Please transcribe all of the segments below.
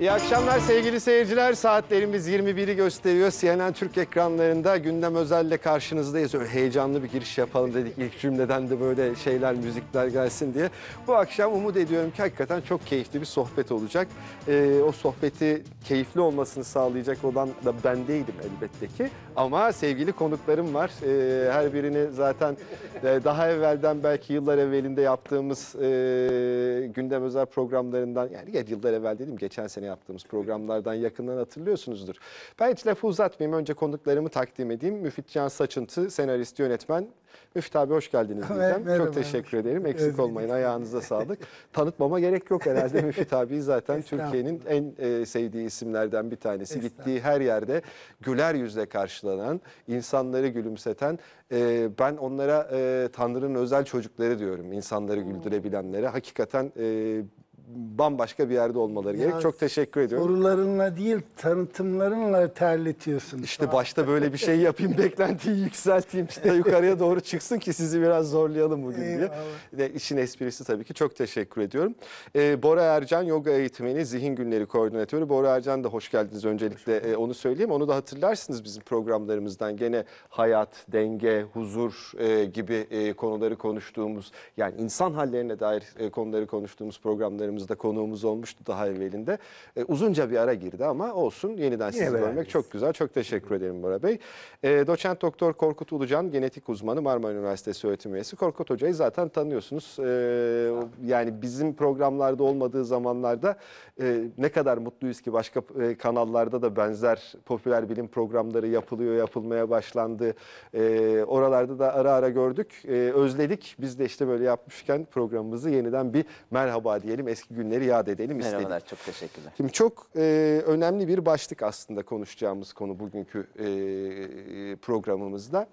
İyi akşamlar sevgili seyirciler. Saatlerimiz 21'i gösteriyor. CNN Türk ekranlarında gündem özelle karşınızdayız. Öyle heyecanlı bir giriş yapalım dedik. İlk cümleden de böyle şeyler, müzikler gelsin diye. Bu akşam umut ediyorum ki hakikaten çok keyifli bir sohbet olacak. Ee, o sohbeti keyifli olmasını sağlayacak olan da ben değilim elbette ki. Ama sevgili konuklarım var. E, her birini zaten e, daha evvelden belki yıllar evvelinde yaptığımız e, gündem özel programlarından yani yıllar evvel dedim geçen sene yaptığımız programlardan yakından hatırlıyorsunuzdur. Ben hiç lafı uzatmayayım. Önce konuklarımı takdim edeyim. Müfit Can Saçıntı, senarist, yönetmen. Müftü abi hoş geldiniz diyeceğim. Merhaba. Çok teşekkür ederim. Eksik olmayın. Ayağınıza sağlık. Tanıtmama gerek yok herhalde Müftü abi zaten Türkiye'nin en e, sevdiği isimlerden bir tanesi. Gittiği her yerde güler yüzle karşılanan, insanları gülümseten, e, ben onlara e, Tanrı'nın özel çocukları diyorum. İnsanları hmm. güldürebilenlere. Hakikaten e, bambaşka bir yerde olmaları ya gerek. Çok teşekkür ediyorum. Sorularınla değil tanıtımlarınla terletiyorsun. İşte başta böyle bir şey yapayım beklentiyi yükselteyim işte yukarıya doğru çıksın ki sizi biraz zorlayalım bugün diye. Ve işin esprisi tabii ki çok teşekkür ediyorum. Ee, Bora Ercan yoga eğitmeni zihin günleri koordinatörü. Bora Ercan da hoş geldiniz öncelikle hoş ee, onu söyleyeyim. Onu da hatırlarsınız bizim programlarımızdan gene hayat, denge, huzur e, gibi e, konuları konuştuğumuz yani insan hallerine dair e, konuları konuştuğumuz programlarımız programımızda konuğumuz olmuştu daha evvelinde. E, uzunca bir ara girdi ama olsun yeniden Yine sizi beraberiz. görmek çok güzel. Çok teşekkür ederim Bora Bey. E, doçent Doktor Korkut Ulucan genetik uzmanı Marmara Üniversitesi öğretim üyesi. Korkut Hoca'yı zaten tanıyorsunuz. E, yani bizim programlarda olmadığı zamanlarda e, ne kadar mutluyuz ki başka e, kanallarda da benzer popüler bilim programları yapılıyor, yapılmaya başlandı. E, oralarda da ara ara gördük, e, özledik. Biz de işte böyle yapmışken programımızı yeniden bir merhaba diyelim eski günleri yad edelim Merhabalar, istedik. Merhabalar, çok teşekkürler. Şimdi çok e, önemli bir başlık aslında konuşacağımız konu bugünkü e, programımızda.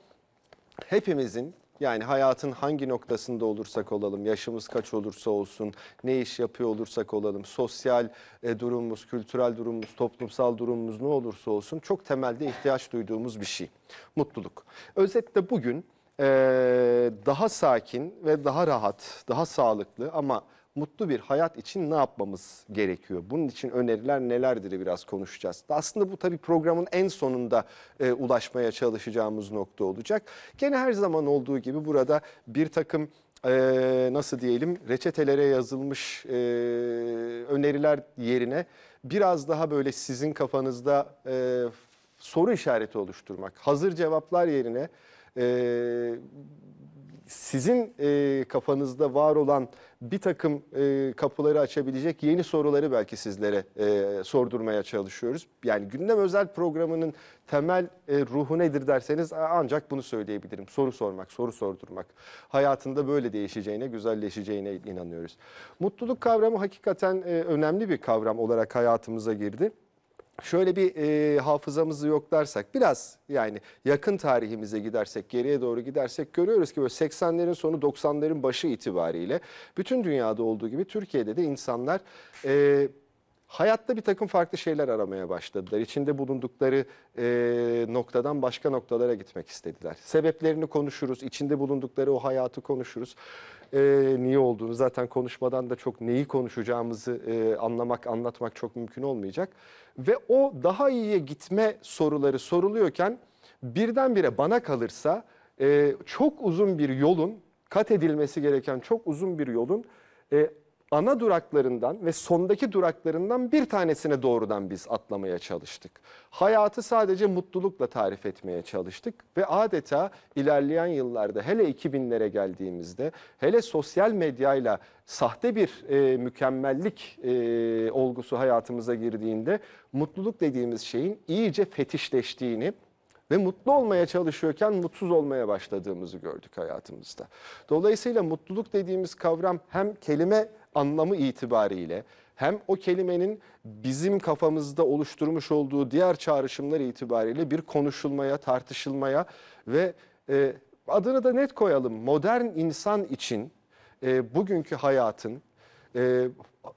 Hepimizin yani hayatın hangi noktasında olursak olalım, yaşımız kaç olursa olsun, ne iş yapıyor olursak olalım, sosyal e, durumumuz, kültürel durumumuz, toplumsal durumumuz ne olursa olsun çok temelde ihtiyaç duyduğumuz bir şey. Mutluluk. Özetle bugün e, daha sakin ve daha rahat, daha sağlıklı ama mutlu bir hayat için ne yapmamız gerekiyor? Bunun için öneriler nelerdir biraz konuşacağız. Aslında bu tabii programın en sonunda e, ulaşmaya çalışacağımız nokta olacak. Gene her zaman olduğu gibi burada bir takım e, nasıl diyelim reçetelere yazılmış e, öneriler yerine biraz daha böyle sizin kafanızda e, soru işareti oluşturmak, hazır cevaplar yerine e, sizin e, kafanızda var olan bir takım e, kapıları açabilecek yeni soruları belki sizlere e, sordurmaya çalışıyoruz. Yani gündem özel programının temel e, ruhu nedir derseniz ancak bunu söyleyebilirim. Soru sormak, soru sordurmak. Hayatında böyle değişeceğine, güzelleşeceğine inanıyoruz. Mutluluk kavramı hakikaten e, önemli bir kavram olarak hayatımıza girdi şöyle bir e, hafızamızı yoklarsak biraz yani yakın tarihimize gidersek geriye doğru gidersek görüyoruz ki böyle 80'lerin sonu 90'ların başı itibariyle bütün dünyada olduğu gibi Türkiye'de de insanlar... E, hayatta bir takım farklı şeyler aramaya başladılar. İçinde bulundukları e, noktadan başka noktalara gitmek istediler. Sebeplerini konuşuruz, içinde bulundukları o hayatı konuşuruz. E, niye olduğunu zaten konuşmadan da çok neyi konuşacağımızı e, anlamak, anlatmak çok mümkün olmayacak. Ve o daha iyiye gitme soruları soruluyorken birdenbire bana kalırsa e, çok uzun bir yolun, kat edilmesi gereken çok uzun bir yolun e, ana duraklarından ve sondaki duraklarından bir tanesine doğrudan biz atlamaya çalıştık. Hayatı sadece mutlulukla tarif etmeye çalıştık ve adeta ilerleyen yıllarda hele 2000'lere geldiğimizde hele sosyal medyayla sahte bir e, mükemmellik e, olgusu hayatımıza girdiğinde mutluluk dediğimiz şeyin iyice fetişleştiğini ve mutlu olmaya çalışıyorken mutsuz olmaya başladığımızı gördük hayatımızda. Dolayısıyla mutluluk dediğimiz kavram hem kelime anlamı itibariyle hem o kelimenin bizim kafamızda oluşturmuş olduğu diğer çağrışımlar itibariyle bir konuşulmaya, tartışılmaya ve e, adını da net koyalım modern insan için e, bugünkü hayatın e,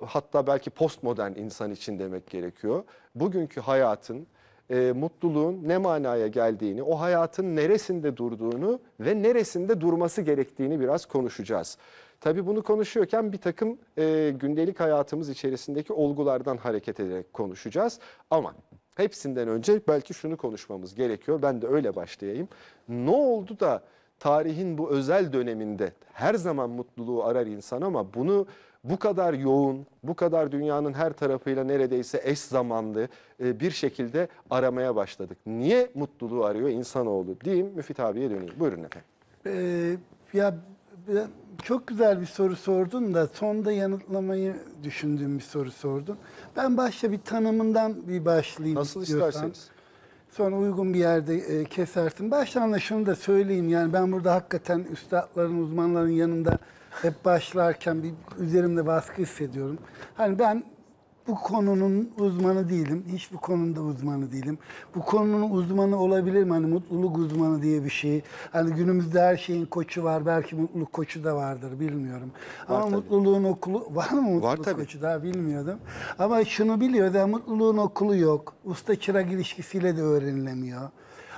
hatta belki postmodern insan için demek gerekiyor. Bugünkü hayatın e, mutluluğun ne manaya geldiğini, o hayatın neresinde durduğunu ve neresinde durması gerektiğini biraz konuşacağız. Tabii bunu konuşuyorken bir takım e, gündelik hayatımız içerisindeki olgulardan hareket ederek konuşacağız. Ama hepsinden önce belki şunu konuşmamız gerekiyor. Ben de öyle başlayayım. Ne oldu da tarihin bu özel döneminde her zaman mutluluğu arar insan ama bunu bu kadar yoğun, bu kadar dünyanın her tarafıyla neredeyse eş zamanlı e, bir şekilde aramaya başladık. Niye mutluluğu arıyor insanoğlu diyeyim Müfit abiye döneyim. Buyurun efendim. Ee, ya çok güzel bir soru sordun da sonda yanıtlamayı düşündüğüm bir soru sordun. Ben başta bir tanımından bir başlayayım Nasıl istiyorsan. Sonra uygun bir yerde e, kesersin. Baştan da şunu da söyleyeyim yani ben burada hakikaten üstadların, uzmanların yanında hep başlarken bir üzerimde baskı hissediyorum. Hani ben bu konunun uzmanı değilim. Hiç Hiçbir konuda uzmanı değilim. Bu konunun uzmanı olabilir mi? Hani mutluluk uzmanı diye bir şey. Hani günümüzde her şeyin koçu var. Belki mutluluk koçu da vardır bilmiyorum. Var Ama tabii. mutluluğun okulu var mı mutluluk var tabii. koçu daha bilmiyordum. Ama şunu biliyor da mutluluğun okulu yok. Usta çırak ilişkisiyle de öğrenilemiyor.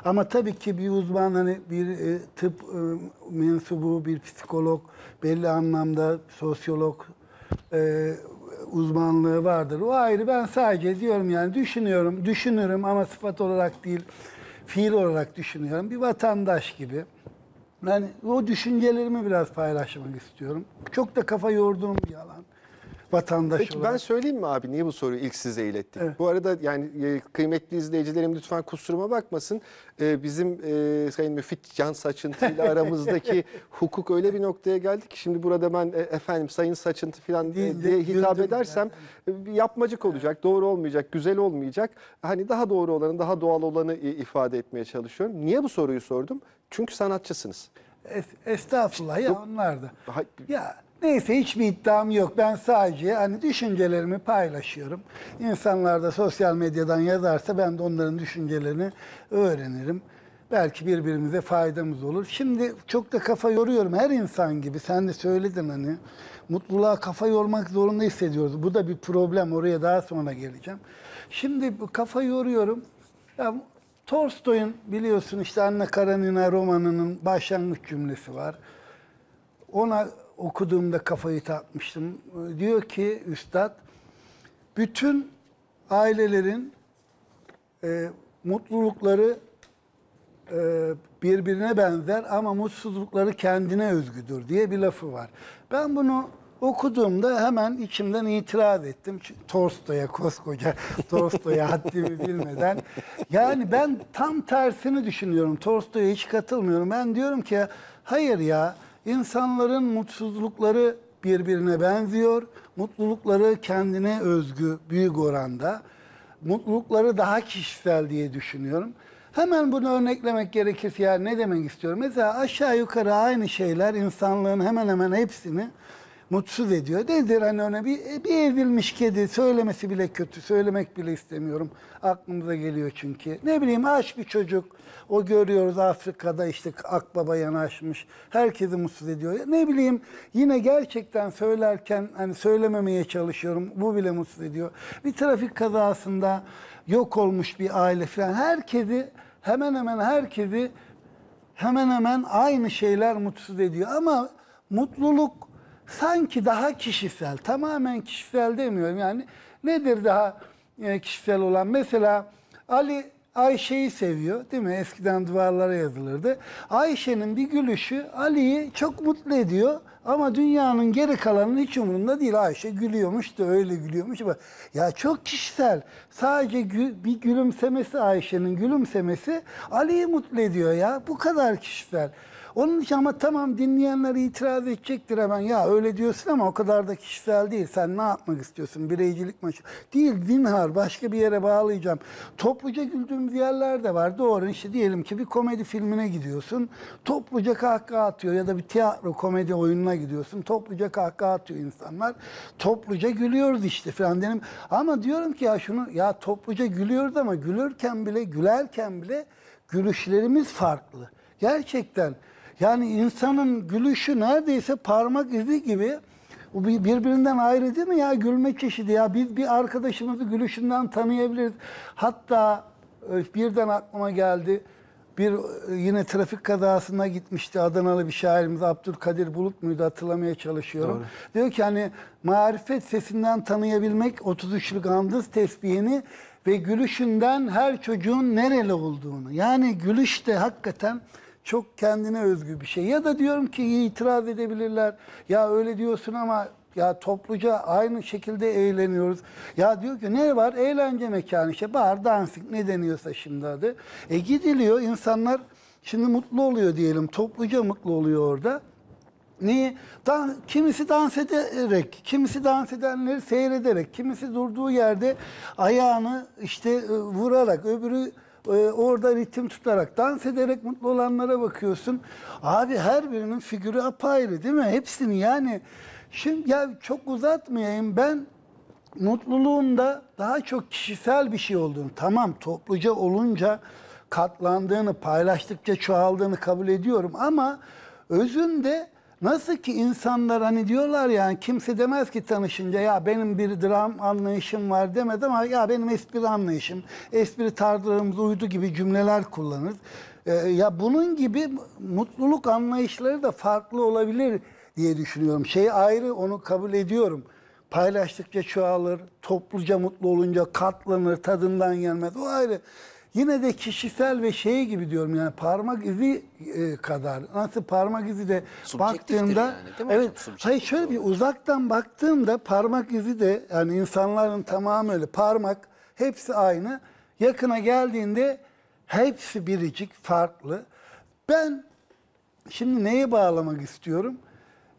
Ama tabii ki bir uzman hani bir e, tıp e, mensubu, bir psikolog, belli anlamda sosyolog, e, uzmanlığı vardır. O ayrı ben sadece diyorum yani düşünüyorum, düşünürüm ama sıfat olarak değil, fiil olarak düşünüyorum. Bir vatandaş gibi. Yani o düşüncelerimi biraz paylaşmak istiyorum. Çok da kafa yorduğum bir alan vatandaş Peki olarak. ben söyleyeyim mi abi niye bu soruyu ilk size ilettik? Evet. Bu arada yani e, kıymetli izleyicilerim lütfen kusuruma bakmasın. Ee, bizim e, Sayın Müfit Can Saçıntı ile aramızdaki hukuk öyle bir noktaya geldi ki şimdi burada ben e, efendim Sayın Saçıntı falan diye, diye hitap edersem yani. E, yapmacık olacak, evet. doğru olmayacak, güzel olmayacak. Hani daha doğru olanı, daha doğal olanı ifade etmeye çalışıyorum. Niye bu soruyu sordum? Çünkü sanatçısınız. Es, estağfurullah ya onlar da. Ya Neyse hiçbir iddiam yok. Ben sadece hani düşüncelerimi paylaşıyorum. İnsanlar da sosyal medyadan yazarsa ben de onların düşüncelerini öğrenirim. Belki birbirimize faydamız olur. Şimdi çok da kafa yoruyorum her insan gibi. Sen de söyledin hani. Mutluluğa kafa yormak zorunda hissediyoruz. Bu da bir problem. Oraya daha sonra geleceğim. Şimdi kafa yoruyorum. Ya, Tolstoy'un biliyorsun işte Anna Karenina romanının başlangıç cümlesi var. Ona okuduğumda kafayı takmıştım. Diyor ki üstad, bütün ailelerin e, mutlulukları e, birbirine benzer ama mutsuzlukları kendine özgüdür diye bir lafı var. Ben bunu okuduğumda hemen içimden itiraz ettim. Tolstoy'a koskoca Tolstoy'a haddimi bilmeden. Yani ben tam tersini düşünüyorum. Tolstoy'a hiç katılmıyorum. Ben diyorum ki hayır ya İnsanların mutsuzlukları birbirine benziyor. Mutlulukları kendine özgü büyük oranda. Mutlulukları daha kişisel diye düşünüyorum. Hemen bunu örneklemek gerekirse yani ne demek istiyorum? Mesela aşağı yukarı aynı şeyler insanlığın hemen hemen hepsini mutsuz ediyor. Nedir hani ona bir, e, bir ezilmiş kedi söylemesi bile kötü. Söylemek bile istemiyorum. Aklımıza geliyor çünkü. Ne bileyim aç bir çocuk. O görüyoruz Afrika'da işte akbaba yanaşmış. Herkesi mutsuz ediyor. Ne bileyim yine gerçekten söylerken hani söylememeye çalışıyorum. Bu bile mutsuz ediyor. Bir trafik kazasında yok olmuş bir aile falan. Herkesi hemen hemen herkesi hemen hemen aynı şeyler mutsuz ediyor. Ama mutluluk sanki daha kişisel, tamamen kişisel demiyorum yani. Nedir daha e, kişisel olan? Mesela Ali Ayşe'yi seviyor değil mi? Eskiden duvarlara yazılırdı. Ayşe'nin bir gülüşü Ali'yi çok mutlu ediyor. Ama dünyanın geri kalanının hiç umurunda değil. Ayşe gülüyormuş da öyle gülüyormuş. Ama ya çok kişisel. Sadece bir gülümsemesi Ayşe'nin gülümsemesi Ali'yi mutlu ediyor ya. Bu kadar kişisel. Onun için ama tamam dinleyenler itiraz edecektir hemen. Ya öyle diyorsun ama o kadar da kişisel değil. Sen ne yapmak istiyorsun? Bireycilik maçı. Değil zinhar başka bir yere bağlayacağım. Topluca güldüğümüz yerler de var. Doğru işte diyelim ki bir komedi filmine gidiyorsun. Topluca kahkaha atıyor ya da bir tiyatro komedi oyununa gidiyorsun. Topluca kahkaha atıyor insanlar. Topluca gülüyoruz işte falan dedim. Ama diyorum ki ya şunu ya topluca gülüyoruz ama gülürken bile gülerken bile gülüşlerimiz farklı. Gerçekten yani insanın gülüşü neredeyse parmak izi gibi birbirinden ayrı değil mi ya gülme çeşidi ya biz bir arkadaşımızı gülüşünden tanıyabiliriz. Hatta e, birden aklıma geldi bir e, yine trafik kazasına gitmişti Adanalı bir şairimiz Abdülkadir Bulut muydu hatırlamaya çalışıyorum. Doğru. Diyor ki hani marifet sesinden tanıyabilmek 33'lük andız tesbihini ve gülüşünden her çocuğun nereli olduğunu. Yani gülüş de hakikaten çok kendine özgü bir şey. Ya da diyorum ki itiraz edebilirler. Ya öyle diyorsun ama ya topluca aynı şekilde eğleniyoruz. Ya diyor ki ne var? Eğlence mekanı işte bar, dansing ne deniyorsa şimdi adı. E gidiliyor insanlar şimdi mutlu oluyor diyelim. Topluca mutlu oluyor orada. Niye? Dan, kimisi dans ederek, kimisi dans edenleri seyrederek, kimisi durduğu yerde ayağını işte e, vurarak, öbürü e, orada ritim tutarak dans ederek mutlu olanlara bakıyorsun. Abi her birinin figürü apayrı değil mi? Hepsini yani şimdi ya çok uzatmayayım ben mutluluğunda daha çok kişisel bir şey olduğunu tamam topluca olunca katlandığını paylaştıkça çoğaldığını kabul ediyorum ama özünde Nasıl ki insanlar hani diyorlar yani kimse demez ki tanışınca ya benim bir dram anlayışım var demez ama ya benim espri anlayışım, espri tarzlarımıza uydu gibi cümleler kullanır. Ee, ya bunun gibi mutluluk anlayışları da farklı olabilir diye düşünüyorum. Şey ayrı onu kabul ediyorum. Paylaştıkça çoğalır, topluca mutlu olunca katlanır, tadından gelmez O ayrı. Yine de kişisel ve şey gibi diyorum yani parmak izi e, kadar. Nasıl parmak izi de baktığımda yani, evet hocam? hayır şöyle bir uzaktan baktığımda parmak izi de yani insanların tamamı öyle parmak hepsi aynı. Yakına geldiğinde hepsi biricik farklı. Ben şimdi neye bağlamak istiyorum?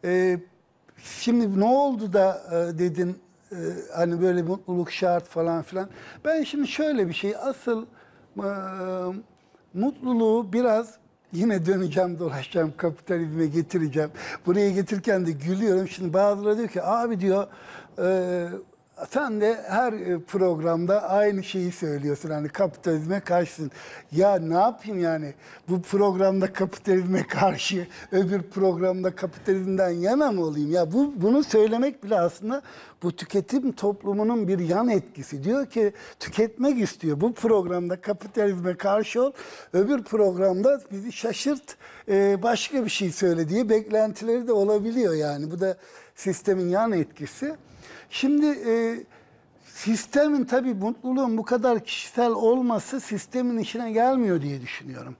Ee, şimdi ne oldu da e, dedin e, hani böyle mutluluk şart falan filan. Ben şimdi şöyle bir şey asıl mutluluğu biraz yine döneceğim dolaşacağım kapitalizme getireceğim. Buraya getirirken de gülüyorum. Şimdi bazıları diyor ki abi diyor sen de her e, programda aynı şeyi söylüyorsun. Hani kapitalizme karşısın. Ya ne yapayım yani? Bu programda kapitalizme karşı, öbür programda kapitalizmden yana mı olayım? Ya bu bunu söylemek bile aslında bu tüketim toplumunun bir yan etkisi. Diyor ki tüketmek istiyor. Bu programda kapitalizme karşı ol, öbür programda bizi şaşırt, e, başka bir şey söyle diye beklentileri de olabiliyor yani. Bu da sistemin yan etkisi. Şimdi e, sistemin tabii mutluluğun bu kadar kişisel olması sistemin işine gelmiyor diye düşünüyorum.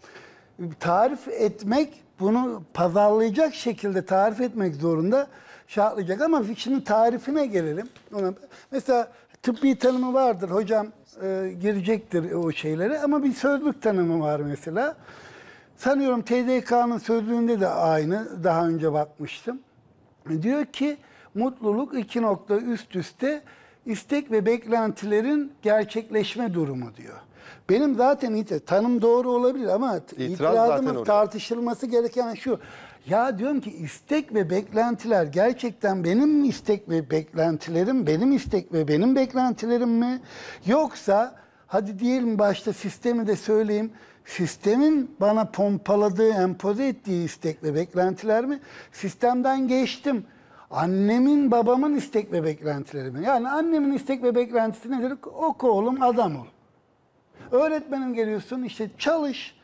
Tarif etmek, bunu pazarlayacak şekilde tarif etmek zorunda şartlayacak ama şimdi tarifine gelelim. Ona, mesela tıbbi tanımı vardır hocam e, girecektir o şeyleri ama bir sözlük tanımı var mesela. Sanıyorum TDK'nın sözlüğünde de aynı daha önce bakmıştım. Diyor ki mutluluk iki nokta üst üste istek ve beklentilerin gerçekleşme durumu diyor. Benim zaten tanım doğru olabilir ama İtiraz itirazımız tartışılması gereken şu. Ya diyorum ki istek ve beklentiler gerçekten benim istek ve beklentilerim, benim istek ve benim beklentilerim mi? Yoksa hadi diyelim başta sistemi de söyleyeyim. Sistemin bana pompaladığı, empoze ettiği istek ve beklentiler mi? Sistemden geçtim annemin babamın istek ve beklentilerimi. Yani annemin istek ve beklentisi nedir? Oku oğlum adam ol. Öğretmenin geliyorsun işte çalış,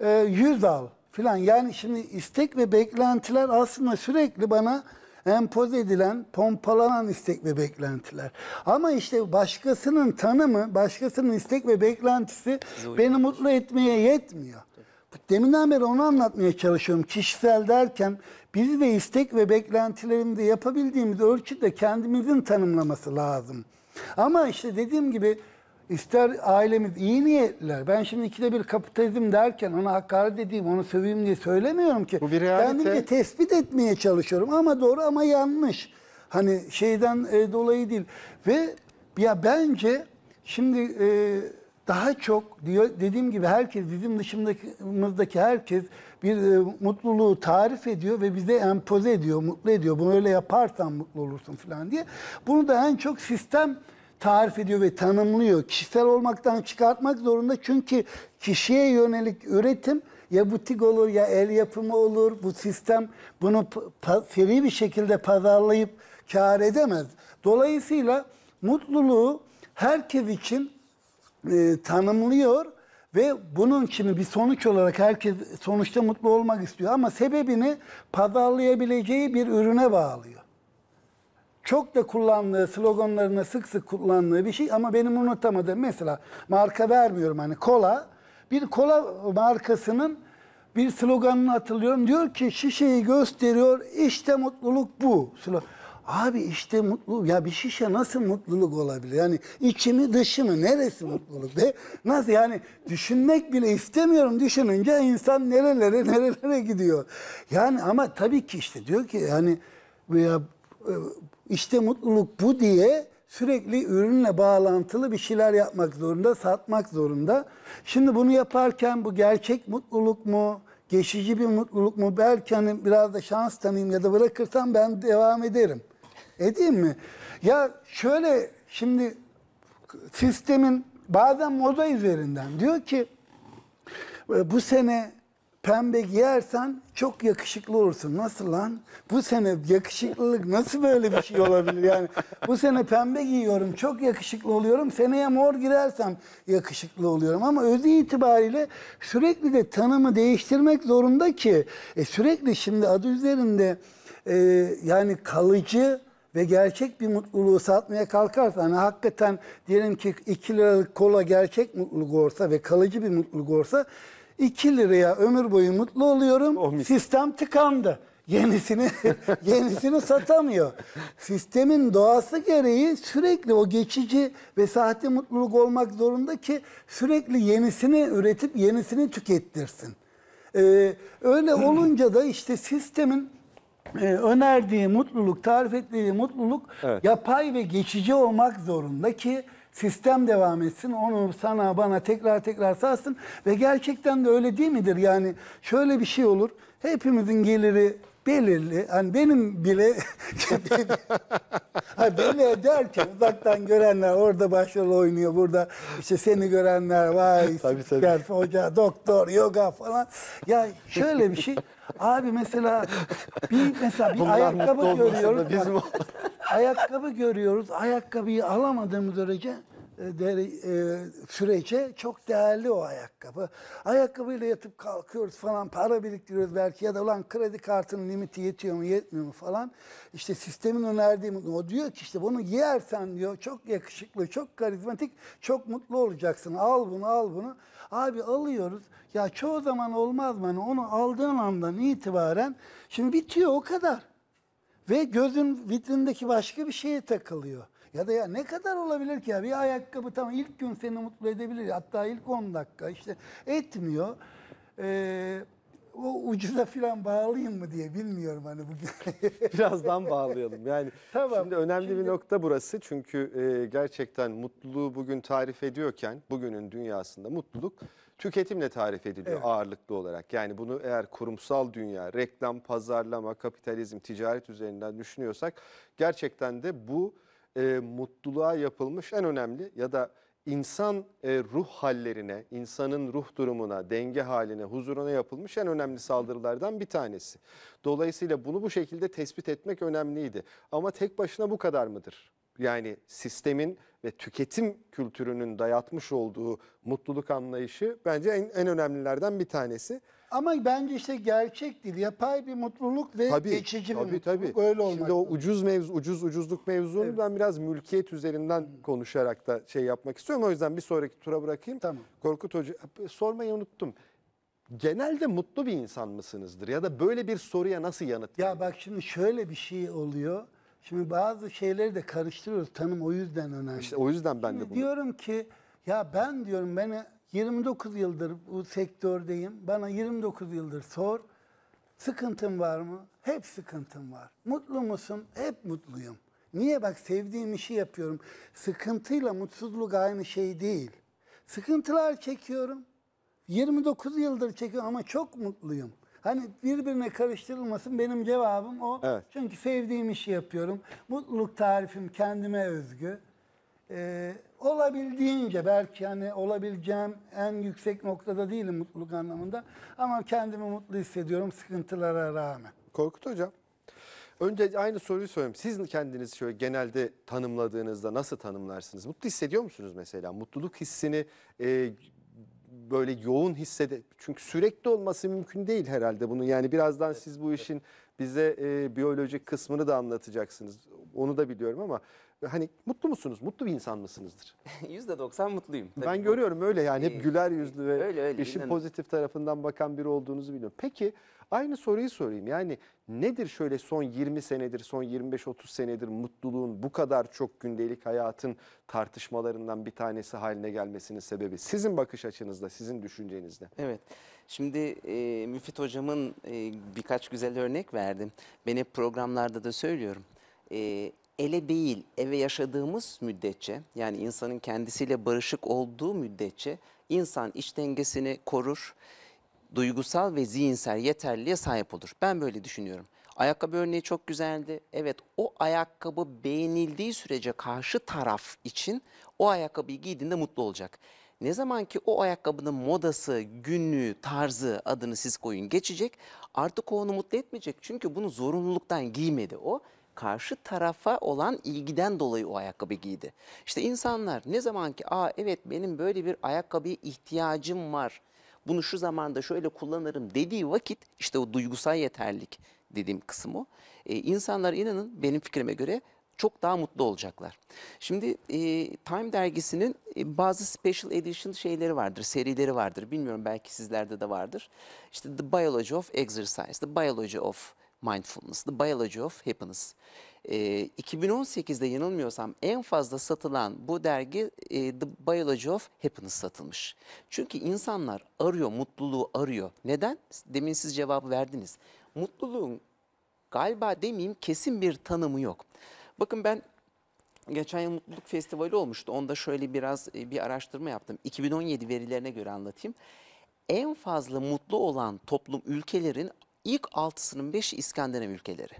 e, yüz al filan. Yani şimdi istek ve beklentiler aslında sürekli bana empoze edilen, pompalanan istek ve beklentiler. Ama işte başkasının tanımı, başkasının istek ve beklentisi beni mutlu etmeye yetmiyor. Deminden beri onu anlatmaya çalışıyorum. Kişisel derken biz de istek ve beklentilerimizi yapabildiğimiz ölçüde kendimizin tanımlaması lazım. Ama işte dediğim gibi ister ailemiz iyi niyetler. Ben şimdi ikide bir kapitalizm derken ona hakaret edeyim, onu söveyim diye söylemiyorum ki. Bu bir realite. Kendimce tespit etmeye çalışıyorum ama doğru ama yanlış. Hani şeyden e, dolayı değil. Ve ya bence şimdi e, daha çok diyor, dediğim gibi herkes bizim dışımızdaki herkes bir e, mutluluğu tarif ediyor ve bize empoze ediyor, mutlu ediyor. Bunu öyle yaparsan mutlu olursun falan diye. Bunu da en çok sistem tarif ediyor ve tanımlıyor. Kişisel olmaktan çıkartmak zorunda çünkü kişiye yönelik üretim ya butik olur ya el yapımı olur. Bu sistem bunu seri bir şekilde pazarlayıp kar edemez. Dolayısıyla mutluluğu herkes için e, tanımlıyor ve bunun şimdi bir sonuç olarak herkes sonuçta mutlu olmak istiyor ama sebebini pazarlayabileceği bir ürüne bağlıyor. Çok da kullandığı, sloganlarına sık sık kullandığı bir şey ama benim unutamadığım mesela marka vermiyorum hani kola. Bir kola markasının bir sloganını hatırlıyorum. Diyor ki şişeyi gösteriyor işte mutluluk bu. Slogan. Abi işte mutlu ya bir şişe nasıl mutluluk olabilir? Yani içi mi dışı mı neresi mutluluk de Nasıl yani düşünmek bile istemiyorum düşününce insan nerelere nerelere gidiyor. Yani ama tabii ki işte diyor ki yani veya e, işte mutluluk bu diye sürekli ürünle bağlantılı bir şeyler yapmak zorunda, satmak zorunda. Şimdi bunu yaparken bu gerçek mutluluk mu? geçici bir mutluluk mu belki hani biraz da şans tanıyayım ya da bırakırsam ben devam ederim. Edeyim mi? Ya şöyle şimdi sistemin bazen moda üzerinden diyor ki e, bu sene pembe giyersen çok yakışıklı olursun. Nasıl lan? Bu sene yakışıklılık nasıl böyle bir şey olabilir? Yani bu sene pembe giyiyorum, çok yakışıklı oluyorum. Seneye mor girersem yakışıklı oluyorum. Ama özü itibariyle sürekli de tanımı değiştirmek zorunda ki. E, sürekli şimdi adı üzerinde e, yani kalıcı ve gerçek bir mutluluğu satmaya kalkarsa hani hakikaten diyelim ki 2 liralık kola gerçek mutluluk olsa ve kalıcı bir mutluluk olsa 2 liraya ömür boyu mutlu oluyorum. Oh, Sistem tıkandı. Yenisini yenisini satamıyor. Sistemin doğası gereği sürekli o geçici ve sahte mutluluk olmak zorunda ki sürekli yenisini üretip yenisini tükettirsin. Ee, öyle olunca da işte sistemin e, önerdiği mutluluk, tarif ettiği mutluluk Evet. yapay ve geçici olmak zorunda ki sistem devam etsin. Onu sana bana tekrar tekrar sarsın ve gerçekten de öyle değil midir? Yani şöyle bir şey olur. Hepimizin geliri belirli. Hani benim bile Ha beni derken uzaktan görenler orada başarılı oynuyor burada. işte seni görenler vay Tabii, tabii. süper hoca, doktor, yoga falan. Ya şöyle bir şey Abi mesela bir mesela bir Bunlar ayakkabı görüyoruz. da biz ayakkabı görüyoruz. Ayakkabıyı alamadığımız derece e, e, sürece çok değerli o ayakkabı. Ayakkabıyla yatıp kalkıyoruz falan para biriktiriyoruz belki ya da ulan kredi kartının limiti yetiyor mu yetmiyor mu falan. İşte sistemin önerdiği o diyor ki işte bunu giyersen diyor çok yakışıklı, çok karizmatik, çok mutlu olacaksın. Al bunu al bunu. Abi alıyoruz. Ya çoğu zaman olmaz mı? Yani onu aldığın andan itibaren şimdi bitiyor o kadar. Ve gözün vitrindeki başka bir şeye takılıyor. Ya da ya ne kadar olabilir ki ya bir ayakkabı tamam ilk gün seni mutlu edebilir. Hatta ilk 10 dakika işte etmiyor. Eee o ucuna falan bağlayayım mı diye bilmiyorum hani bugün. Birazdan bağlayalım. Yani tamam. şimdi önemli şimdi... bir nokta burası. Çünkü e, gerçekten mutluluğu bugün tarif ediyorken bugünün dünyasında mutluluk tüketimle tarif ediliyor evet. ağırlıklı olarak. Yani bunu eğer kurumsal dünya, reklam, pazarlama, kapitalizm, ticaret üzerinden düşünüyorsak gerçekten de bu e, mutluluğa yapılmış en önemli ya da insan e, ruh hallerine, insanın ruh durumuna, denge haline, huzuruna yapılmış en önemli saldırılardan bir tanesi. Dolayısıyla bunu bu şekilde tespit etmek önemliydi. Ama tek başına bu kadar mıdır? Yani sistemin ve tüketim kültürünün dayatmış olduğu mutluluk anlayışı bence en, en önemlilerden bir tanesi. Ama bence işte gerçek değil. Yapay bir mutluluk ve tabii, geçici tabii, bir tabii. mutluluk. Öyle olmak. Şimdi o ucuz mevzu, ucuz ucuzluk mevzunu evet. ben biraz mülkiyet üzerinden hmm. konuşarak da şey yapmak istiyorum. O yüzden bir sonraki tura bırakayım. Tamam. Korkut Hoca sormayı unuttum. Genelde mutlu bir insan mısınızdır ya da böyle bir soruya nasıl yanıt? Ya bak şimdi şöyle bir şey oluyor. Şimdi bazı şeyleri de karıştırıyoruz. Tanım o yüzden önemli. İşte o yüzden ben Şimdi de bunu... Diyorum ki ya ben diyorum ben 29 yıldır bu sektördeyim. Bana 29 yıldır sor. sıkıntım var mı? Hep sıkıntım var. Mutlu musun? Hep mutluyum. Niye? Bak sevdiğim işi yapıyorum. Sıkıntıyla mutsuzluk aynı şey değil. Sıkıntılar çekiyorum. 29 yıldır çekiyorum ama çok mutluyum. Hani birbirine karıştırılmasın benim cevabım o. Evet. Çünkü sevdiğim işi yapıyorum. Mutluluk tarifim kendime özgü. Ee, olabildiğince belki hani olabileceğim en yüksek noktada değilim mutluluk anlamında. Ama kendimi mutlu hissediyorum sıkıntılara rağmen. Korkut Hocam. Önce aynı soruyu sorayım. Siz kendinizi şöyle genelde tanımladığınızda nasıl tanımlarsınız? Mutlu hissediyor musunuz mesela? Mutluluk hissini e, böyle yoğun hissede çünkü sürekli olması mümkün değil herhalde bunu Yani birazdan evet, siz bu evet. işin bize e, biyolojik kısmını da anlatacaksınız. Onu da biliyorum ama e, hani mutlu musunuz? Mutlu bir insan mısınızdır? yüzde %90 mutluyum. Tabii ben görüyorum öyle yani hep güler yüzlü ve öyle, öyle, işin inanın. pozitif tarafından bakan biri olduğunuzu biliyorum. Peki Aynı soruyu sorayım. Yani nedir şöyle son 20 senedir, son 25-30 senedir mutluluğun bu kadar çok gündelik hayatın tartışmalarından bir tanesi haline gelmesinin sebebi? Sizin bakış açınızda, sizin düşüncenizde. Evet. Şimdi e, Müfit hocamın e, birkaç güzel örnek verdim. Ben hep programlarda da söylüyorum. E, ele değil eve yaşadığımız müddetçe yani insanın kendisiyle barışık olduğu müddetçe insan iç dengesini korur duygusal ve zihinsel yeterliliğe sahip olur. Ben böyle düşünüyorum. Ayakkabı örneği çok güzeldi. Evet o ayakkabı beğenildiği sürece karşı taraf için o ayakkabıyı giydiğinde mutlu olacak. Ne zaman ki o ayakkabının modası, günlüğü, tarzı adını siz koyun geçecek artık o onu mutlu etmeyecek. Çünkü bunu zorunluluktan giymedi o. Karşı tarafa olan ilgiden dolayı o ayakkabı giydi. İşte insanlar ne zaman ki aa evet benim böyle bir ayakkabıya ihtiyacım var.'' bunu şu zamanda şöyle kullanırım dediği vakit işte o duygusal yeterlilik dediğim kısım o. E, insanlar inanın benim fikrime göre çok daha mutlu olacaklar. Şimdi e, Time dergisinin e, bazı special edition şeyleri vardır, serileri vardır. Bilmiyorum belki sizlerde de vardır. İşte The Biology of Exercise, The Biology of Mindfulness, The Biology of Happiness. E, ee, 2018'de yanılmıyorsam en fazla satılan bu dergi e, The Biology of Happiness satılmış. Çünkü insanlar arıyor, mutluluğu arıyor. Neden? Demin siz cevabı verdiniz. Mutluluğun galiba demeyeyim kesin bir tanımı yok. Bakın ben geçen yıl mutluluk festivali olmuştu. Onda şöyle biraz e, bir araştırma yaptım. 2017 verilerine göre anlatayım. En fazla mutlu olan toplum ülkelerin ilk altısının beşi İskandinav ülkeleri.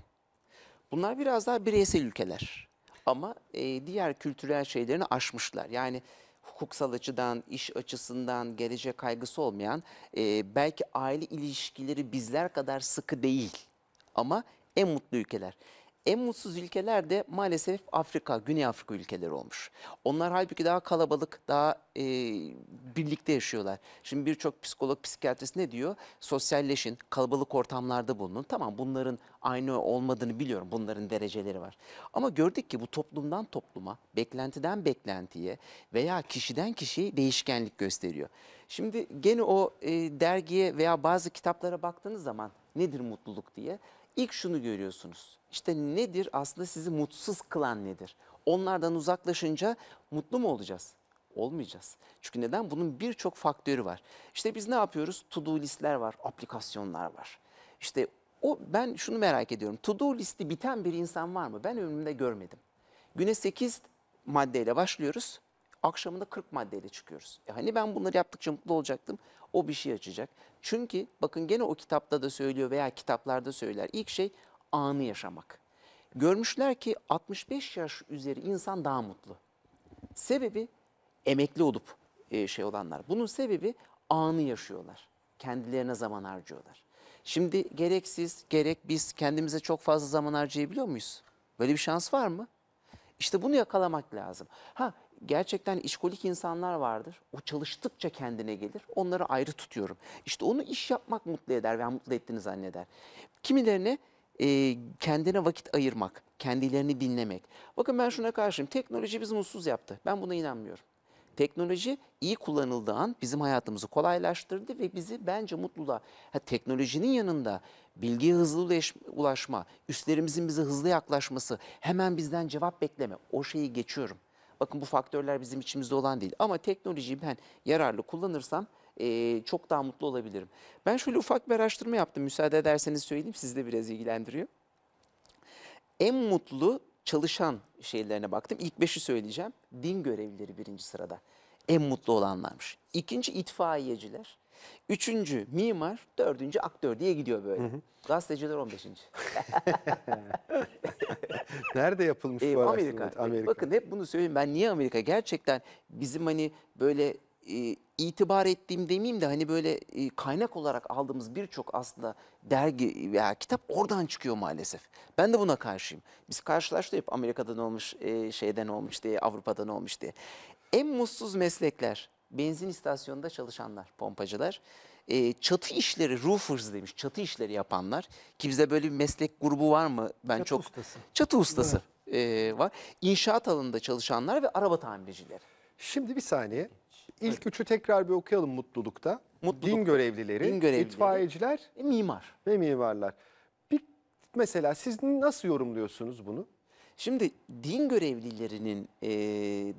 Bunlar biraz daha bireysel ülkeler ama e, diğer kültürel şeylerini aşmışlar. Yani hukuksal açıdan, iş açısından gelecek kaygısı olmayan, e, belki aile ilişkileri bizler kadar sıkı değil ama en mutlu ülkeler. En mutsuz ülkeler de maalesef Afrika, Güney Afrika ülkeleri olmuş. Onlar halbuki daha kalabalık, daha e, birlikte yaşıyorlar. Şimdi birçok psikolog, psikiyatrist ne diyor? Sosyalleşin, kalabalık ortamlarda bulunun. Tamam bunların aynı olmadığını biliyorum. Bunların dereceleri var. Ama gördük ki bu toplumdan topluma, beklentiden beklentiye veya kişiden kişiye değişkenlik gösteriyor. Şimdi gene o e, dergiye veya bazı kitaplara baktığınız zaman nedir mutluluk diye ilk şunu görüyorsunuz işte nedir aslında sizi mutsuz kılan nedir? Onlardan uzaklaşınca mutlu mu olacağız? Olmayacağız. Çünkü neden? Bunun birçok faktörü var. İşte biz ne yapıyoruz? To-do listler var, aplikasyonlar var. İşte o ben şunu merak ediyorum. To-do listi biten bir insan var mı? Ben ömrümde görmedim. Güne 8 maddeyle başlıyoruz. Akşamında 40 maddeyle çıkıyoruz. E hani ben bunları yaptıkça mutlu olacaktım. O bir şey açacak. Çünkü bakın gene o kitapta da söylüyor veya kitaplarda söyler. İlk şey anı yaşamak. Görmüşler ki 65 yaş üzeri insan daha mutlu. Sebebi emekli olup e, şey olanlar. Bunun sebebi anı yaşıyorlar. Kendilerine zaman harcıyorlar. Şimdi gereksiz gerek biz kendimize çok fazla zaman harcayabiliyor muyuz? Böyle bir şans var mı? İşte bunu yakalamak lazım. Ha gerçekten işkolik insanlar vardır. O çalıştıkça kendine gelir. Onları ayrı tutuyorum. İşte onu iş yapmak mutlu eder veya mutlu ettiğini zanneder. Kimilerine e, kendine vakit ayırmak, kendilerini dinlemek. Bakın ben şuna karşıyım. Teknoloji bizi mutsuz yaptı. Ben buna inanmıyorum. Teknoloji iyi kullanıldığı an bizim hayatımızı kolaylaştırdı ve bizi bence mutluluğa, ha, teknolojinin yanında bilgiye hızlı ulaşma, üstlerimizin bize hızlı yaklaşması, hemen bizden cevap bekleme, o şeyi geçiyorum. Bakın bu faktörler bizim içimizde olan değil. Ama teknolojiyi ben yararlı kullanırsam e, çok daha mutlu olabilirim. Ben şöyle ufak bir araştırma yaptım. Müsaade ederseniz söyleyeyim. Sizi de biraz ilgilendiriyor. En mutlu çalışan şeylerine baktım. İlk beşi söyleyeceğim. Din görevlileri birinci sırada. En mutlu olanlarmış. İkinci itfaiyeciler. Üçüncü mimar, dördüncü aktör diye gidiyor böyle. Hı hı. Gazeteciler 15. Nerede yapılmış ee, bu Amerika. Amerika. Bakın hep bunu söyleyeyim ben niye Amerika gerçekten bizim hani böyle e, itibar ettiğim demeyeyim de hani böyle kaynak olarak aldığımız birçok aslında dergi veya kitap oradan çıkıyor maalesef. Ben de buna karşıyım. Biz karşılaştırıp Amerika'dan olmuş, şeyden olmuş diye, Avrupa'dan olmuş diye. En mutsuz meslekler benzin istasyonunda çalışanlar, pompacılar. çatı işleri, roofers demiş, çatı işleri yapanlar. Ki bize böyle bir meslek grubu var mı? Ben çatı çok ustası. Çatı ustası evet. var. İnşaat alanında çalışanlar ve araba tamircileri. Şimdi bir saniye. İlk evet. üçü tekrar bir okuyalım mutlulukta. Mutluluk. Din görevlileri, Din görevlileri itfaiyeciler ve mimar. Ve mimarlar. Bir, mesela siz nasıl yorumluyorsunuz bunu? Şimdi din görevlilerinin e,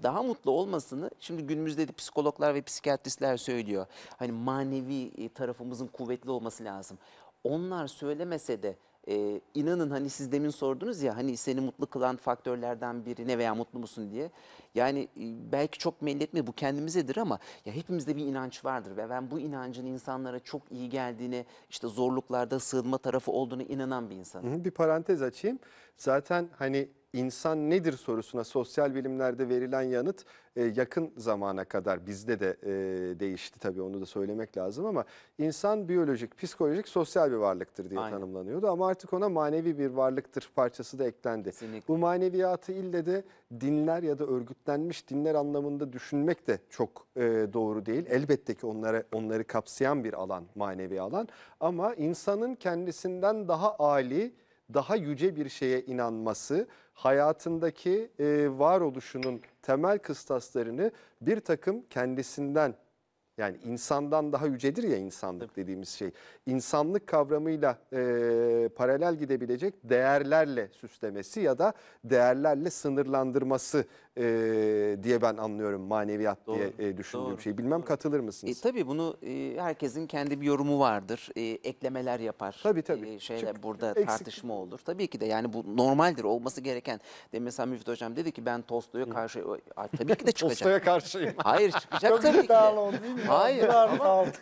daha mutlu olmasını şimdi günümüzde de psikologlar ve psikiyatristler söylüyor. Hani manevi e, tarafımızın kuvvetli olması lazım. Onlar söylemese de e, inanın hani siz demin sordunuz ya hani seni mutlu kılan faktörlerden biri ne veya mutlu musun diye. Yani e, belki çok belli etmiyor bu kendimizedir ama ya hepimizde bir inanç vardır ve ben bu inancın insanlara çok iyi geldiğini işte zorluklarda sığınma tarafı olduğunu inanan bir insanım. Bir parantez açayım. Zaten hani insan nedir sorusuna sosyal bilimlerde verilen yanıt e, yakın zamana kadar bizde de e, değişti tabii onu da söylemek lazım ama insan biyolojik, psikolojik, sosyal bir varlıktır diye Aynen. tanımlanıyordu ama artık ona manevi bir varlıktır parçası da eklendi. Kesinlikle. Bu maneviyatı ille de dinler ya da örgütlenmiş dinler anlamında düşünmek de çok e, doğru değil. Elbette ki onlara onları kapsayan bir alan, manevi alan ama insanın kendisinden daha ali daha yüce bir şeye inanması hayatındaki e, varoluşunun temel kıstaslarını bir takım kendisinden yani insandan daha yücedir ya insanlık dediğimiz şey. İnsanlık kavramıyla e, paralel gidebilecek değerlerle süslemesi ya da değerlerle sınırlandırması e, diye ben anlıyorum maneviyat diye Doğru, e, düşündüğüm doğru, şey. Bilmem katılır E, mısınız? tabii bunu e, herkesin kendi bir yorumu vardır. E, eklemeler yapar. Tabii, tabii. E, şeyler Çünkü burada eksik- tartışma olur. Tabii ki de yani bu normaldir. Olması gereken. Demin mesela Müfit Hocam dedi ki ben Tolstoy'a karşı tabii ki de çıkacak. Ustaya karşıyım. Hayır çıkacak tabii ki de. oldu Hayır. alt,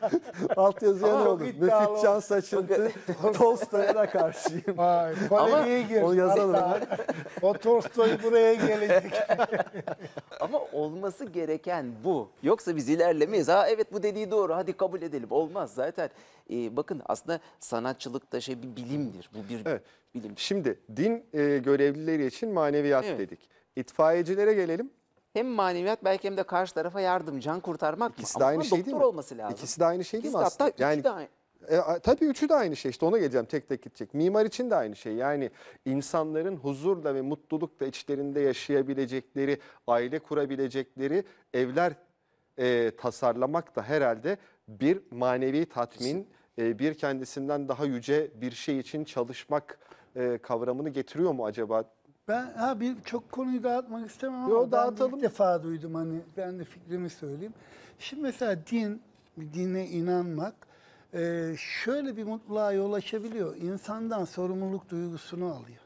alt yazıya ne olur? Müfit Can Saçıntı Tolstoy'a karşıyım. Vay, O yazalım. Hatta, o Tolstoy buraya gelecek. Ama olması gereken bu. Yoksa biz ilerlemeyiz. Ha evet bu dediği doğru. Hadi kabul edelim. Olmaz zaten. Ee, bakın aslında sanatçılık da şey bir bilimdir. Bu bir evet. bilim. Şimdi din e, görevlileri için maneviyat evet. dedik. İtfaiyecilere gelelim hem maneviyat belki hem de karşı tarafa yardım, can kurtarmak İkisi mı? de aynı şey doktor değil mi? olması lazım. İkisi de aynı şey değil mi İkisi de aslında? hatta yani... E, tabii üçü de aynı şey işte ona geleceğim tek tek gidecek. Mimar için de aynı şey yani insanların huzurla ve mutlulukla içlerinde yaşayabilecekleri, aile kurabilecekleri evler e, tasarlamak da herhalde bir manevi tatmin, e, bir kendisinden daha yüce bir şey için çalışmak e, kavramını getiriyor mu acaba ben ha bir çok konuyu dağıtmak istemem Yo, ama dağıtalım. ben ilk defa duydum hani ben de fikrimi söyleyeyim. Şimdi mesela din, dine inanmak e, şöyle bir mutluluğa yol açabiliyor. İnsandan sorumluluk duygusunu alıyor.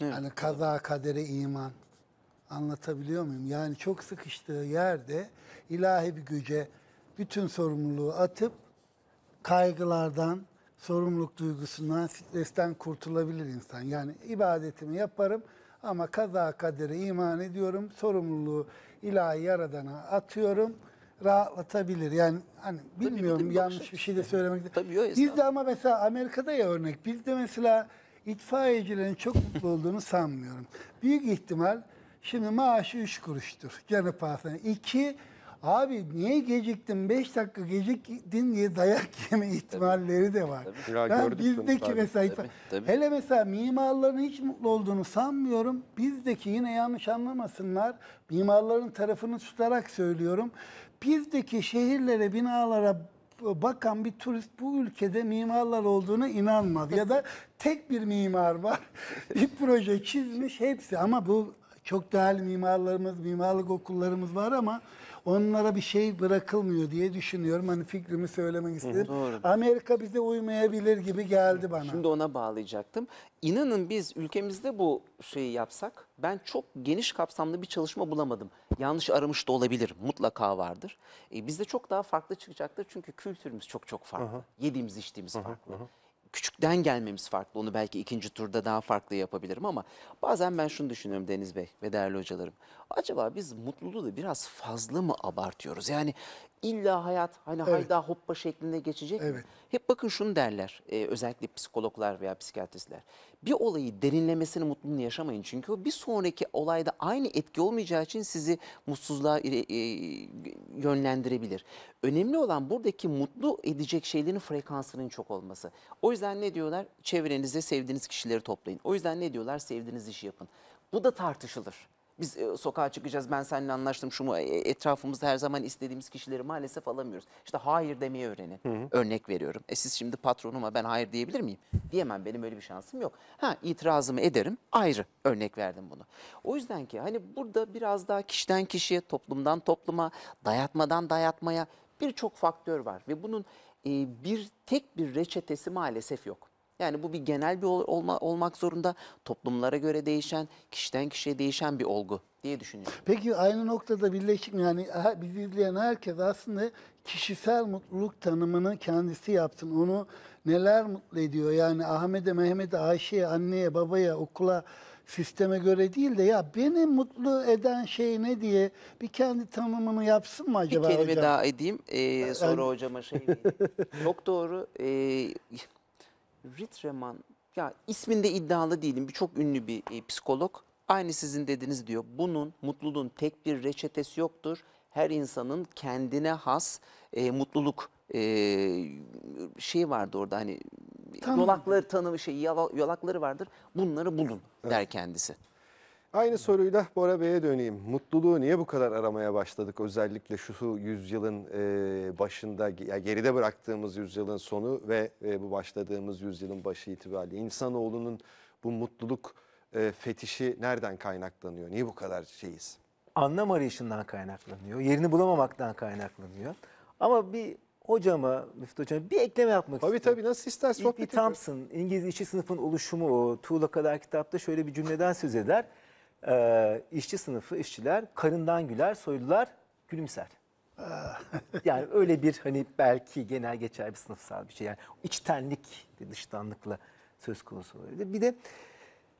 Evet. Hani kaza kadere iman. Anlatabiliyor muyum? Yani çok sıkıştığı yerde ilahi bir güce bütün sorumluluğu atıp kaygılardan, sorumluluk duygusundan, stresten kurtulabilir insan. Yani ibadetimi yaparım ama kaza kadere iman ediyorum. Sorumluluğu ilahi yaradana atıyorum. Rahatlatabilir. Yani hani bilmiyorum tabii, yanlış bir şey de söylemek. Tabii, yok, bizde ama mesela Amerika'da ya örnek. Bizde mesela itfaiyecilerin çok mutlu olduğunu sanmıyorum. Büyük ihtimal şimdi maaşı 3 kuruştur. Canı pahasına. 2 Abi niye geciktin? 5 dakika geciktin diye dayak yeme ihtimalleri tabii, de var. Tabii. ben bizdeki mesela tabii, tabii. hele mesela mimarların hiç mutlu olduğunu sanmıyorum. Bizdeki yine yanlış anlamasınlar. Mimarların tarafını tutarak söylüyorum. Bizdeki şehirlere, binalara bakan bir turist bu ülkede mimarlar olduğuna inanmadı. ya da tek bir mimar var. bir proje çizmiş hepsi ama bu çok değerli mimarlarımız, mimarlık okullarımız var ama Onlara bir şey bırakılmıyor diye düşünüyorum. Hani fikrimi söylemek istedim. Doğru. Amerika bize uymayabilir gibi geldi bana. Şimdi ona bağlayacaktım. İnanın biz ülkemizde bu şeyi yapsak ben çok geniş kapsamlı bir çalışma bulamadım. Yanlış aramış da olabilir. Mutlaka vardır. E, bizde çok daha farklı çıkacaktır. Çünkü kültürümüz çok çok farklı. Aha. Yediğimiz içtiğimiz aha, farklı. Aha küçükten gelmemiz farklı. Onu belki ikinci turda daha farklı yapabilirim ama bazen ben şunu düşünüyorum Deniz Bey ve değerli hocalarım. Acaba biz mutluluğu da biraz fazla mı abartıyoruz? Yani illa hayat hani evet. hayda hoppa şeklinde geçecek evet. mi? Hep bakın şunu derler e, özellikle psikologlar veya psikiyatristler. Bir olayı derinlemesine mutluluğunu yaşamayın. Çünkü o bir sonraki olayda aynı etki olmayacağı için sizi mutsuzluğa e, yönlendirebilir. Önemli olan buradaki mutlu edecek şeylerin frekansının çok olması. O yüzden ne diyorlar? Çevrenizde sevdiğiniz kişileri toplayın. O yüzden ne diyorlar? Sevdiğiniz işi yapın. Bu da tartışılır. Biz e, sokağa çıkacağız ben seninle anlaştım şu mu e, e, etrafımızda her zaman istediğimiz kişileri maalesef alamıyoruz. İşte hayır demeyi öğrenin. Hı hı. Örnek veriyorum. E siz şimdi patronuma ben hayır diyebilir miyim? Diyemem benim öyle bir şansım yok. Ha itirazımı ederim ayrı örnek verdim bunu. O yüzden ki hani burada biraz daha kişiden kişiye toplumdan topluma dayatmadan dayatmaya birçok faktör var ve bunun e, bir tek bir reçetesi maalesef yok. Yani bu bir genel bir olma, olmak zorunda. Toplumlara göre değişen, kişiden kişiye değişen bir olgu diye düşünüyorum. Peki aynı noktada birleşik yani biz izleyen herkes aslında kişisel mutluluk tanımını kendisi yapsın. Onu neler mutlu ediyor? Yani Ahmet'e, Mehmet'e, Ayşe'ye, anneye, babaya, okula, sisteme göre değil de ya beni mutlu eden şey ne diye bir kendi tanımını yapsın mı acaba hocam? Bir kelime hocam? daha edeyim. Ee, sonra yani... hocama şey Çok doğru. Ee, Ritreman ya isminde iddialı değilim. Birçok ünlü bir e, psikolog. Aynı sizin dediniz diyor. Bunun mutluluğun tek bir reçetesi yoktur. Her insanın kendine has e, mutluluk e, şeyi vardı orada hani tamam. yolakları tanımı şey yolakları vardır. Bunları bulun der kendisi. Aynı soruyla Bora Bey'e döneyim. Mutluluğu niye bu kadar aramaya başladık? Özellikle şu yüzyılın e, başında, geride bıraktığımız yüzyılın sonu ve e, bu başladığımız yüzyılın başı itibariyle. İnsanoğlunun bu mutluluk e, fetişi nereden kaynaklanıyor? Niye bu kadar şeyiz? Anlam arayışından kaynaklanıyor. Yerini bulamamaktan kaynaklanıyor. Ama bir hocama, Müftü hocama bir ekleme yapmak tabii, istiyorum. Tabii tabii nasıl ister sohbet e. Thompson, İngiliz işçi sınıfın oluşumu o Tuğla kadar kitapta şöyle bir cümleden söz eder e, işçi sınıfı, işçiler karından güler, soylular gülümser. Ee. yani öyle bir hani belki genel geçer bir sınıfsal bir şey. Yani içtenlik, dıştanlıkla söz konusu olabilir. Bir de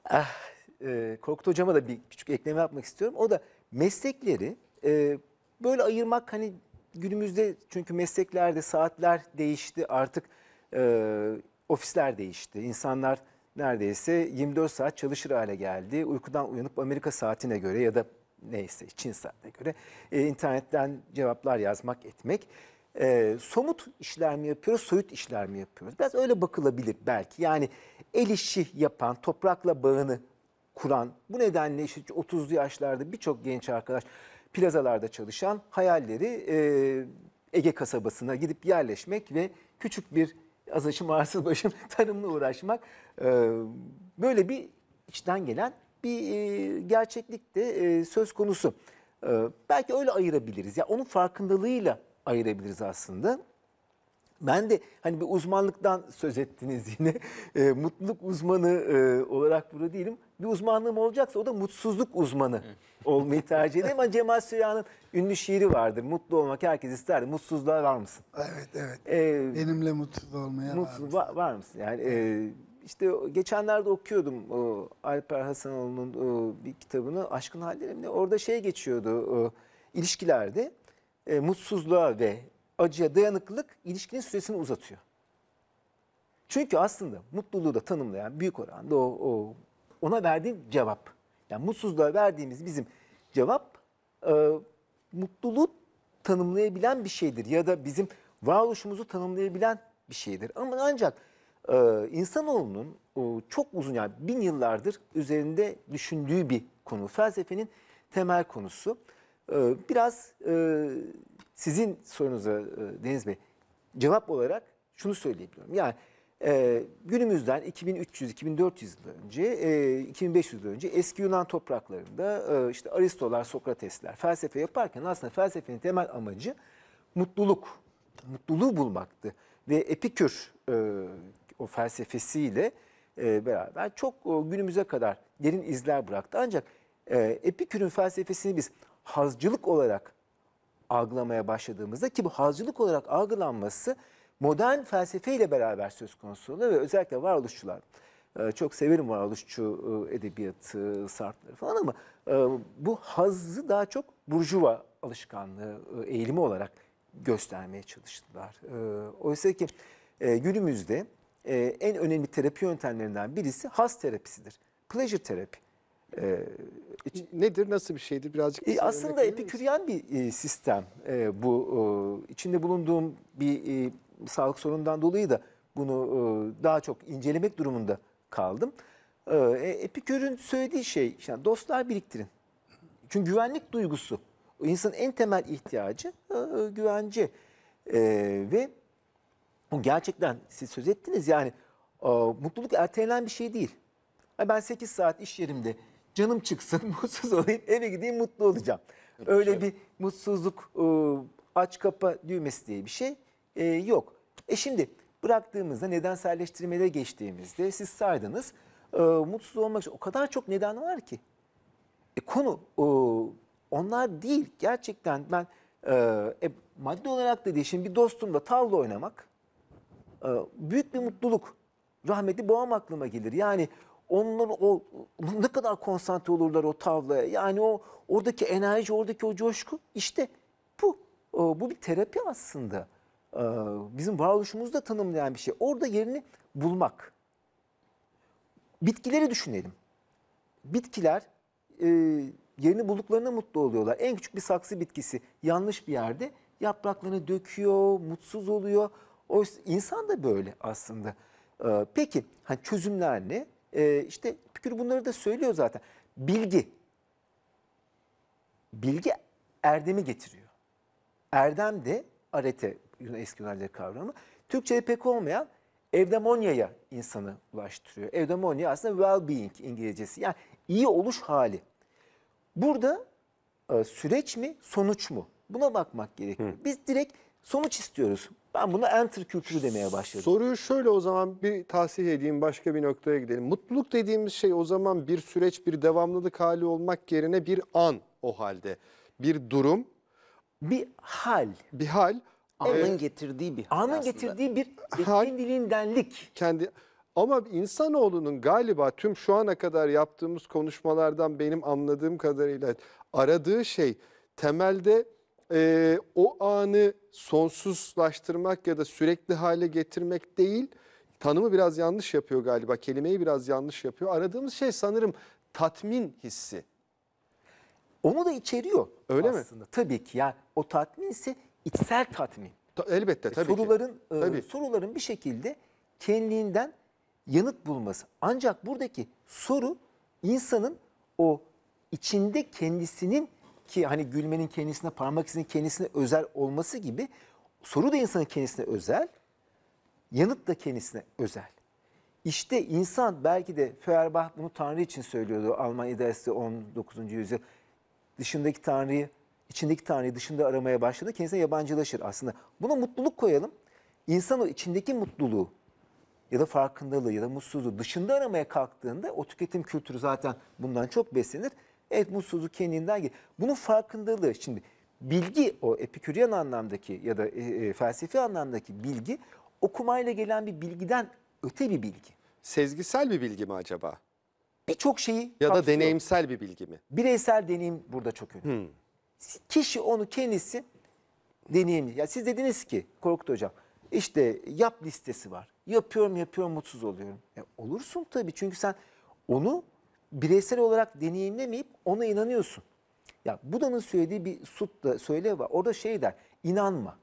ah, e, Korkut Hocam'a da bir küçük ekleme yapmak istiyorum. O da meslekleri e, böyle ayırmak hani günümüzde çünkü mesleklerde saatler değişti artık e, ofisler değişti. İnsanlar neredeyse 24 saat çalışır hale geldi. Uykudan uyanıp Amerika saatine göre ya da neyse Çin saatine göre e, internetten cevaplar yazmak etmek. E, somut işler mi yapıyoruz, soyut işler mi yapıyoruz? Biraz öyle bakılabilir belki. Yani el işi yapan, toprakla bağını kuran, bu nedenle işte 30'lu yaşlarda birçok genç arkadaş plazalarda çalışan hayalleri e, Ege kasabasına gidip yerleşmek ve küçük bir az aşım arsız başım tarımla uğraşmak e, böyle bir içten gelen bir e, gerçeklik de e, söz konusu. E, belki öyle ayırabiliriz. Ya yani onun farkındalığıyla ayırabiliriz aslında. Ben de hani bir uzmanlıktan söz ettiniz yine. E, mutluluk uzmanı e, olarak burada değilim. Bir uzmanlığım olacaksa o da mutsuzluk uzmanı olmayı tercih ederim. Ama Cemal Süreyya'nın ünlü şiiri vardır. Mutlu olmak herkes ister. Mutsuzluğa var mısın? Evet evet. E, Benimle mutlu olmaya mutsuz, var mısın? Var, mısın? Yani e, işte geçenlerde okuyordum o, Alper Hasanoğlu'nun o, bir kitabını. Aşkın Hallerim'de orada şey geçiyordu. O, ilişkilerde e, mutsuzluğa ve acıya dayanıklılık ilişkinin süresini uzatıyor. Çünkü aslında mutluluğu da tanımlayan büyük oranda o, o ona verdiğim cevap. Yani mutsuzluğa verdiğimiz bizim cevap e, mutluluğu tanımlayabilen bir şeydir ya da bizim varoluşumuzu tanımlayabilen bir şeydir. Ama ancak e, insanoğlunun e, çok uzun yani bin yıllardır üzerinde düşündüğü bir konu. Felsefenin temel konusu. E, biraz e, sizin sorunuza e, Deniz Bey cevap olarak şunu söyleyebiliyorum. Yani e, günümüzden 2300-2400 yıl önce, e, 2500 yıl önce eski Yunan topraklarında e, işte Aristolar, Sokratesler felsefe yaparken aslında felsefenin temel amacı mutluluk, mutluluğu bulmaktı. Ve Epikür e, o felsefesiyle e, beraber çok o, e, günümüze kadar derin izler bıraktı. Ancak e, Epikür'ün felsefesini biz hazcılık olarak algılamaya başladığımızda ki bu hazcılık olarak algılanması modern felsefeyle beraber söz konusu oluyor ve özellikle varoluşçular e, çok severim varoluşçu e, edebiyatı, Sartre'ları falan ama e, bu hazzı daha çok burjuva alışkanlığı, eğilimi olarak göstermeye çalıştılar. Oysa ki günümüzde en önemli terapi yöntemlerinden birisi haz terapisidir. Pleasure terapi. Nedir, nasıl bir şeydir? Birazcık e, aslında epiküryen bir e, sistem e, bu. E, içinde bulunduğum bir e, sağlık sorunundan dolayı da bunu e, daha çok incelemek durumunda kaldım. E, e Epikür'ün söylediği şey, yani dostlar biriktirin. Çünkü güvenlik duygusu, insanın en temel ihtiyacı e, güvence. E, ve bu gerçekten siz söz ettiniz yani e, mutluluk ertelenen bir şey değil. E, ben 8 saat iş yerimde canım çıksın, mutsuz olayım, eve gideyim mutlu olacağım. Öyle bir şey mutsuzluk e, aç kapa düğmesi diye bir şey e, yok. E şimdi bıraktığımızda nedenselleştirmede geçtiğimizde siz saydınız e, mutsuz olmak için o kadar çok neden var ki. E, konu onlar değil gerçekten ben e, maddi olarak dediği şimdi bir dostumla tavla oynamak büyük bir mutluluk. Rahmeti boğam aklıma gelir. Yani onlar o ne kadar konsantre olurlar o tavlaya. Yani o oradaki enerji, oradaki o coşku işte bu. E, bu bir terapi aslında. E, bizim varoluşumuzda tanımlayan bir şey. Orada yerini bulmak. Bitkileri düşünelim. Bitkiler e, yerini bulduklarına mutlu oluyorlar. En küçük bir saksı bitkisi yanlış bir yerde yapraklarını döküyor, mutsuz oluyor. O insan da böyle aslında. Ee, peki hani çözümler ne? E, işte Pikür bunları da söylüyor zaten. Bilgi. Bilgi erdemi getiriyor. Erdem de arete eski Yunanca kavramı. Türkçe'de pek olmayan evdemonya'ya insanı ulaştırıyor. Evdemonya aslında well-being İngilizcesi. Yani iyi oluş hali. Burada e, süreç mi, sonuç mu? Buna bakmak gerekiyor. Hı. Biz direkt sonuç istiyoruz. Ben buna enter kültürü demeye başladım. Soruyu şöyle o zaman bir tahsih edeyim, başka bir noktaya gidelim. Mutluluk dediğimiz şey o zaman bir süreç, bir devamlılık hali olmak yerine bir an o halde. Bir durum. Bir hal. Bir hal. Anın ee, getirdiği bir hal Anın aslında. getirdiği bir Hal- kendiliğindenlik. kendi ama insanoğlunun galiba tüm şu ana kadar yaptığımız konuşmalardan benim anladığım kadarıyla aradığı şey temelde e, o anı sonsuzlaştırmak ya da sürekli hale getirmek değil, tanımı biraz yanlış yapıyor galiba, kelimeyi biraz yanlış yapıyor. Aradığımız şey sanırım tatmin hissi. Onu da içeriyor Öyle aslında. Mi? Tabii ki Yani o tatmin ise içsel tatmin. Ta, elbette e, tabii soruların, ki. E, Soruların bir şekilde kendiliğinden yanıt bulması. Ancak buradaki soru insanın o içinde kendisinin ki hani gülmenin kendisine, parmak izinin kendisine özel olması gibi soru da insanın kendisine özel, yanıt da kendisine özel. İşte insan belki de Feuerbach bunu Tanrı için söylüyordu Alman idaresi 19. yüzyıl. Dışındaki Tanrı'yı, içindeki Tanrı'yı dışında aramaya başladı. Kendisine yabancılaşır aslında. Buna mutluluk koyalım. İnsan o içindeki mutluluğu ya da farkındalığı ya da mutsuzluğu dışında aramaya kalktığında o tüketim kültürü zaten bundan çok beslenir. Evet mutsuzluk kendinden gelir. Bunun farkındalığı şimdi bilgi o epiküryen anlamdaki ya da e, e, felsefi anlamdaki bilgi okumayla gelen bir bilgiden öte bir bilgi. Sezgisel bir bilgi mi acaba? Birçok şeyi Ya da deneyimsel bir bilgi mi? Bireysel deneyim burada çok önemli. Hmm. Kişi onu kendisi deneyimli. Ya siz dediniz ki Korkut Hocam işte yap listesi var. Yapıyorum yapıyorum mutsuz oluyorum. Ya e, olursun tabii çünkü sen onu bireysel olarak deneyimlemeyip ona inanıyorsun. Ya Buda'nın söylediği bir sutta söyle var. Orada şey der, inanma.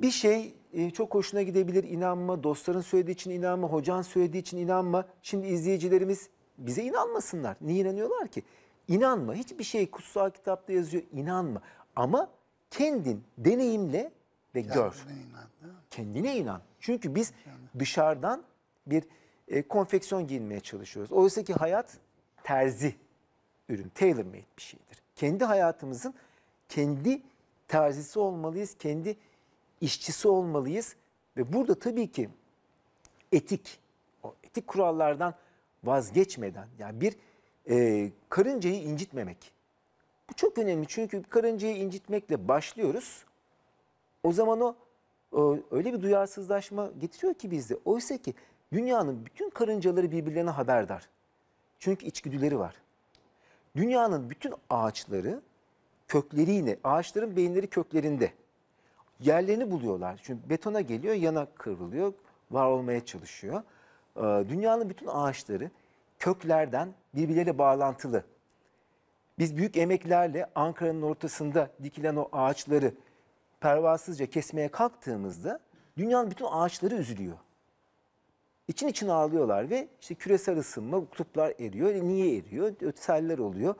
Bir şey e, çok hoşuna gidebilir, inanma. Dostların söylediği için inanma, hocan söylediği için inanma. Şimdi izleyicilerimiz bize inanmasınlar. Niye inanıyorlar ki? İnanma. Hiçbir şey kutsal kitapta yazıyor. İnanma. Ama kendin deneyimle ve Kendine gör. Inan, Kendine inan. Çünkü biz dışarıdan bir e, konfeksiyon giyinmeye çalışıyoruz. Oysa ki hayat terzi ürün, tailor made bir şeydir. Kendi hayatımızın kendi terzisi olmalıyız, kendi işçisi olmalıyız ve burada tabii ki etik, o etik kurallardan vazgeçmeden yani bir e, karıncayı incitmemek. Bu çok önemli çünkü karıncayı incitmekle başlıyoruz. O zaman o, o öyle bir duyarsızlaşma getiriyor ki bizde. Oysa ki Dünyanın bütün karıncaları birbirlerine haberdar. Çünkü içgüdüleri var. Dünyanın bütün ağaçları kökleriyle, ağaçların beyinleri köklerinde. Yerlerini buluyorlar. Çünkü betona geliyor, yana kırılıyor, var olmaya çalışıyor. Ee, dünyanın bütün ağaçları köklerden birbirleriyle bağlantılı. Biz büyük emeklerle Ankara'nın ortasında dikilen o ağaçları pervasızca kesmeye kalktığımızda dünyanın bütün ağaçları üzülüyor için için ağlıyorlar ve işte küresel ısınma, kutuplar eriyor. E niye eriyor? Öteseller oluyor.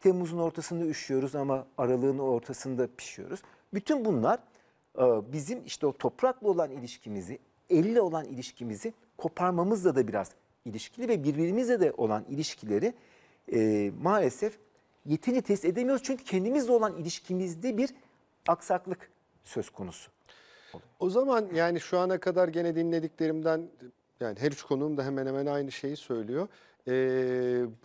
Temmuz'un ortasında üşüyoruz ama aralığın ortasında pişiyoruz. Bütün bunlar e, bizim işte o toprakla olan ilişkimizi, elle olan ilişkimizi koparmamızla da biraz ilişkili ve birbirimizle de olan ilişkileri e, maalesef yeterince test edemiyoruz. Çünkü kendimizle olan ilişkimizde bir aksaklık söz konusu. O zaman yani şu ana kadar gene dinlediklerimden yani her üç konuğum da hemen hemen aynı şeyi söylüyor. E,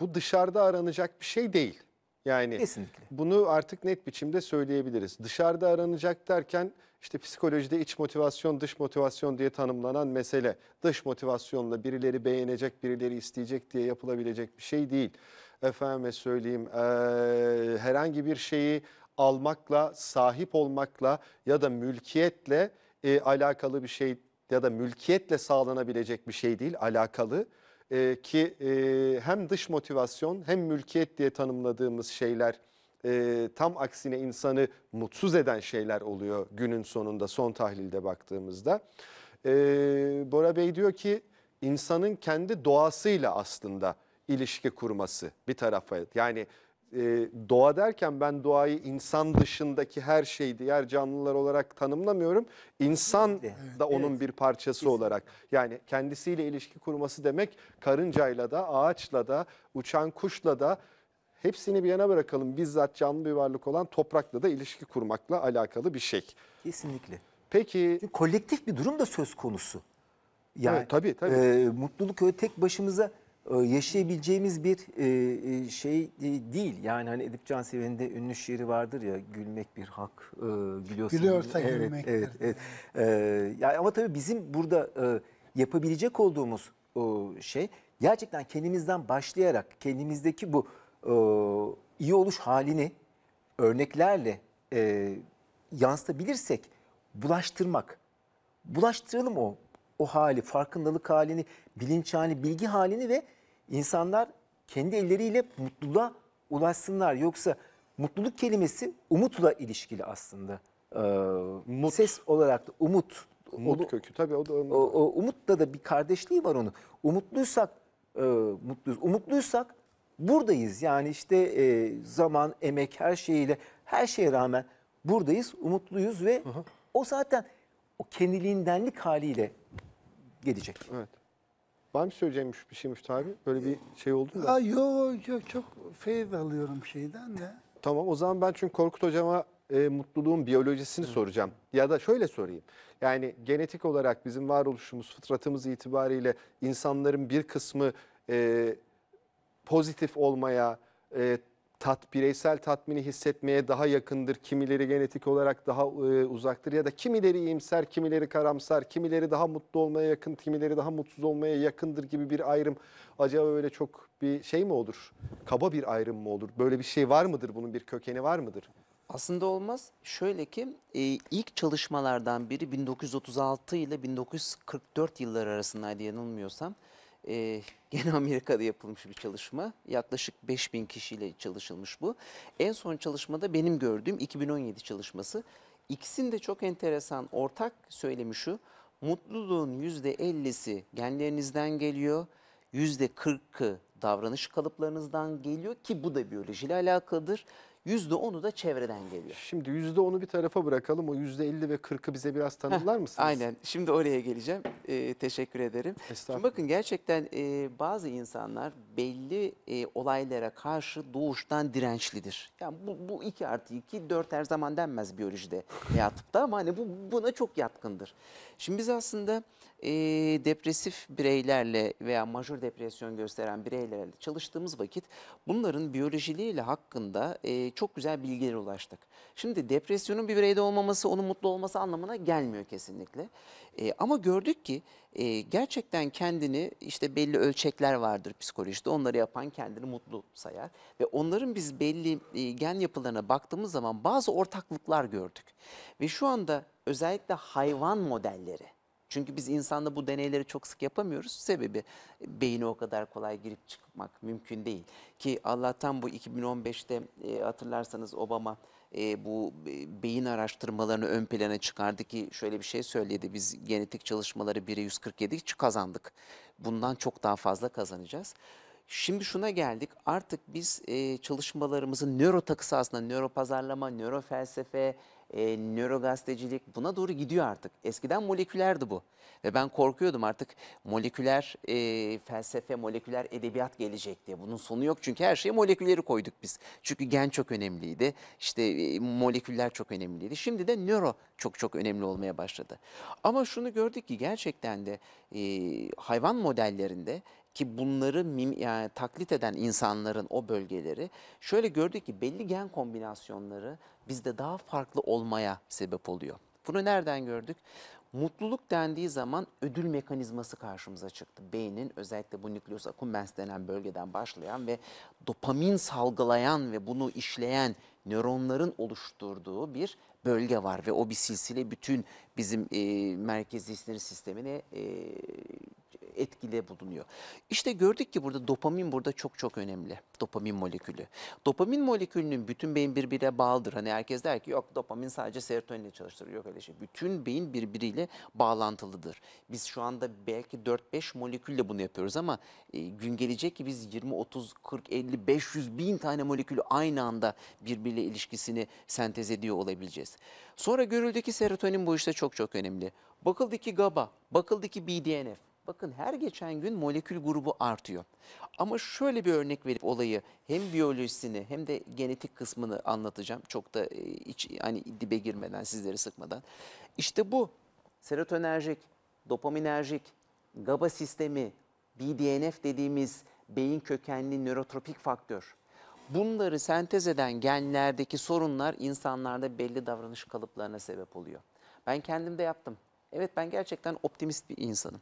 bu dışarıda aranacak bir şey değil. Yani Kesinlikle. bunu artık net biçimde söyleyebiliriz. Dışarıda aranacak derken işte psikolojide iç motivasyon, dış motivasyon diye tanımlanan mesele. Dış motivasyonla birileri beğenecek, birileri isteyecek diye yapılabilecek bir şey değil. Efendime söyleyeyim e, herhangi bir şeyi almakla, sahip olmakla ya da mülkiyetle e, alakalı bir şey ya da mülkiyetle sağlanabilecek bir şey değil alakalı. E, ki e, hem dış motivasyon hem mülkiyet diye tanımladığımız şeyler e, tam aksine insanı mutsuz eden şeyler oluyor günün sonunda son tahlilde baktığımızda. E, Bora Bey diyor ki insanın kendi doğasıyla aslında ilişki kurması bir tarafa yani e, doğa derken ben doğayı insan dışındaki her şey diğer canlılar olarak tanımlamıyorum. İnsan da onun evet. bir parçası Kesinlikle. olarak. Yani kendisiyle ilişki kurması demek karıncayla da, ağaçla da, uçan kuşla da hepsini bir yana bırakalım. Bizzat canlı bir varlık olan toprakla da ilişki kurmakla alakalı bir şey. Kesinlikle. Peki. Çünkü kolektif bir durum da söz konusu. Yani, evet, tabii tabii. E, mutluluk öyle tek başımıza ee, yaşayabileceğimiz bir e, e, şey e, değil. Yani hani Edip Cansever'in de ünlü şiiri vardır ya gülmek bir hak gülüyorsun. Gülüyorsa evet, gülmektir. Evet, evet. Ee, yani ama tabii bizim burada yapabilecek olduğumuz şey gerçekten kendimizden başlayarak kendimizdeki bu iyi oluş halini örneklerle yansıtabilirsek bulaştırmak. Bulaştıralım o o hali, farkındalık halini, bilinç halini, bilgi halini ve insanlar kendi elleriyle mutluluğa ulaşsınlar. Yoksa mutluluk kelimesi umutla ilişkili aslında. Ee, Ses olarak da umut. Umut o, kökü tabii o da. O, o, umutla da bir kardeşliği var onun. Umutluysak e, mutluyuz. Umutluysak buradayız. Yani işte e, zaman, emek her şeyiyle her şeye rağmen buradayız, umutluyuz ve hı hı. o zaten o kendiliğindenlik haliyle gelecek. Evet. Var mı söyleyeceğim bir şey Müftü abi? Böyle bir şey oldu mu? Ha, yok yok çok feyiz alıyorum şeyden de. Tamam o zaman ben çünkü Korkut hocama e, mutluluğun biyolojisini soracağım. Ya da şöyle sorayım. Yani genetik olarak bizim varoluşumuz, fıtratımız itibariyle insanların bir kısmı e, pozitif olmaya, e, tat bireysel tatmini hissetmeye daha yakındır. Kimileri genetik olarak daha e, uzaktır ya da kimileri iyimser, kimileri karamsar, kimileri daha mutlu olmaya yakın, kimileri daha mutsuz olmaya yakındır gibi bir ayrım. Acaba öyle çok bir şey mi olur? Kaba bir ayrım mı olur? Böyle bir şey var mıdır? Bunun bir kökeni var mıdır? Aslında olmaz. Şöyle ki e, ilk çalışmalardan biri 1936 ile 1944 yılları arasındaydı yanılmıyorsam e, gene Amerika'da yapılmış bir çalışma. Yaklaşık 5000 kişiyle çalışılmış bu. En son çalışmada benim gördüğüm 2017 çalışması. İkisinin de çok enteresan ortak söylemi şu. Mutluluğun %50'si genlerinizden geliyor. %40'ı davranış kalıplarınızdan geliyor ki bu da biyolojiyle alakalıdır. Yüzde onu da çevreden geliyor. Şimdi yüzde onu bir tarafa bırakalım. O yüzde elli ve kırkı bize biraz tanımlar mısınız? Aynen. Şimdi oraya geleceğim. Ee, teşekkür ederim. Şimdi bakın gerçekten e, bazı insanlar belli e, olaylara karşı doğuştan dirençlidir. Yani bu, bu iki artı iki 4 her zaman denmez biyolojide veya tıpta ama hani bu, buna çok yatkındır. Şimdi biz aslında e, depresif bireylerle veya majör depresyon gösteren bireylerle çalıştığımız vakit bunların biyolojiliğiyle hakkında e, çok güzel bilgilere ulaştık. Şimdi depresyonun bir bireyde olmaması, onun mutlu olması anlamına gelmiyor kesinlikle. E, ama gördük ki e, gerçekten kendini işte belli ölçekler vardır psikolojide. Onları yapan kendini mutlu sayar. Ve onların biz belli e, gen yapılarına baktığımız zaman bazı ortaklıklar gördük. Ve şu anda özellikle hayvan modelleri çünkü biz insanda bu deneyleri çok sık yapamıyoruz. Sebebi beyni o kadar kolay girip çıkmak mümkün değil. Ki Allah'tan bu 2015'te e, hatırlarsanız Obama e, bu e, beyin araştırmalarını ön plana çıkardı ki şöyle bir şey söyledi. Biz genetik çalışmaları 1'e 147 kazandık. Bundan çok daha fazla kazanacağız. Şimdi şuna geldik. Artık biz e, çalışmalarımızı nöro takısı aslında nöro pazarlama, nöro felsefe, e, nörogazetecilik buna doğru gidiyor artık. Eskiden molekülerdi bu. Ve ben korkuyordum artık moleküler e, felsefe, moleküler edebiyat gelecek diye. Bunun sonu yok çünkü her şeye molekülleri koyduk biz. Çünkü gen çok önemliydi. İşte e, moleküller çok önemliydi. Şimdi de nöro çok çok önemli olmaya başladı. Ama şunu gördük ki gerçekten de e, hayvan modellerinde ki bunları mim, yani taklit eden insanların o bölgeleri şöyle gördük ki belli gen kombinasyonları bizde daha farklı olmaya sebep oluyor. Bunu nereden gördük? Mutluluk dendiği zaman ödül mekanizması karşımıza çıktı. Beynin özellikle bu nükleus accumbens denen bölgeden başlayan ve dopamin salgılayan ve bunu işleyen nöronların oluşturduğu bir bölge var ve o bir silsile bütün bizim e, merkezi sinir sistemine e, etkile bulunuyor. İşte gördük ki burada dopamin burada çok çok önemli. Dopamin molekülü. Dopamin molekülünün bütün beyin birbirine bağlıdır. Hani herkes der ki yok dopamin sadece serotoninle çalıştırır. Yok öyle şey. Bütün beyin birbiriyle bağlantılıdır. Biz şu anda belki 4-5 molekülle bunu yapıyoruz ama e, gün gelecek ki biz 20, 30, 40, 50, 500 bin tane molekülü aynı anda birbiriyle ilişkisini sentez ediyor olabileceğiz. Sonra görüldü ki serotonin bu işte çok çok önemli. Bakıldı ki GABA, bakıldı ki BDNF. Bakın her geçen gün molekül grubu artıyor. Ama şöyle bir örnek verip olayı hem biyolojisini hem de genetik kısmını anlatacağım. Çok da hiç e, hani dibe girmeden, sizleri sıkmadan. İşte bu serotonerjik, dopaminerjik, GABA sistemi, BDNF dediğimiz beyin kökenli nörotropik faktör. Bunları sentez eden genlerdeki sorunlar insanlarda belli davranış kalıplarına sebep oluyor. Ben kendim de yaptım. Evet ben gerçekten optimist bir insanım.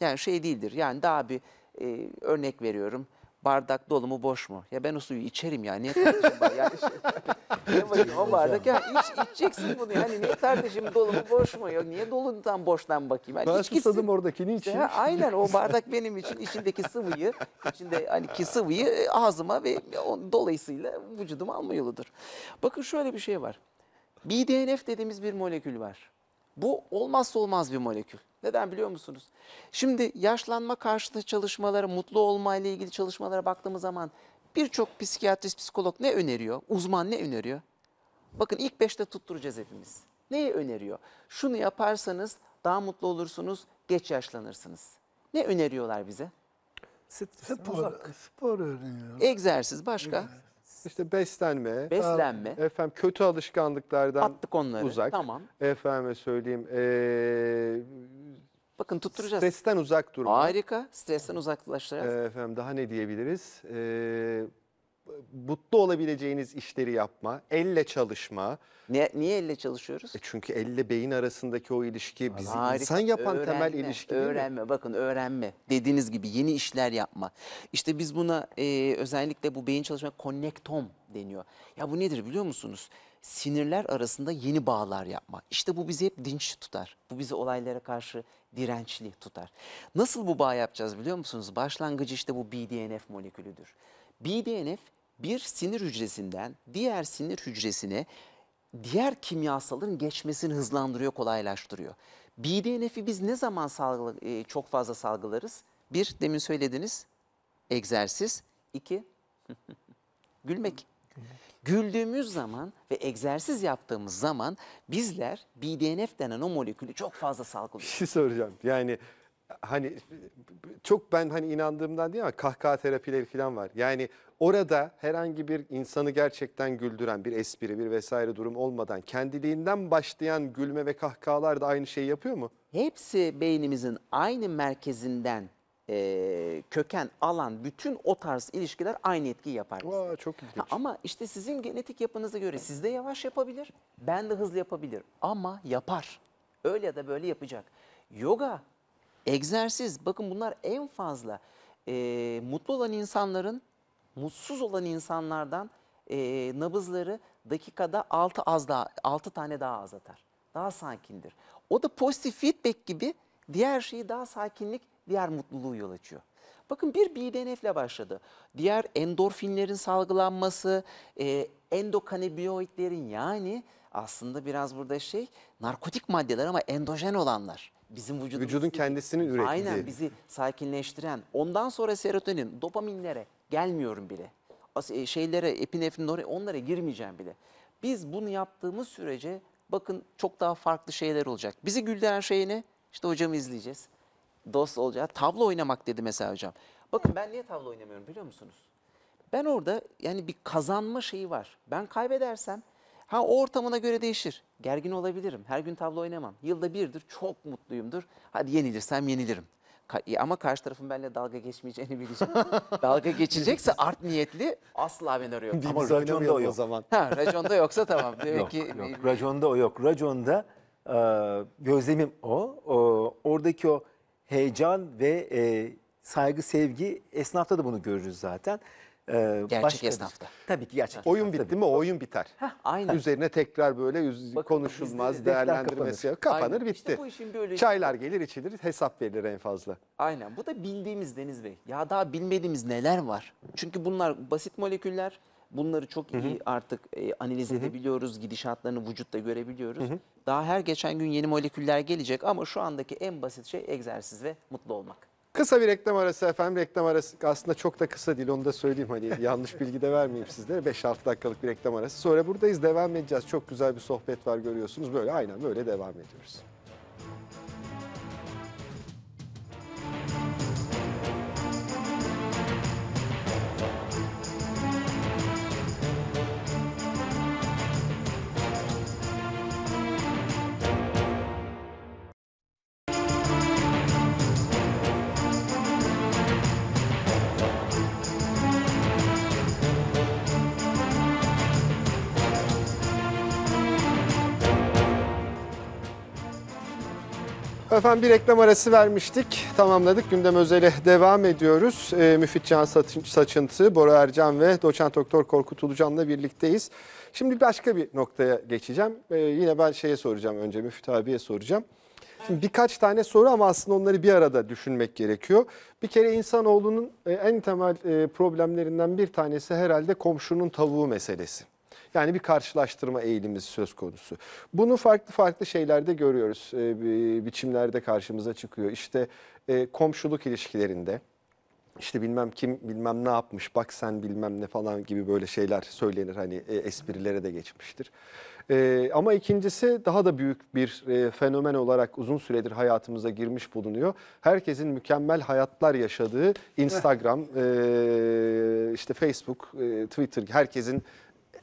Yani şey değildir. Yani daha bir e, örnek veriyorum. Bardak dolu mu boş mu? Ya ben o suyu içerim ya. Niye tartışım var? Yani şey, o bardak ya iç, içeceksin bunu. Yani niye tartışım dolu mu boş mu? Ya niye doludan boştan bakayım? Yani Ben iç gitsin. susadım oradakini içeyim. ha, aynen o bardak benim için içindeki sıvıyı, içinde hani ki sıvıyı e, ağzıma ve o- dolayısıyla vücuduma alma yoludur. Bakın şöyle bir şey var. BDNF dediğimiz bir molekül var. Bu olmazsa olmaz bir molekül. Neden biliyor musunuz? Şimdi yaşlanma karşıtı çalışmalara, mutlu olmayla ilgili çalışmalara baktığımız zaman birçok psikiyatrist, psikolog ne öneriyor? Uzman ne öneriyor? Bakın ilk beşte tutturacağız hepimiz. Neyi öneriyor? Şunu yaparsanız daha mutlu olursunuz, geç yaşlanırsınız. Ne öneriyorlar bize? spor, uzak. spor öğreniyoruz. Egzersiz başka? İşte beslenme. Beslenme. Efendim kötü alışkanlıklardan Attık onları. uzak. Tamam. Efendim söyleyeyim. Ee, Bakın tutturacağız. Stresten uzak durma. Harika. Stresten uzaklaşacağız. Ee, efendim daha ne diyebiliriz? Ee, mutlu olabileceğiniz işleri yapma, elle çalışma. Ne, niye elle çalışıyoruz? E çünkü elle beyin arasındaki o ilişki bizi Harika. insan yapan öğrenme, temel ilişki öğrenme, değil Öğrenme mi? bakın öğrenme dediğiniz gibi yeni işler yapma. İşte biz buna e, özellikle bu beyin çalışma konnektom deniyor. Ya bu nedir biliyor musunuz? Sinirler arasında yeni bağlar yapma. İşte bu bizi hep dinç tutar. Bu bizi olaylara karşı dirençli tutar. Nasıl bu bağ yapacağız biliyor musunuz? Başlangıcı işte bu BDNF molekülüdür. BDNF bir sinir hücresinden diğer sinir hücresine diğer kimyasalın geçmesini hızlandırıyor, kolaylaştırıyor. BDNF'i biz ne zaman salgı, e, çok fazla salgılarız? Bir, demin söylediniz egzersiz. İki, gülmek. gülmek. Güldüğümüz zaman ve egzersiz yaptığımız zaman bizler BDNF denen o molekülü çok fazla salgılıyoruz. Bir şey soracağım. Yani hani çok ben hani inandığımdan değil ama kahkaha terapileri falan var. Yani orada herhangi bir insanı gerçekten güldüren bir espri bir vesaire durum olmadan kendiliğinden başlayan gülme ve kahkahalar da aynı şeyi yapıyor mu? Hepsi beynimizin aynı merkezinden e, köken alan bütün o tarz ilişkiler aynı etkiyi yapar. Aa, çok Ha, ama işte sizin genetik yapınıza göre sizde yavaş yapabilir, ben de hızlı yapabilir ama yapar. Öyle ya da böyle yapacak. Yoga, egzersiz bakın bunlar en fazla e, mutlu olan insanların mutsuz olan insanlardan e, nabızları dakikada 6 az daha 6 tane daha az atar. Daha sakindir. O da pozitif feedback gibi diğer şeyi daha sakinlik diğer mutluluğu yol açıyor. Bakın bir BDNF ile başladı. Diğer endorfinlerin salgılanması, e, endokanabinoidlerin yani aslında biraz burada şey narkotik maddeler ama endojen olanlar. Bizim vücudumuz Vücudun kendisinin ürettiği. Aynen bizi sakinleştiren. Ondan sonra serotonin, dopaminlere gelmiyorum bile. E, şeylere, epinefrin, onlara girmeyeceğim bile. Biz bunu yaptığımız sürece bakın çok daha farklı şeyler olacak. Bizi güldüren şey ne? İşte hocamı izleyeceğiz dost olacağı. tavla oynamak dedi mesela hocam. Bakın ben niye tavla oynamıyorum biliyor musunuz? Ben orada yani bir kazanma şeyi var. Ben kaybedersem ha o ortamına göre değişir. Gergin olabilirim. Her gün tavla oynamam. Yılda birdir çok mutluyumdur. Hadi yenilirsem yenilirim. E, ama karşı tarafın benimle dalga geçmeyeceğini bileceğim. dalga geçecekse art niyetli asla beni arıyor. ama raconda o yok. O zaman. Ha, raconda yoksa tamam. Demek yok, ki... yok. Raconda o yok. Raconda e, gözlemim o. o. Oradaki o heyecan ve e, saygı, sevgi esnafta da bunu görürüz zaten. Ee, Gerçek başka esnafta. Tabii ki gerçek. Oyun bitti tabii. mi? O oyun biter. Heh, aynen. Üzerine tekrar böyle yüz, Bakın, konuşulmaz, değerlendirmesi kapanır, kapanır bitti. İşte bu işin böyle Çaylar işte. gelir, içilir, hesap verilir en fazla. Aynen. Bu da bildiğimiz Deniz Bey. Ya daha bilmediğimiz neler var? Çünkü bunlar basit moleküller. Bunları çok Hı -hı. iyi artık e, analiz Hı -hı. edebiliyoruz, gidişatlarını vücutta görebiliyoruz. Hı -hı. Daha her geçen gün yeni moleküller gelecek ama şu andaki en basit şey egzersiz ve mutlu olmak. Kısa bir reklam arası efendim. Reklam arası aslında çok da kısa değil onu da söyleyeyim. Hani yanlış bilgi de vermeyeyim sizlere. 5-6 dakikalık bir reklam arası. Sonra buradayız devam edeceğiz. Çok güzel bir sohbet var görüyorsunuz. Böyle aynen böyle devam ediyoruz. Efendim bir reklam arası vermiştik, tamamladık. Gündem özele devam ediyoruz. Ee, Müfit Can Saçıntı, Bora Ercan ve doçent doktor Korkut Ulucan'la birlikteyiz. Şimdi başka bir noktaya geçeceğim. Ee, yine ben şeye soracağım önce, Müfit abiye soracağım. Şimdi birkaç tane soru ama aslında onları bir arada düşünmek gerekiyor. Bir kere insanoğlunun e, en temel e, problemlerinden bir tanesi herhalde komşunun tavuğu meselesi. Yani bir karşılaştırma eğilimiz söz konusu. Bunu farklı farklı şeylerde görüyoruz. E, biçimlerde karşımıza çıkıyor. İşte e, komşuluk ilişkilerinde işte bilmem kim bilmem ne yapmış bak sen bilmem ne falan gibi böyle şeyler söylenir hani e, esprilere de geçmiştir. E, ama ikincisi daha da büyük bir e, fenomen olarak uzun süredir hayatımıza girmiş bulunuyor. Herkesin mükemmel hayatlar yaşadığı Instagram, e, işte Facebook, e, Twitter herkesin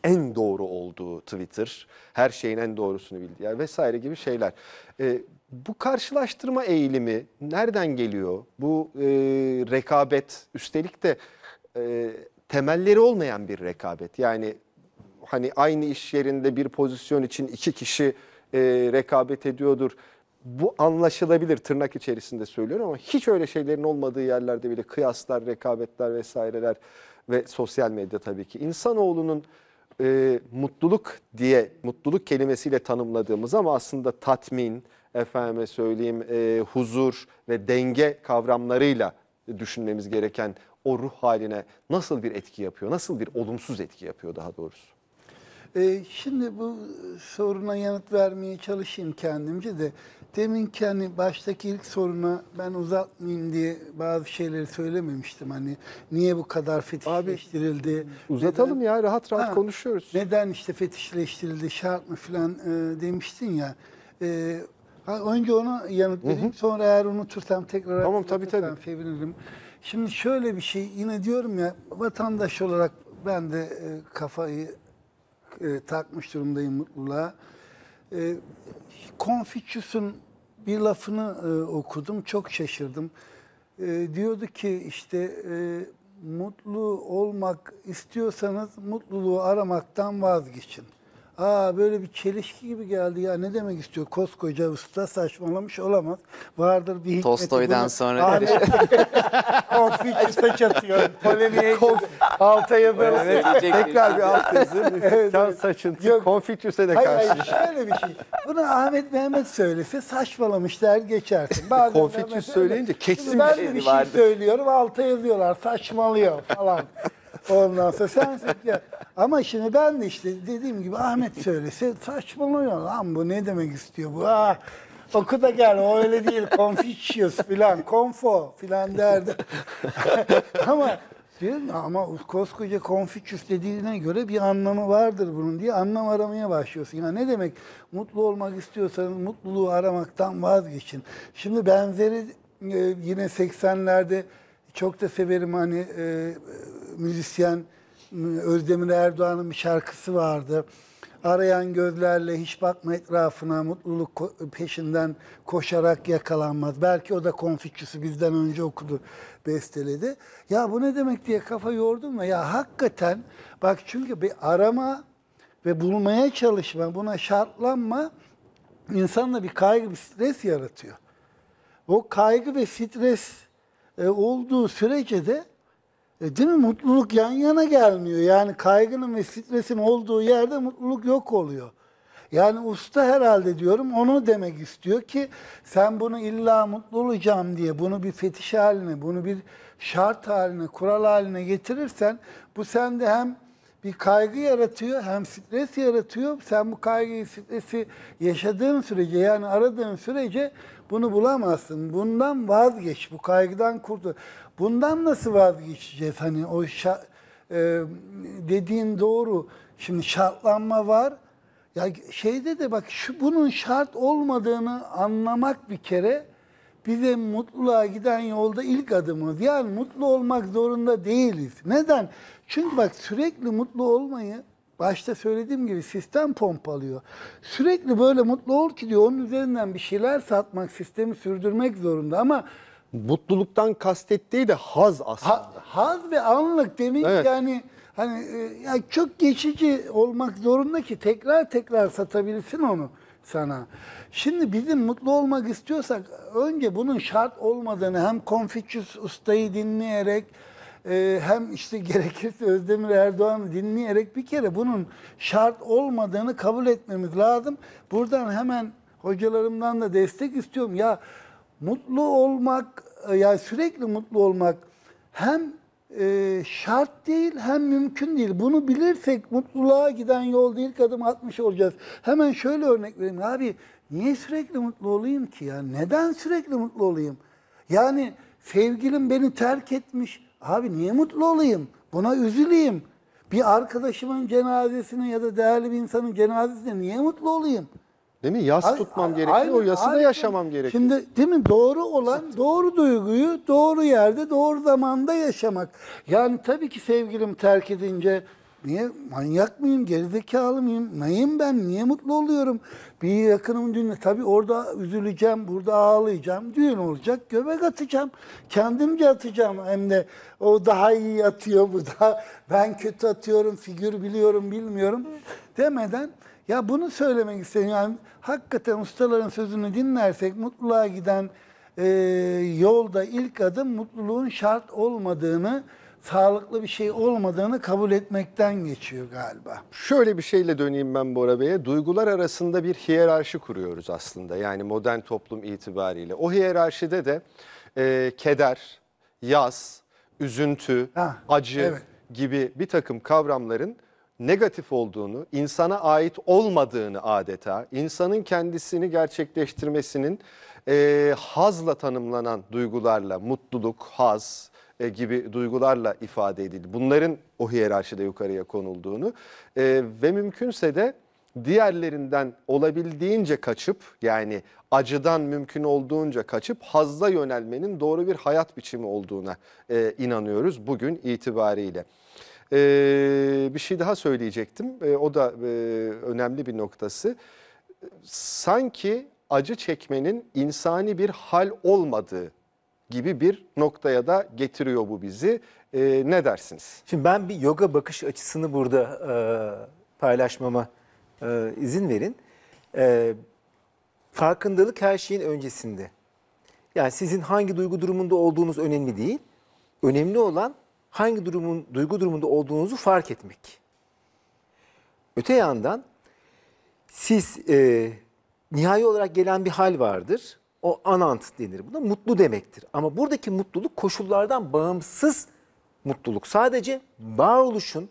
en doğru olduğu Twitter, her şeyin en doğrusunu bildiği yer vesaire gibi şeyler. E, bu karşılaştırma eğilimi nereden geliyor? Bu e, rekabet üstelik de e, temelleri olmayan bir rekabet. Yani hani aynı iş yerinde bir pozisyon için iki kişi e, rekabet ediyordur. Bu anlaşılabilir tırnak içerisinde söylüyorum ama hiç öyle şeylerin olmadığı yerlerde bile kıyaslar, rekabetler vesaireler ve sosyal medya tabii ki. oğlunun e, mutluluk diye mutluluk kelimesiyle tanımladığımız ama aslında tatmin, efendime söyleyeyim e, huzur ve denge kavramlarıyla düşünmemiz gereken o ruh haline nasıl bir etki yapıyor, nasıl bir olumsuz etki yapıyor daha doğrusu? Ee, şimdi bu soruna yanıt vermeye çalışayım kendimce de. Demin hani baştaki ilk soruna ben uzatmayayım diye bazı şeyleri söylememiştim. Hani niye bu kadar fetişleştirildi? Abi, uzatalım neden, ya rahat rahat ha, konuşuyoruz. Neden işte fetişleştirildi şart mı filan e, demiştin ya. E, önce ona yanıt vereyim hı hı. sonra eğer unutursam tekrar tamam, tabii, tabii. sevinirim. Şimdi şöyle bir şey yine diyorum ya vatandaş olarak ben de e, kafayı e, takmış durumdayım mutluluğa. E, Konfüçyüs'ün bir lafını e, okudum, çok şaşırdım. E, diyordu ki işte e, mutlu olmak istiyorsanız mutluluğu aramaktan vazgeçin. Aa böyle bir çelişki gibi geldi ya ne demek istiyor koskoca usta saçmalamış olamaz. Vardır bir hikmeti. Tolstoy'dan sonra Ahmet- Konfüçyüs'e çatıyor. Polemiğe alta yazarız. Tekrar bir alt yazı. Evet, Can saçıntı. Yok. Konfüçyüs'e de Hayır, karşı. hayır şöyle bir şey. Bunu Ahmet Mehmet söylese saçmalamışlar der geçersin. Bazen Konfüçyüs söyleyince kesin bir Ben de şey bir şey vardı. söylüyorum alta yazıyorlar saçmalıyor falan. Ondan sonra sen ya. Ama şimdi ben de işte dediğim gibi Ahmet söylese saçmalıyor lan bu ne demek istiyor bu. Ah, oku da gel o öyle değil Confucius filan konfo filan derdi. ama diyorum ama koskoca Confucius dediğine göre bir anlamı vardır bunun diye anlam aramaya başlıyorsun. Ya ne demek mutlu olmak istiyorsanız mutluluğu aramaktan vazgeçin. Şimdi benzeri e, yine 80'lerde çok da severim hani e, e müzisyen Özdemir Erdoğan'ın bir şarkısı vardı. Arayan gözlerle hiç bakma etrafına mutluluk peşinden koşarak yakalanmaz. Belki o da Konfüçyüsü bizden önce okudu, besteledi. Ya bu ne demek diye kafa yordum da ya hakikaten bak çünkü bir arama ve bulmaya çalışma, buna şartlanma insanla bir kaygı, bir stres yaratıyor. O kaygı ve stres e, olduğu sürece de e, değil mi mutluluk yan yana gelmiyor. Yani kaygının ve stresin olduğu yerde mutluluk yok oluyor. Yani usta herhalde diyorum onu demek istiyor ki sen bunu illa mutlu olacağım diye bunu bir fetiş haline, bunu bir şart haline, kural haline getirirsen bu sende hem bir kaygı yaratıyor hem stres yaratıyor. Sen bu kaygıyı, stresi yaşadığın sürece yani aradığın sürece bunu bulamazsın. Bundan vazgeç. Bu kaygıdan kurtul. Bundan nasıl vazgeçeceğiz? Hani o e- dediğin doğru. Şimdi şartlanma var. Ya şeyde de bak şu bunun şart olmadığını anlamak bir kere bize mutluluğa giden yolda ilk adımız. Yani mutlu olmak zorunda değiliz. Neden? Çünkü bak sürekli mutlu olmayı başta söylediğim gibi sistem pompalıyor. Sürekli böyle mutlu ol ki diyor onun üzerinden bir şeyler satmak, sistemi sürdürmek zorunda ama mutluluktan kastettiği de haz aslında. Ha, haz ve anlık demek evet. yani hani e, yani çok geçici olmak zorunda ki tekrar tekrar satabilsin onu sana. Şimdi bizim mutlu olmak istiyorsak önce bunun şart olmadığını hem Confucius ustayı dinleyerek e, hem işte gerekirse Özdemir Erdoğan'ı dinleyerek bir kere bunun şart olmadığını kabul etmemiz lazım. Buradan hemen hocalarımdan da destek istiyorum. Ya mutlu olmak, e, ya sürekli mutlu olmak hem e, şart değil hem mümkün değil. Bunu bilirsek mutluluğa giden yolda ilk adım atmış olacağız. Hemen şöyle örnek vereyim. Abi niye sürekli mutlu olayım ki ya? Neden sürekli mutlu olayım? Yani sevgilim beni terk etmiş, Abi niye mutlu olayım? Buna üzüleyim. Bir arkadaşımın cenazesinin ya da değerli bir insanın cenazesinde niye mutlu olayım? Değil mi? Yas tutmam ay, gerekiyor. Aynen, o yası da yaşamam gerekiyor. Şimdi değil mi? Doğru olan doğru duyguyu doğru yerde doğru zamanda yaşamak. Yani tabii ki sevgilim terk edince Niye manyak mıyım, gerizekalı mıyım, neyim ben, niye mutlu oluyorum? Bir yakınım düğünü, tabii orada üzüleceğim, burada ağlayacağım, düğün olacak, göbek atacağım. Kendimce atacağım hem de o daha iyi atıyor, bu da ben kötü atıyorum, figür biliyorum, bilmiyorum demeden ya bunu söylemek istedim. Yani hakikaten ustaların sözünü dinlersek mutluluğa giden e, yolda ilk adım mutluluğun şart olmadığını sağlıklı bir şey olmadığını kabul etmekten geçiyor galiba. Şöyle bir şeyle döneyim ben Bora Bey'e. Duygular arasında bir hiyerarşi kuruyoruz aslında. Yani modern toplum itibariyle. O hiyerarşide de e, keder, yaz, üzüntü, ha, acı evet. gibi bir takım kavramların negatif olduğunu, insana ait olmadığını adeta, insanın kendisini gerçekleştirmesinin e, hazla tanımlanan duygularla mutluluk, haz, e, gibi duygularla ifade edildi. Bunların o hiyerarşide yukarıya konulduğunu e, ve mümkünse de diğerlerinden olabildiğince kaçıp yani acıdan mümkün olduğunca kaçıp hazza yönelmenin doğru bir hayat biçimi olduğuna e, inanıyoruz bugün itibariyle. E, bir şey daha söyleyecektim e, o da e, önemli bir noktası. Sanki acı çekmenin insani bir hal olmadığı gibi bir noktaya da getiriyor bu bizi. E, ne dersiniz? Şimdi ben bir yoga bakış açısını burada e, paylaşmama e, izin verin. E, farkındalık her şeyin öncesinde. Yani sizin hangi duygu durumunda olduğunuz önemli değil. Önemli olan hangi durumun duygu durumunda olduğunuzu fark etmek. Öte yandan siz e, nihai olarak gelen bir hal vardır o anant denir buna. Mutlu demektir. Ama buradaki mutluluk koşullardan bağımsız mutluluk. Sadece varoluşun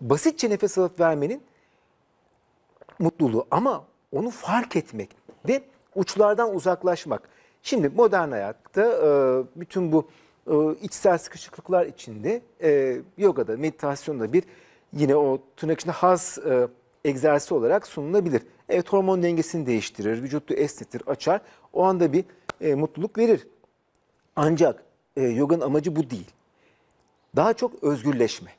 basitçe nefes alıp vermenin mutluluğu ama onu fark etmek ve uçlardan uzaklaşmak. Şimdi modern hayatta e, bütün bu e, içsel sıkışıklıklar içinde e, yogada, meditasyonda bir yine o tırnak içinde haz e, egzersizi olarak sunulabilir. Evet hormon dengesini değiştirir, vücutu esnetir, açar. O anda bir e, mutluluk verir. Ancak e, yoganın amacı bu değil. Daha çok özgürleşme.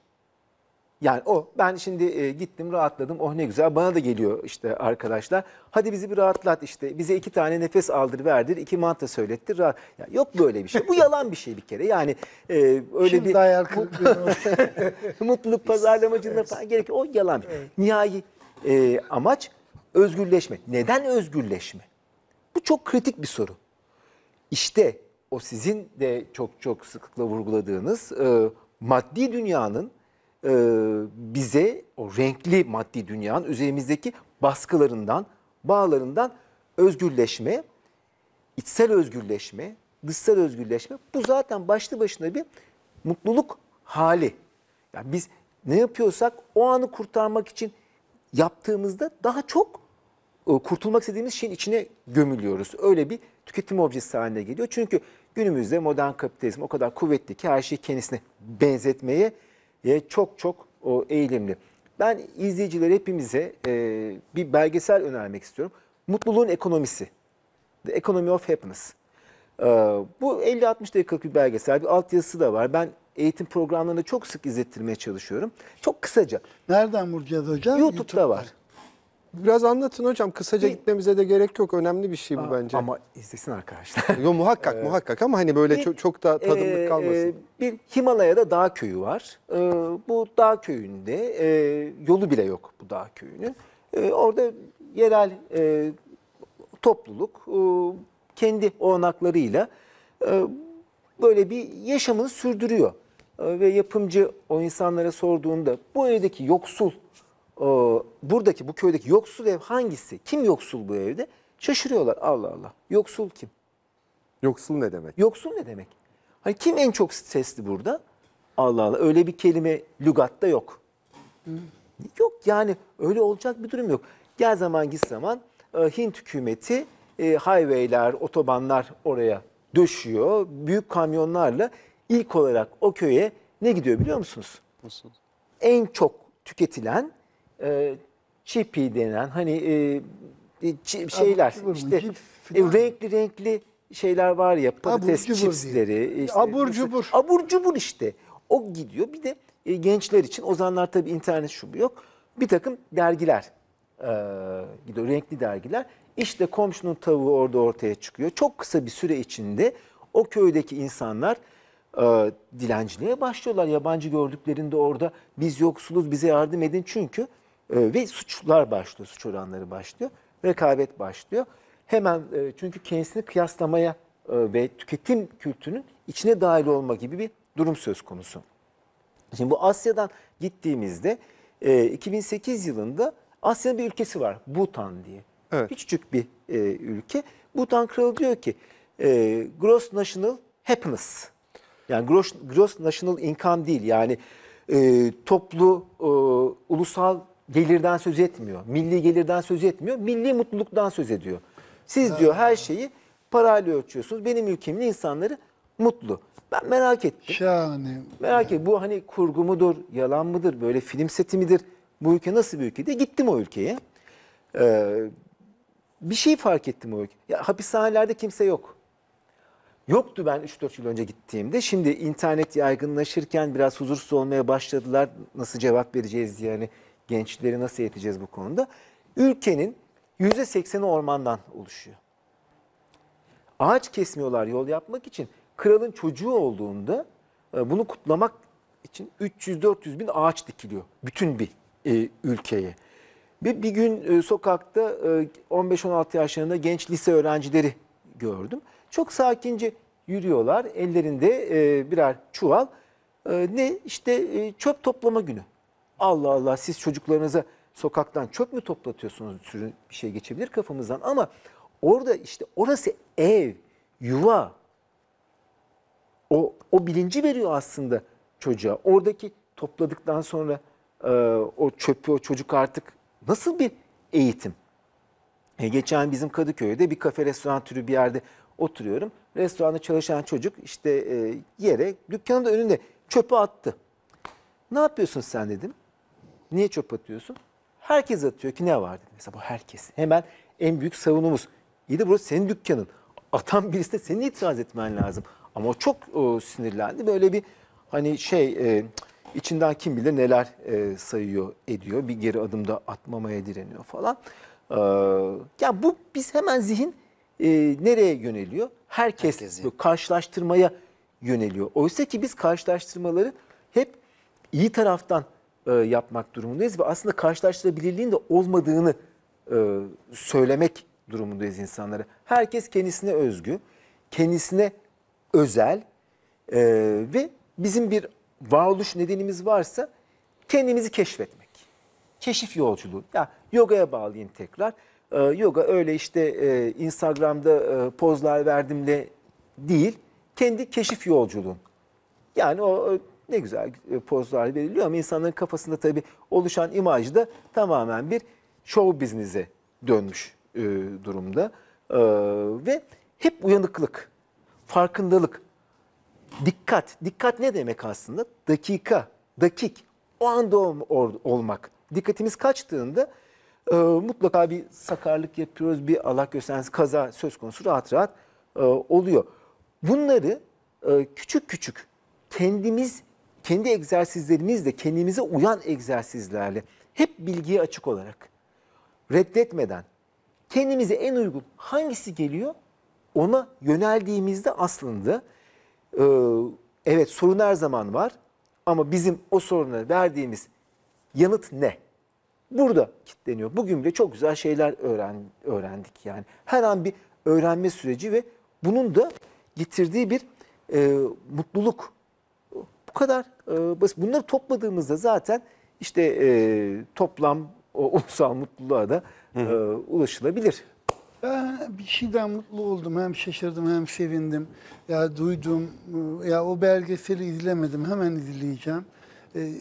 Yani o oh, ben şimdi e, gittim rahatladım oh ne güzel bana da geliyor işte arkadaşlar. Hadi bizi bir rahatlat işte bize iki tane nefes aldır verdir iki manta söylettir. Rahat. Ya, yok böyle bir şey bu yalan bir şey bir kere yani e, öyle şimdi bir mutluluk pazarlamacılığına falan gerek o yalan şey. Evet. Nihai e, amaç Özgürleşme. Neden özgürleşme? Bu çok kritik bir soru. İşte o sizin de çok çok sıklıkla vurguladığınız e, maddi dünyanın e, bize o renkli maddi dünyanın üzerimizdeki baskılarından, bağlarından özgürleşme, içsel özgürleşme, dışsal özgürleşme bu zaten başlı başına bir mutluluk hali. Yani biz ne yapıyorsak o anı kurtarmak için yaptığımızda daha çok e, kurtulmak istediğimiz şeyin içine gömülüyoruz. Öyle bir tüketim objesi haline geliyor. Çünkü günümüzde modern kapitalizm o kadar kuvvetli ki her şeyi kendisine benzetmeye e, çok çok eğilimli. Ben izleyiciler hepimize e, bir belgesel önermek istiyorum. Mutluluğun Ekonomisi. The Economy of Happiness. Bu 50-60 dakikalık bir belgesel. Bir altyazısı da var. Ben eğitim programlarında çok sık izlettirmeye çalışıyorum. Çok kısaca. Nereden bulacağız hocam? YouTube'da, YouTube'da. var. Biraz anlatın hocam. Kısaca gitmemize de gerek yok. Önemli bir şey bu bence. Ama izlesin arkadaşlar. Yo muhakkak ee, muhakkak ama hani böyle Bir, çok, çok da e, tadımlık e, kalmasın. bir Himalaya'da dağ köyü var. Ee, bu dağ köyünde e, yolu bile yok bu dağ köyünün. orada yerel topluluk kendi olanaklarıyla e, böyle bir yaşamını sürdürüyor. ve yapımcı o insanlara sorduğunda bu evdeki yoksul ee, buradaki bu köydeki yoksul ev hangisi? Kim yoksul bu evde? Şaşırıyorlar Allah Allah. Yoksul kim? Yoksul ne demek? Yoksul ne demek? Hani kim en çok stresli burada? Allah Allah öyle bir kelime lügatta yok. Hı. Yok yani öyle olacak bir durum yok. Gel zaman git zaman e, Hint hükümeti e, highway'ler, otobanlar oraya döşüyor. Büyük kamyonlarla ilk olarak o köye ne gidiyor biliyor musunuz? Nasıl? En çok tüketilen e, ee, çipi denen hani e, e çi, şeyler Abur işte e, renkli renkli şeyler var ya patates abur çipsleri. Işte, abur cubur. Abur cubur işte. O gidiyor. Bir de e, gençler için o zamanlar tabii internet şu bu yok. Bir takım dergiler e, gidiyor. Renkli dergiler. İşte komşunun tavuğu orada ortaya çıkıyor. Çok kısa bir süre içinde o köydeki insanlar e, dilenciliğe başlıyorlar. Yabancı gördüklerinde orada biz yoksuluz bize yardım edin. Çünkü e, ve suçlar başlıyor, suç oranları başlıyor. Rekabet başlıyor. Hemen e, çünkü kendisini kıyaslamaya e, ve tüketim kültürünün içine dahil olma gibi bir durum söz konusu. Şimdi bu Asya'dan gittiğimizde e, 2008 yılında Asya'nın bir ülkesi var. Bhutan diye. Evet. Küçücük bir e, ülke. Bhutan kralı diyor ki e, gross national happiness. Yani gross, gross national income değil. Yani e, toplu e, ulusal gelirden söz etmiyor. Milli gelirden söz etmiyor. Milli mutluluktan söz ediyor. Siz evet. diyor her şeyi parayla ölçüyorsunuz. Benim ülkemin insanları mutlu. Ben merak ettim. Şahane. Merak ettim Bu hani kurgu mudur, yalan mıdır, böyle film seti midir? Bu ülke nasıl bir ülke diye gittim o ülkeye. Ee, bir şey fark ettim o ülke. Ya, hapishanelerde kimse yok. Yoktu ben 3-4 yıl önce gittiğimde. Şimdi internet yaygınlaşırken biraz huzursuz olmaya başladılar. Nasıl cevap vereceğiz diye yani gençleri nasıl yeteceğiz bu konuda? Ülkenin %80'i ormandan oluşuyor. Ağaç kesmiyorlar yol yapmak için. Kralın çocuğu olduğunda e, bunu kutlamak için 300-400 bin ağaç dikiliyor bütün bir e, ülkeye. Ve bir gün e, sokakta e, 15-16 yaşlarında genç lise öğrencileri gördüm. Çok sakince yürüyorlar ellerinde e, birer çuval. E, ne işte e, çöp toplama günü. Allah Allah siz çocuklarınıza sokaktan çöp mü toplatıyorsunuz sürü bir şey geçebilir kafamızdan ama orada işte orası ev, yuva. O, o bilinci veriyor aslında çocuğa. Oradaki topladıktan sonra e, o çöpü o çocuk artık nasıl bir eğitim? E, geçen bizim Kadıköy'de bir kafe restoran türü bir yerde oturuyorum. Restoranda çalışan çocuk işte e, yere dükkanın önünde çöpü attı. Ne yapıyorsun sen dedim. Niye çöp atıyorsun? Herkes atıyor ki ne var? Mesela bu herkes. Hemen en büyük savunumuz. İyi de burası senin dükkanın. Atan birisi de seni itiraz etmen lazım. Ama o çok e, sinirlendi. Böyle bir hani şey e, içinden kim bilir neler e, sayıyor ediyor. Bir geri adımda atmamaya direniyor falan. E, yani bu biz hemen zihin e, nereye yöneliyor? Herkes, Herkes karşılaştırmaya yöneliyor. Oysa ki biz karşılaştırmaları hep iyi taraftan e, yapmak durumundayız ve aslında karşılaştırabilirliğin de olmadığını e, söylemek durumundayız insanlara. Herkes kendisine özgü, kendisine özel e, ve bizim bir varoluş nedenimiz varsa kendimizi keşfetmek. Keşif yolculuğu. Ya yogaya bağlayayım tekrar. yoga öyle işte Instagram'da e, pozlar verdimle değil. Kendi keşif yolculuğun. Yani o ne güzel e, pozlar veriliyor ama insanların kafasında tabii oluşan imaj da tamamen bir show biznize dönmüş e, durumda. E, ve hep uyanıklık, farkındalık, dikkat. Dikkat ne demek aslında? Dakika, dakik, o anda ol, olmak. Dikkatimiz kaçtığında e, mutlaka bir sakarlık yapıyoruz, bir Allah göstersin kaza söz konusu rahat rahat e, oluyor. Bunları e, küçük küçük kendimiz kendi egzersizlerimizle, kendimize uyan egzersizlerle, hep bilgiye açık olarak, reddetmeden, kendimize en uygun hangisi geliyor ona yöneldiğimizde aslında e, evet sorun her zaman var ama bizim o soruna verdiğimiz yanıt ne? Burada kitleniyor. Bugün bile çok güzel şeyler öğren, öğrendik yani. Her an bir öğrenme süreci ve bunun da getirdiği bir e, mutluluk. Bu kadar ee, basit. Bunları topladığımızda zaten işte e, toplam ulusal mutluluğa da e, ulaşılabilir. Ben bir şeyden mutlu oldum. Hem şaşırdım hem sevindim. Ya duydum. Ya o belgeseli izlemedim. Hemen izleyeceğim. E, e,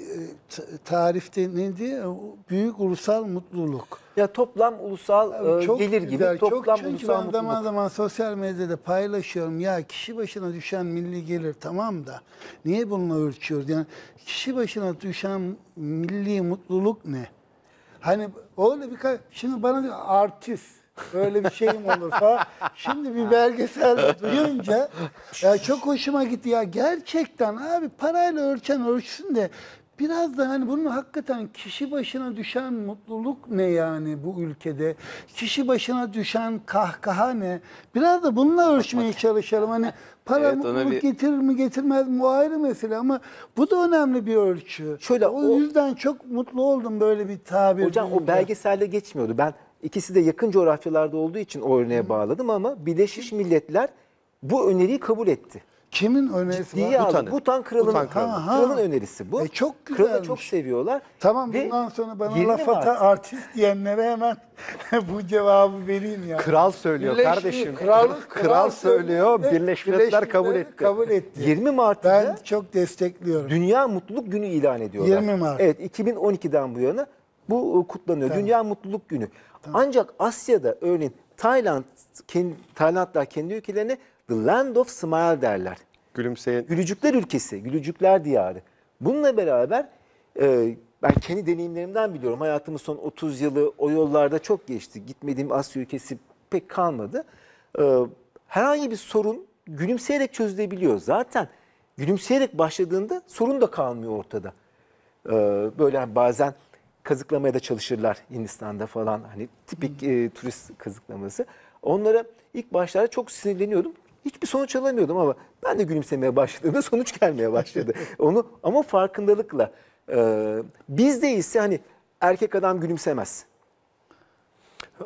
tarifte ne denildi e, büyük ulusal mutluluk. Ya toplam ulusal çok gelir gibi güzel, toplam çok, çünkü ulusal ben mutluluk. zaman zaman sosyal medyada paylaşıyorum ya kişi başına düşen milli gelir tamam da niye bununla ölçüyoruz? Yani kişi başına düşen milli mutluluk ne? Hani öyle bir şimdi bana diyor artist böyle bir şeyim olur falan. Şimdi bir belgesel duyunca ya çok hoşuma gitti. Ya gerçekten abi parayla ölçen ölçsün de Biraz da hani bunun hakikaten kişi başına düşen mutluluk ne yani bu ülkede? Kişi başına düşen kahkaha ne? Biraz da bununla ölçmeye çalışalım. Hani para evet, mutluluk bir... getirir mi getirmez mi o ayrı mesele ama bu da önemli bir ölçü. Şöyle o, o yüzden çok mutlu oldum böyle bir tabir. Hocam o belgeselde geçmiyordu. Ben İkisi de yakın coğrafyalarda olduğu için o örneğe bağladım ama Birleşmiş Milletler bu öneriyi kabul etti. Kimin önerisi Ciddiye var? aldı. Butan'ın. Butan kralının, Butan kralı. Aha. kralın önerisi bu. E, çok güzelmiş. Kralı çok seviyorlar. Tamam Ve bundan sonra bana yerine laf var. artist diyenlere hemen bu cevabı vereyim ya. Kral söylüyor Birleşmiş- kardeşim. Kral, kral söylüyor, Birleşmiş Milletler kabul etti. Kabul etti. 20 Mart'ta Ben çok destekliyorum. Dünya Mutluluk Günü ilan ediyorlar. 20 Mart. Evet 2012'den bu yana bu e, kutlanıyor. Dünya Mutluluk Günü. Tamam. Ancak Asya'da örneğin Tayland, Taylandlar kendi ülkelerine the land of smile derler. Gülümseyen. Gülücükler ülkesi, gülücükler diyarı. Bununla beraber e, ben kendi deneyimlerimden biliyorum. Hayatımın son 30 yılı o yollarda çok geçti. Gitmediğim Asya ülkesi pek kalmadı. E, herhangi bir sorun gülümseyerek çözülebiliyor. Zaten gülümseyerek başladığında sorun da kalmıyor ortada. E, böyle hani bazen kazıklamaya da çalışırlar Hindistan'da falan. Hani tipik e, turist kazıklaması. Onlara ilk başlarda çok sinirleniyordum. Hiçbir sonuç alamıyordum ama ben de gülümsemeye başladığımda sonuç gelmeye başladı. Onu ama farkındalıkla e, bizde ise hani erkek adam gülümsemez.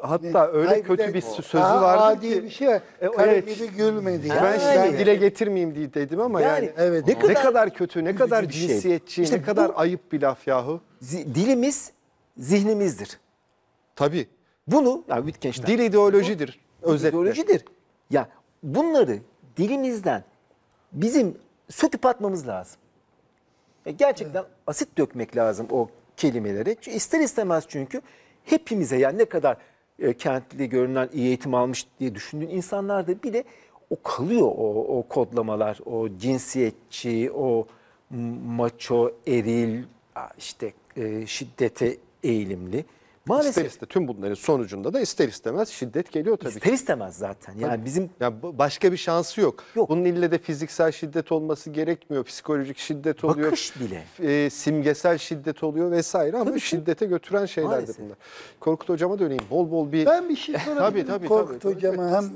Hatta ne? öyle Hayır, kötü bir sözü vardı adi ki. bir şey. E, evet. gülmedi. Yani. Ben şimdi dile getirmeyeyim diye dedim ama yani, yani evet, ne, kadar, ne kadar kötü, ne kadar şey. cinsiyetçi, şey. işte ne kadar bu, ayıp bir laf yahu. Dilimiz zihnimizdir. Tabii. Bunu ya Wittgenstein. Dil ideolojidir bu, özetle. İdeolojidir. Ya bunları dilimizden bizim söküp atmamız lazım. Ya e, gerçekten evet. asit dökmek lazım o kelimeleri. İster istemez çünkü hepimize yani ne kadar e, kentli görünen iyi eğitim almış diye düşündüğün insanlar da bir de o kalıyor o, o kodlamalar, o cinsiyetçi, o maço, eril, işte e, şiddete eğilimli. Maalesef. İster ister, tüm bunların sonucunda da ister istemez şiddet geliyor tabii İster ki. istemez zaten. Yani tabii. bizim ya başka bir şansı yok. yok. Bunun ille de fiziksel şiddet olması gerekmiyor. Psikolojik şiddet oluyor. Bakış bile. E, simgesel şiddet oluyor vesaire ama tabii şiddete ki. götüren şeyler de bunlar. Korkut hocama döneyim. Bol bol bir Ben bir şey sorabilirim. tabii tabii Korkut tabii, hocama hem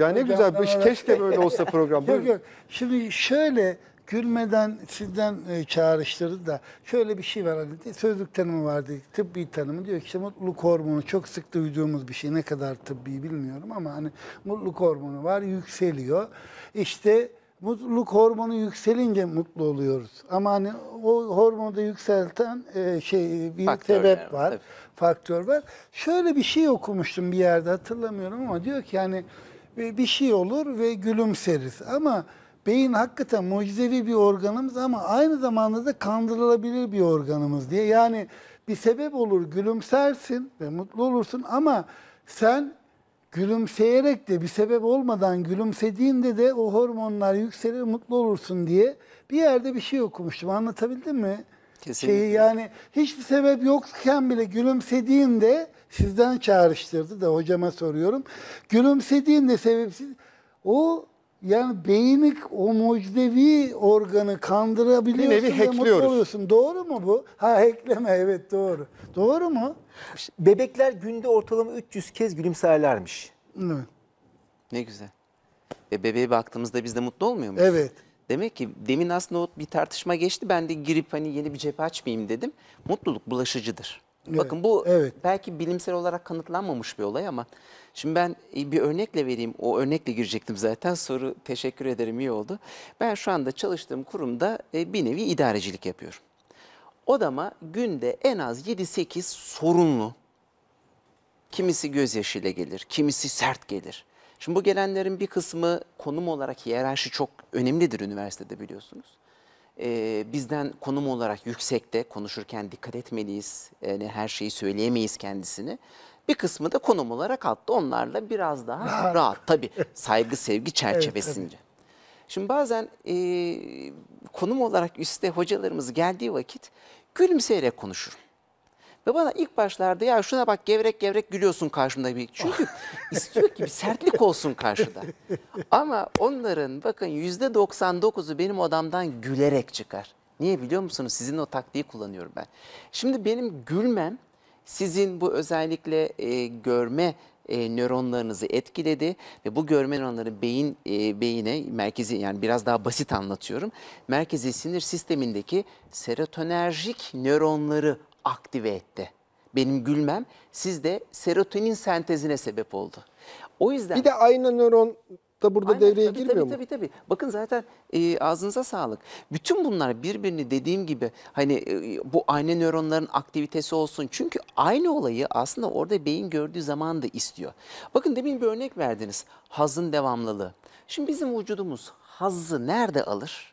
Ya ne e, güzel. Keşke böyle olsa program. yok yok. Şimdi şöyle gülmeden sizden e, çağrıştırdı da şöyle bir şey var hani sözlük tanımı vardı tıbbi tanımı diyor ki işte mutluluk hormonu çok sık duyduğumuz bir şey ne kadar tıbbi bilmiyorum ama hani mutluluk hormonu var yükseliyor işte mutluluk hormonu yükselince mutlu oluyoruz ama hani o hormonu da yükselten e, şey bir faktör sebep yani, var tabii. faktör var şöyle bir şey okumuştum bir yerde hatırlamıyorum ama diyor ki yani e, bir şey olur ve gülümseriz ama beyin hakikaten mucizevi bir organımız ama aynı zamanda da kandırılabilir bir organımız diye. Yani bir sebep olur gülümsersin ve mutlu olursun ama sen gülümseyerek de bir sebep olmadan gülümsediğinde de o hormonlar yükselir mutlu olursun diye bir yerde bir şey okumuştum. Anlatabildim mi? Kesinlikle. Şeyi yani hiçbir sebep yokken bile gülümsediğinde sizden çağrıştırdı da hocama soruyorum. Gülümsediğinde sebepsiz o yani beyni o mucizevi organı kandırabiliyorsun bir nevi ve mutlu oluyorsun. Doğru mu bu? Ha ekleme, evet doğru. Doğru mu? Bebekler günde ortalama 300 kez gülümserlermiş. Evet. Ne güzel. Ve bebeğe baktığımızda biz de mutlu olmuyor muyuz? Evet. Demek ki demin aslında o bir tartışma geçti. Ben de girip hani yeni bir cephe açmayayım dedim. Mutluluk bulaşıcıdır. Evet, Bakın bu evet. belki bilimsel olarak kanıtlanmamış bir olay ama Şimdi ben e, bir örnekle vereyim. O örnekle girecektim zaten. Soru teşekkür ederim iyi oldu. Ben şu anda çalıştığım kurumda e, bir nevi idarecilik yapıyorum. Odama günde en az 7-8 sorunlu. Kimisi gözyaşıyla gelir, kimisi sert gelir. Şimdi bu gelenlerin bir kısmı konum olarak hiyerarşi çok önemlidir üniversitede biliyorsunuz. Ee, bizden konum olarak yüksekte konuşurken dikkat etmeliyiz. Yani her şeyi söyleyemeyiz kendisini. Bir kısmı da konum olarak altta. onlarla biraz daha rahat, rahat tabii saygı sevgi çerçevesince. Evet, Şimdi bazen e, konum olarak üstte hocalarımız geldiği vakit gülümseyerek konuşurum Ve bana ilk başlarda ya şuna bak gevrek gevrek gülüyorsun karşımda. Bir. Çünkü istiyor ki bir sertlik olsun karşıda. Ama onların bakın yüzde 99'u benim odamdan gülerek çıkar. Niye biliyor musunuz? Sizin o taktiği kullanıyorum ben. Şimdi benim gülmem sizin bu özellikle e, görme e, nöronlarınızı etkiledi ve bu görme nöronları beyin e, beyine merkezi yani biraz daha basit anlatıyorum. Merkezi sinir sistemindeki serotonerjik nöronları aktive etti. Benim gülmem sizde serotonin sentezine sebep oldu. O yüzden Bir de aynı nöron da burada Aynen, devreye tabii, girmiyor tabii, mu? Tabii tabii. Bakın zaten e, ağzınıza sağlık. Bütün bunlar birbirini dediğim gibi hani e, bu aynı nöronların aktivitesi olsun. Çünkü aynı olayı aslında orada beyin gördüğü zaman da istiyor. Bakın demin bir örnek verdiniz. Hazın devamlılığı. Şimdi bizim vücudumuz hazı nerede alır?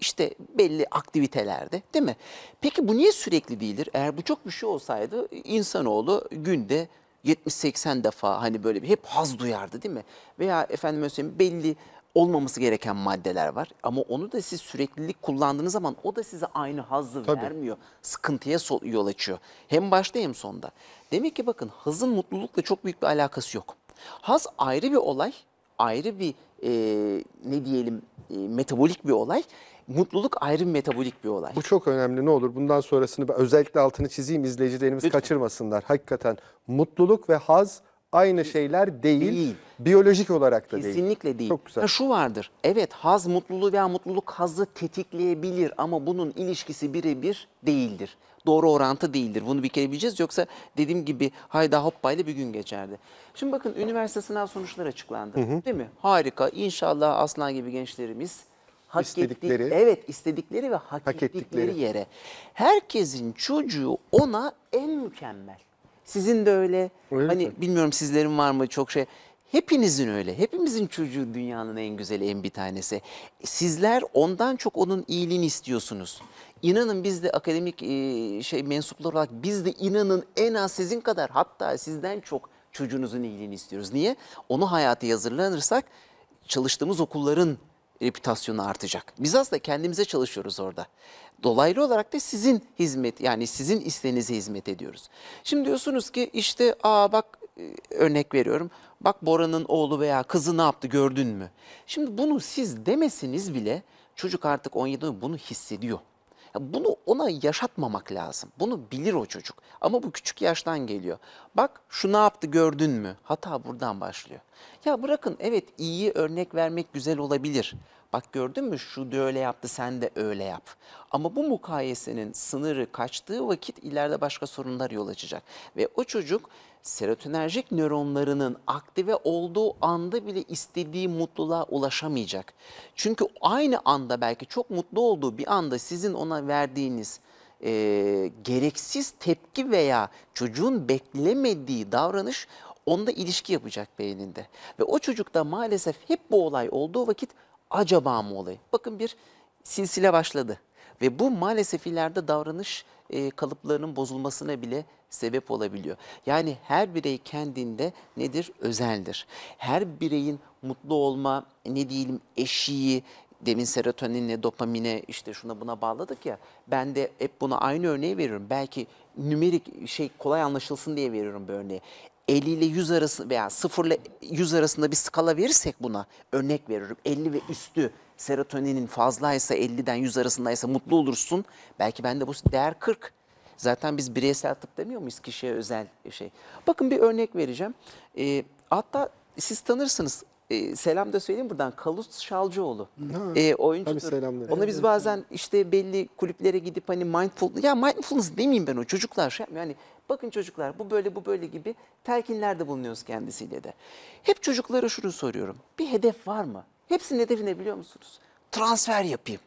İşte belli aktivitelerde değil mi? Peki bu niye sürekli değildir? Eğer bu çok bir şey olsaydı insanoğlu günde 70-80 defa hani böyle bir hep haz duyardı değil mi? Veya efendim söyleyeyim belli olmaması gereken maddeler var ama onu da siz süreklilik kullandığınız zaman o da size aynı hazzı Tabii. vermiyor. Sıkıntıya yol açıyor. Hem başta hem sonda. Demek ki bakın hazın mutlulukla çok büyük bir alakası yok. Haz ayrı bir olay, ayrı bir e, ne diyelim e, metabolik bir olay mutluluk ayrı bir metabolik bir olay. Bu çok önemli ne olur bundan sonrasını özellikle altını çizeyim izleyicilerimiz Lütfen. kaçırmasınlar. Hakikaten mutluluk ve haz aynı şeyler değil. değil. Biyolojik olarak da Kesinlikle değil. Kesinlikle değil. Çok güzel. Ha şu vardır. Evet haz mutluluğu veya mutluluk hazı tetikleyebilir ama bunun ilişkisi birebir değildir. Doğru orantı değildir. Bunu bir kere bileceğiz. Yoksa dediğim gibi hayda hoppayla bir gün geçerdi. Şimdi bakın üniversite sınav sonuçları açıklandı. Hı hı. Değil mi? Harika. İnşallah aslan gibi gençlerimiz hak istedikleri ettik, evet istedikleri ve hak, hak ettikleri. ettikleri yere. Herkesin çocuğu ona en mükemmel. Sizin de öyle. öyle hani mi? bilmiyorum sizlerin var mı çok şey. Hepinizin öyle. Hepimizin çocuğu dünyanın en güzeli, en bir tanesi. Sizler ondan çok onun iyiliğini istiyorsunuz. İnanın biz de akademik e, şey mensuplar olarak biz de inanın en az sizin kadar hatta sizden çok çocuğunuzun iyiliğini istiyoruz. Niye? Onu hayata hazırlanırsak çalıştığımız okulların reputasyonu artacak. Biz aslında kendimize çalışıyoruz orada. Dolaylı olarak da sizin hizmet yani sizin istenize hizmet ediyoruz. Şimdi diyorsunuz ki işte aa bak e, örnek veriyorum. Bak Bora'nın oğlu veya kızı ne yaptı gördün mü? Şimdi bunu siz demesiniz bile çocuk artık 17 bunu hissediyor bunu ona yaşatmamak lazım. Bunu bilir o çocuk. Ama bu küçük yaştan geliyor. Bak şu ne yaptı gördün mü? Hata buradan başlıyor. Ya bırakın evet iyi örnek vermek güzel olabilir. Bak gördün mü şu da öyle yaptı sen de öyle yap. Ama bu mukayesenin sınırı kaçtığı vakit ileride başka sorunlar yol açacak. Ve o çocuk serotonerjik nöronlarının aktive olduğu anda bile istediği mutluluğa ulaşamayacak. Çünkü aynı anda belki çok mutlu olduğu bir anda sizin ona verdiğiniz e, gereksiz tepki veya çocuğun beklemediği davranış onda ilişki yapacak beyninde. Ve o çocukta maalesef hep bu olay olduğu vakit acaba mı olayı? Bakın bir silsile başladı ve bu maalesef ileride davranış e, kalıplarının bozulmasına bile sebep olabiliyor. Yani her birey kendinde nedir? Özeldir. Her bireyin mutlu olma, ne diyelim eşiği, demin serotoninle dopamine işte şuna buna bağladık ya. Ben de hep buna aynı örneği veriyorum. Belki nümerik şey kolay anlaşılsın diye veriyorum bu örneği. 50 ile 100 arası veya 0 ile 100 arasında bir skala verirsek buna örnek veriyorum. 50 ve üstü serotoninin fazlaysa 50'den 100 arasındaysa mutlu olursun. Belki bende bu değer 40. Zaten biz bireysel tıp demiyor muyuz kişiye özel şey. Bakın bir örnek vereceğim. E, hatta siz tanırsınız. E, selam da söyleyeyim buradan. Kalut Şalcıoğlu. E, oyuncudur. Tabii Ona biz bazen işte belli kulüplere gidip hani mindfulness. Ya mindfulness demeyeyim ben o çocuklar. Şey, yani Bakın çocuklar bu böyle bu böyle gibi telkinlerde bulunuyoruz kendisiyle de. Hep çocuklara şunu soruyorum. Bir hedef var mı? Hepsinin hedefi ne biliyor musunuz? Transfer yapayım.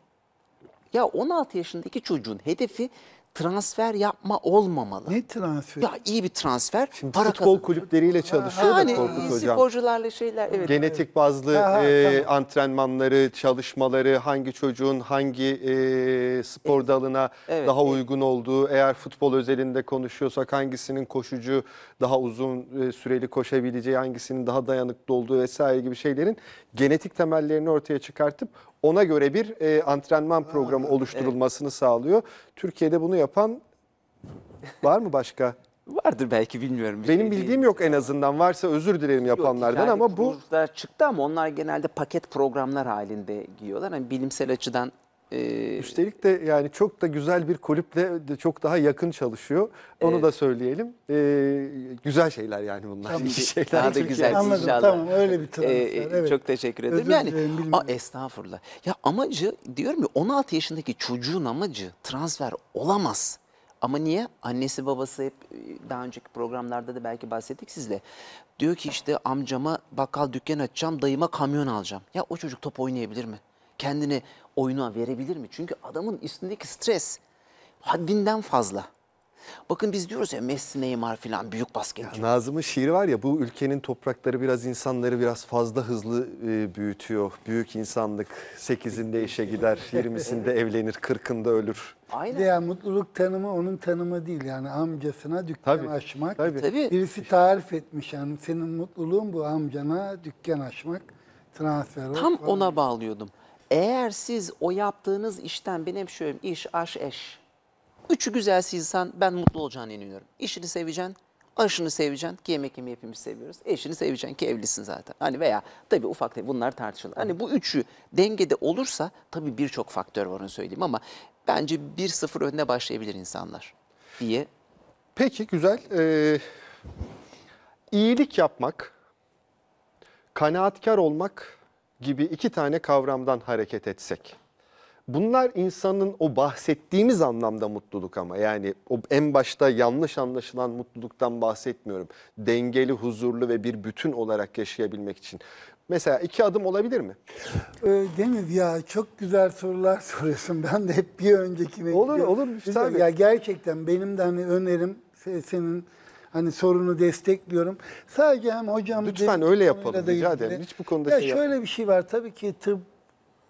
Ya 16 yaşındaki çocuğun hedefi transfer yapma olmamalı. Ne transfer? Ya iyi bir transfer. Şimdi para futbol kazan. kulüpleriyle çalışıyor ha, da Korkut Hocam. Sporcularla şeyler. Evet. Genetik bazlı ha, e, tamam. antrenmanları, çalışmaları, hangi çocuğun hangi e, spor dalına evet, daha evet. uygun olduğu, eğer futbol özelinde konuşuyorsak hangisinin koşucu daha uzun e, süreli koşabileceği, hangisinin daha dayanıklı olduğu vesaire gibi şeylerin genetik temellerini ortaya çıkartıp ona göre bir e, antrenman programı oluşturulmasını sağlıyor. Türkiye'de bunu yapan var mı başka? Vardır belki bilmiyorum. Benim şey bildiğim yok en azından. Varsa özür dilerim yapanlardan ama bu... kuruluşlar çıktı ama onlar genelde paket programlar halinde giyiyorlar. Hani bilimsel açıdan ee, Üstelik de yani çok da güzel bir kulüple de çok daha yakın çalışıyor. Onu Evet. da söyleyelim. Ee, güzel şeyler yani bunlar. Tabii. şeyler. Daha da güzel Anladım inşallah. tamam öyle bir transfer. Ee, e, evet. Çok teşekkür ederim. Özür yani dilerim, bilmiyorum. estağfurullah. Ya amacı diyorum ya 16 yaşındaki çocuğun amacı transfer olamaz. Ama niye? Annesi babası hep e, daha önceki programlarda da belki bahsettik sizle. Diyor ki işte amcama bakkal dükkan açacağım, dayıma kamyon alacağım. Ya o çocuk top oynayabilir mi? Kendini oyuna verebilir mi? Çünkü adamın üstündeki stres haddinden fazla. Bakın biz diyoruz ya Messi, Neymar filan büyük basketçi. Nazım'ın şiiri var ya bu ülkenin toprakları biraz insanları biraz fazla hızlı e, büyütüyor. Büyük insanlık 8'inde işe gider, 20'sinde evlenir, 40'ında ölür. Aynen. Yani mutluluk tanımı onun tanımı değil yani amcasına dükkan tabii, açmak. Tabii. tabii. Birisi tarif etmiş yani senin mutluluğun bu amcana dükkan açmak transfer. Tam ona bağlıyordum. Eğer siz o yaptığınız işten ben hep şöyle iş, aş, eş. Üçü güzelse insan ben mutlu olacağına inanıyorum. İşini seveceksin, aşını seveceksin ki yemek yemeyi hepimiz seviyoruz. Eşini seveceksin ki evlisin zaten. Hani veya tabii ufak tabii bunlar tartışılır. Hani bu üçü dengede olursa tabii birçok faktör var onu söyleyeyim ama bence bir sıfır önüne başlayabilir insanlar diye. Peki güzel. Ee, iyilik yapmak, kanaatkar olmak gibi iki tane kavramdan hareket etsek. Bunlar insanın o bahsettiğimiz anlamda mutluluk ama yani o en başta yanlış anlaşılan mutluluktan bahsetmiyorum. Dengeli, huzurlu ve bir bütün olarak yaşayabilmek için. Mesela iki adım olabilir mi? Ee, Deniz ya çok güzel sorular soruyorsun. Ben de hep bir öncekine Olur olur. Tabii. Ya gerçekten benim de hani önerim senin Hani sorunu destekliyorum. Sadece hem hocam... Lütfen öyle yapalım rica ederim. Hiç bu konuda ya şey Şöyle yapalım. bir şey var tabii ki tıp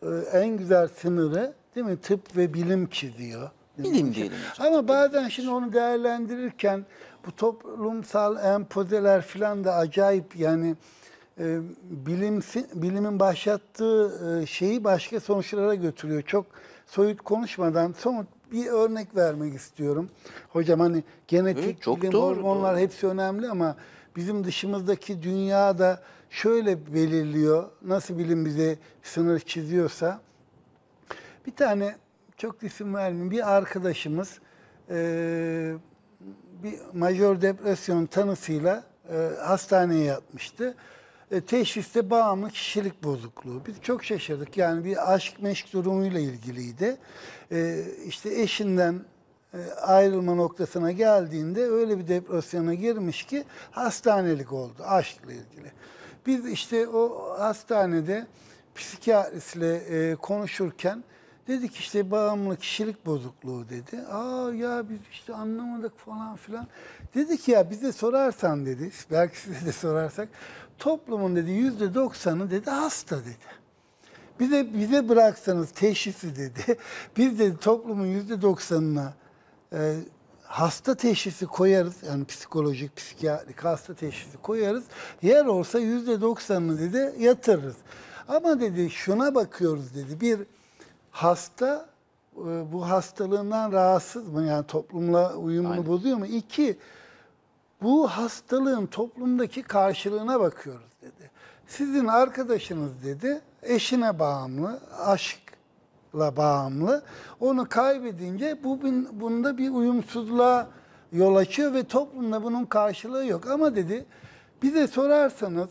e, en güzel sınırı değil mi? Tıp ve bilim çiziyor. Bilim diyelim. Hocam. Ama bazen şimdi onu değerlendirirken bu toplumsal empozeler falan da acayip yani e, bilim bilimin başlattığı e, şeyi başka sonuçlara götürüyor. Çok soyut konuşmadan somut bir örnek vermek istiyorum. Hocam hani genetik, evet, çok bilim, doğru, hormonlar doğru. hepsi önemli ama bizim dışımızdaki dünya da şöyle belirliyor. Nasıl bilim bize sınır çiziyorsa. Bir tane çok isim vermeyeyim. Bir arkadaşımız e, bir major depresyon tanısıyla e, hastaneye yatmıştı. E, teşhiste bağımlı kişilik bozukluğu. Biz çok şaşırdık. Yani bir aşk meşk durumuyla ilgiliydi. E, işte eşinden e, ayrılma noktasına geldiğinde öyle bir depresyona girmiş ki hastanelik oldu aşkla ilgili. Biz işte o hastanede psikiyatristle konuşurken dedik işte bağımlı kişilik bozukluğu dedi. Aa ya biz işte anlamadık falan filan. dedi ki ya bize sorarsan dedi. Belki size de sorarsak toplumun dedi yüzde doksanı dedi hasta dedi. Bize, bize bıraksanız teşhisi dedi. Biz dedi toplumun yüzde doksanına e, hasta teşhisi koyarız. Yani psikolojik, psikiyatrik hasta teşhisi koyarız. Yer olsa yüzde doksanını dedi yatırırız. Ama dedi şuna bakıyoruz dedi. Bir hasta e, bu hastalığından rahatsız mı? Yani toplumla uyumunu Aynen. bozuyor mu? İki, bu hastalığın toplumdaki karşılığına bakıyoruz dedi. Sizin arkadaşınız dedi eşine bağımlı, aşkla bağımlı. Onu kaybedince bu bunda bir uyumsuzluğa yol açıyor ve toplumda bunun karşılığı yok. Ama dedi bize sorarsanız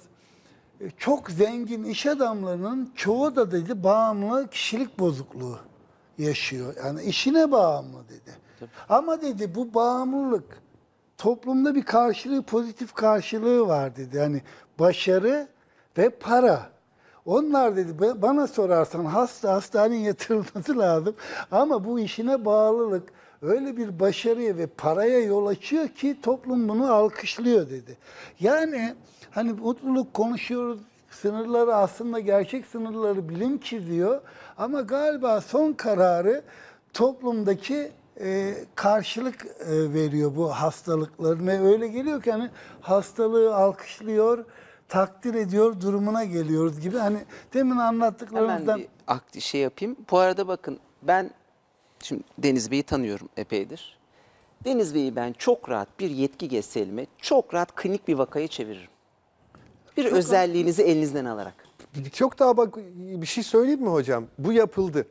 e, çok zengin iş adamlarının çoğu da dedi bağımlı kişilik bozukluğu yaşıyor. Yani işine bağımlı dedi. Ama dedi bu bağımlılık toplumda bir karşılığı, pozitif karşılığı var dedi. Yani başarı ve para. Onlar dedi bana sorarsan hasta hastaneye yatırılması lazım ama bu işine bağlılık öyle bir başarıya ve paraya yol açıyor ki toplum bunu alkışlıyor dedi. Yani hani mutluluk konuşuyoruz sınırları aslında gerçek sınırları bilim çiziyor ama galiba son kararı toplumdaki e, karşılık e, veriyor bu hastalıkların öyle geliyor ki hani hastalığı alkışlıyor, takdir ediyor, durumuna geliyoruz gibi. Hani demin anlattıklarımızdan... Hemen bir şey yapayım. Bu arada bakın ben şimdi Deniz Bey'i tanıyorum epeydir. Deniz Bey'i ben çok rahat bir yetki geçselime çok rahat klinik bir vakayı çeviririm. Bir çok özelliğinizi elinizden alarak. Çok daha bak bir şey söyleyeyim mi hocam? Bu yapıldı.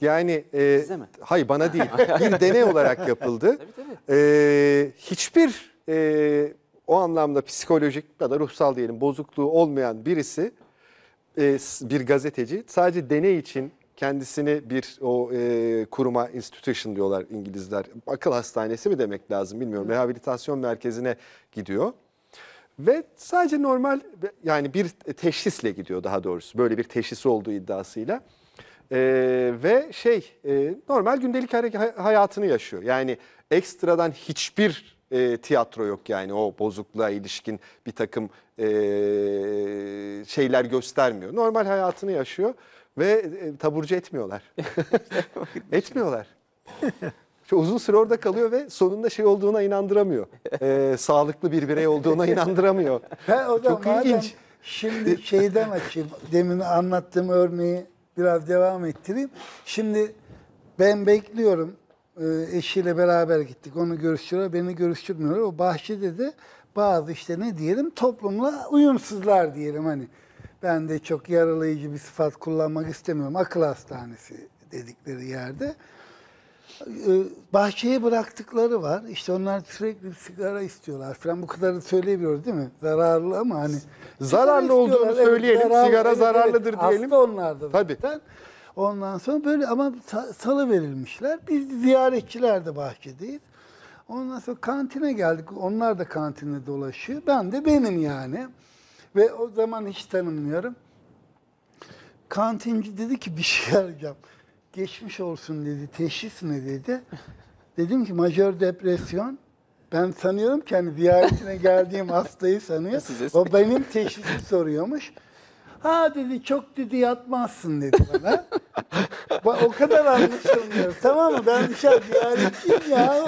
Yani e, mi? hayır bana değil. bir deney olarak yapıldı. Tabii, tabii. E, hiçbir e, o anlamda psikolojik ya da ruhsal diyelim bozukluğu olmayan birisi e, bir gazeteci sadece deney için kendisini bir o e, kuruma institution diyorlar İngilizler. Akıl hastanesi mi demek lazım bilmiyorum. Hı. Rehabilitasyon merkezine gidiyor. Ve sadece normal yani bir teşhisle gidiyor daha doğrusu. Böyle bir teşhisi olduğu iddiasıyla. E, ve şey e, normal gündelik hayatını yaşıyor. Yani ekstradan hiçbir e, tiyatro yok yani o bozukluğa ilişkin bir takım e, şeyler göstermiyor. Normal hayatını yaşıyor ve e, taburcu etmiyorlar. etmiyorlar. Şu uzun süre orada kalıyor ve sonunda şey olduğuna inandıramıyor. E, sağlıklı bir birey olduğuna inandıramıyor. Ben Çok ilginç. Şimdi şeyden açayım. Demin anlattığım örneği biraz devam ettireyim. Şimdi ben bekliyorum. Ee, eşiyle beraber gittik. Onu görüştürüyor, beni görüştürmüyor. O bahçede de bazı işte ne diyelim toplumla uyumsuzlar diyelim hani. Ben de çok yaralayıcı bir sıfat kullanmak istemiyorum. Akıl hastanesi dedikleri yerde. Ee, bahçeye bıraktıkları var. İşte onlar sürekli sigara istiyorlar falan. Bu kadarı söyleyebiliyoruz değil mi? Zararlı ama hani. Zararlı olduğunu söyleyelim. Evet, sigara zararlıdır evet. diyelim. Hasta onlardır. Tabii. Zaten. Ondan sonra böyle ama salı verilmişler. Biz ziyaretçiler de bahçedeyiz. Ondan sonra kantine geldik. Onlar da kantine dolaşıyor. Ben de benim yani. Ve o zaman hiç tanımıyorum. Kantinci dedi ki bir şey alacağım geçmiş olsun dedi. Teşhis mi dedi? Dedim ki majör depresyon. Ben sanıyorum ki hani ziyaretine geldiğim hastayı sanıyor. O benim teşhisi soruyormuş. Ha dedi çok dedi yatmazsın dedi bana. o kadar anlaşılmıyor. tamam mı? Ben dışarı ziyaretçiyim ya.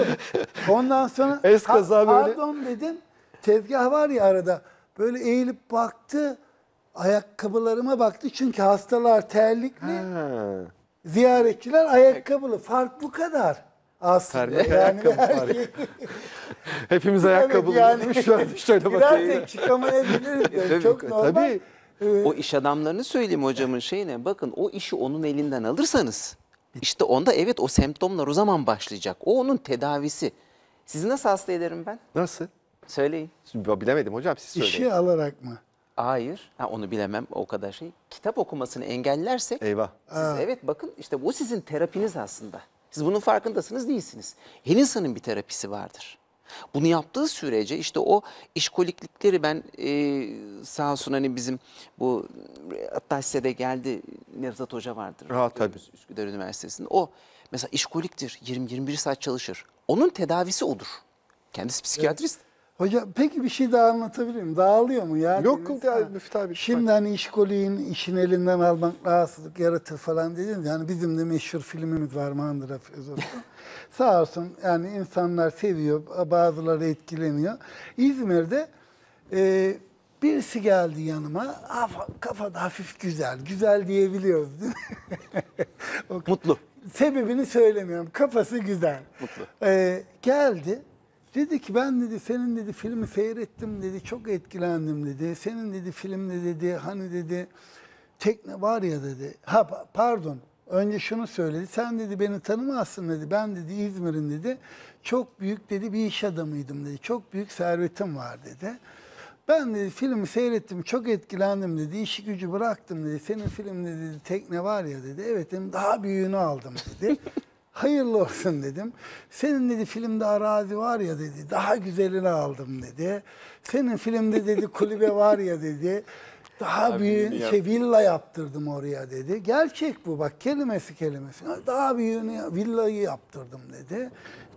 Ondan sonra Eskaza ha, böyle... pardon dedim. Tezgah var ya arada. Böyle eğilip baktı. Ayakkabılarıma baktı. Çünkü hastalar terlikli. Ha ziyaretçiler ayakkabılı. Fark bu kadar aslında. Her yani ayakkabı var. ya. Hepimiz ayakkabılı. Yani, şöyle, şöyle bakayım. Birazcık çıkamayabiliriz. E, yani. Çok normal. Tabii. Ee, o iş adamlarını söyleyeyim hocamın şeyine. Bakın o işi onun elinden alırsanız işte onda evet o semptomlar o zaman başlayacak. O onun tedavisi. Sizi nasıl hasta ederim ben? Nasıl? Söyleyin. Bilemedim hocam siz söyleyin. İşi alarak mı? Hayır, ha, onu bilemem o kadar şey. Kitap okumasını engellersek, Eyvah. siz, evet bakın işte bu sizin terapiniz aslında. Siz bunun farkındasınız değilsiniz. Her insanın bir terapisi vardır. Bunu yaptığı sürece işte o işkoliklikleri ben e, sağ olsun hani bizim bu hatta size de geldi Nevzat Hoca vardır. Rahat tabii. Üsküdar Üniversitesi'nde. O mesela işkoliktir 20-21 saat çalışır. Onun tedavisi odur. Kendisi psikiyatrist. Hocam peki bir şey daha anlatabilir miyim? Dağılıyor mu yani? Yok dediniz, ya, Müftü abi. Şey şimdi bak. hani işkoliğin işin elinden almak rahatsızlık yaratır falan dedin. Yani bizim de meşhur filmimiz var Mandıra Filozofu. Sağ olsun yani insanlar seviyor, bazıları etkileniyor. İzmir'de e, birisi geldi yanıma, kafada hafif güzel, güzel diyebiliyoruz değil mi? Mutlu. Sebebini söylemiyorum, kafası güzel. Mutlu. E, geldi Dedi ki ben dedi senin dedi filmi seyrettim dedi çok etkilendim dedi. Senin dedi filmde dedi hani dedi tekne var ya dedi. Ha pardon önce şunu söyledi. Sen dedi beni tanımazsın dedi. Ben dedi İzmir'in dedi çok büyük dedi bir iş adamıydım dedi. Çok büyük servetim var dedi. Ben dedi filmi seyrettim çok etkilendim dedi. İşi gücü bıraktım dedi. Senin filmde dedi tekne var ya dedi. Evet dedim daha büyüğünü aldım dedi. Hayırlı olsun dedim. Senin dedi filmde arazi var ya dedi. Daha güzelini aldım dedi. Senin filmde dedi kulübe var ya dedi. Daha Abi, büyüğün şey, villa yaptırdım oraya dedi. Gerçek bu bak kelimesi kelimesi. Daha büyüğünü villayı yaptırdım dedi.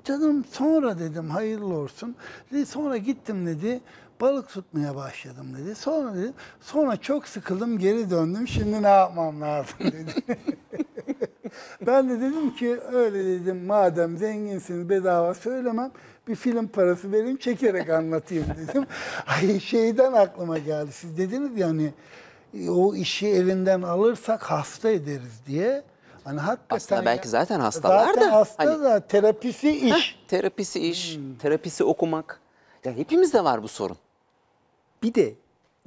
Canım sonra dedim hayırlı olsun. Dedi, sonra gittim dedi balık tutmaya başladım dedi. Sonra dedi, sonra çok sıkıldım geri döndüm. Şimdi ne yapmam lazım dedi. ben de dedim ki öyle dedim madem zenginsiniz bedava söylemem bir film parası vereyim çekerek anlatayım dedim. Ay şeyden aklıma geldi siz dediniz yani o işi elinden alırsak hasta ederiz diye. Hani hakikaten Aslında belki zaten hastalar da. hasta hani, da terapisi iş. Heh, terapisi iş, hmm. terapisi okumak. Ya hepimizde var bu sorun. Bir de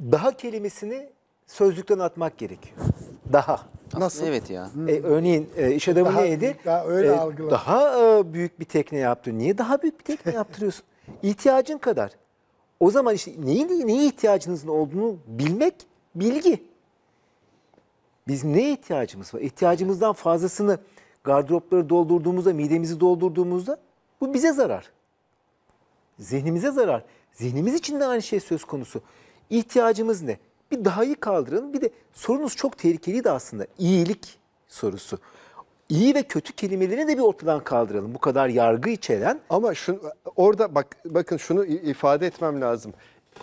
daha kelimesini sözlükten atmak gerekiyor. Daha. Nasıl? Evet ya. E, örneğin e, iş adamı daha, neydi? Daha öyle e, Daha e, büyük bir tekne yaptı. Niye daha büyük bir tekne yaptırıyorsun? İhtiyacın kadar. O zaman işte neyin neye ihtiyacınızın olduğunu bilmek bilgi. Biz neye ihtiyacımız var? İhtiyacımızdan fazlasını gardıropları doldurduğumuzda, midemizi doldurduğumuzda bu bize zarar. Zihnimize zarar. Zihnimiz için de aynı şey söz konusu. İhtiyacımız ne? Bir daha iyi kaldırın. Bir de sorunuz çok tehlikeliydi aslında. İyilik sorusu. İyi ve kötü kelimelerini de bir ortadan kaldıralım. Bu kadar yargı içeren. Ama şu, orada bak bakın şunu ifade etmem lazım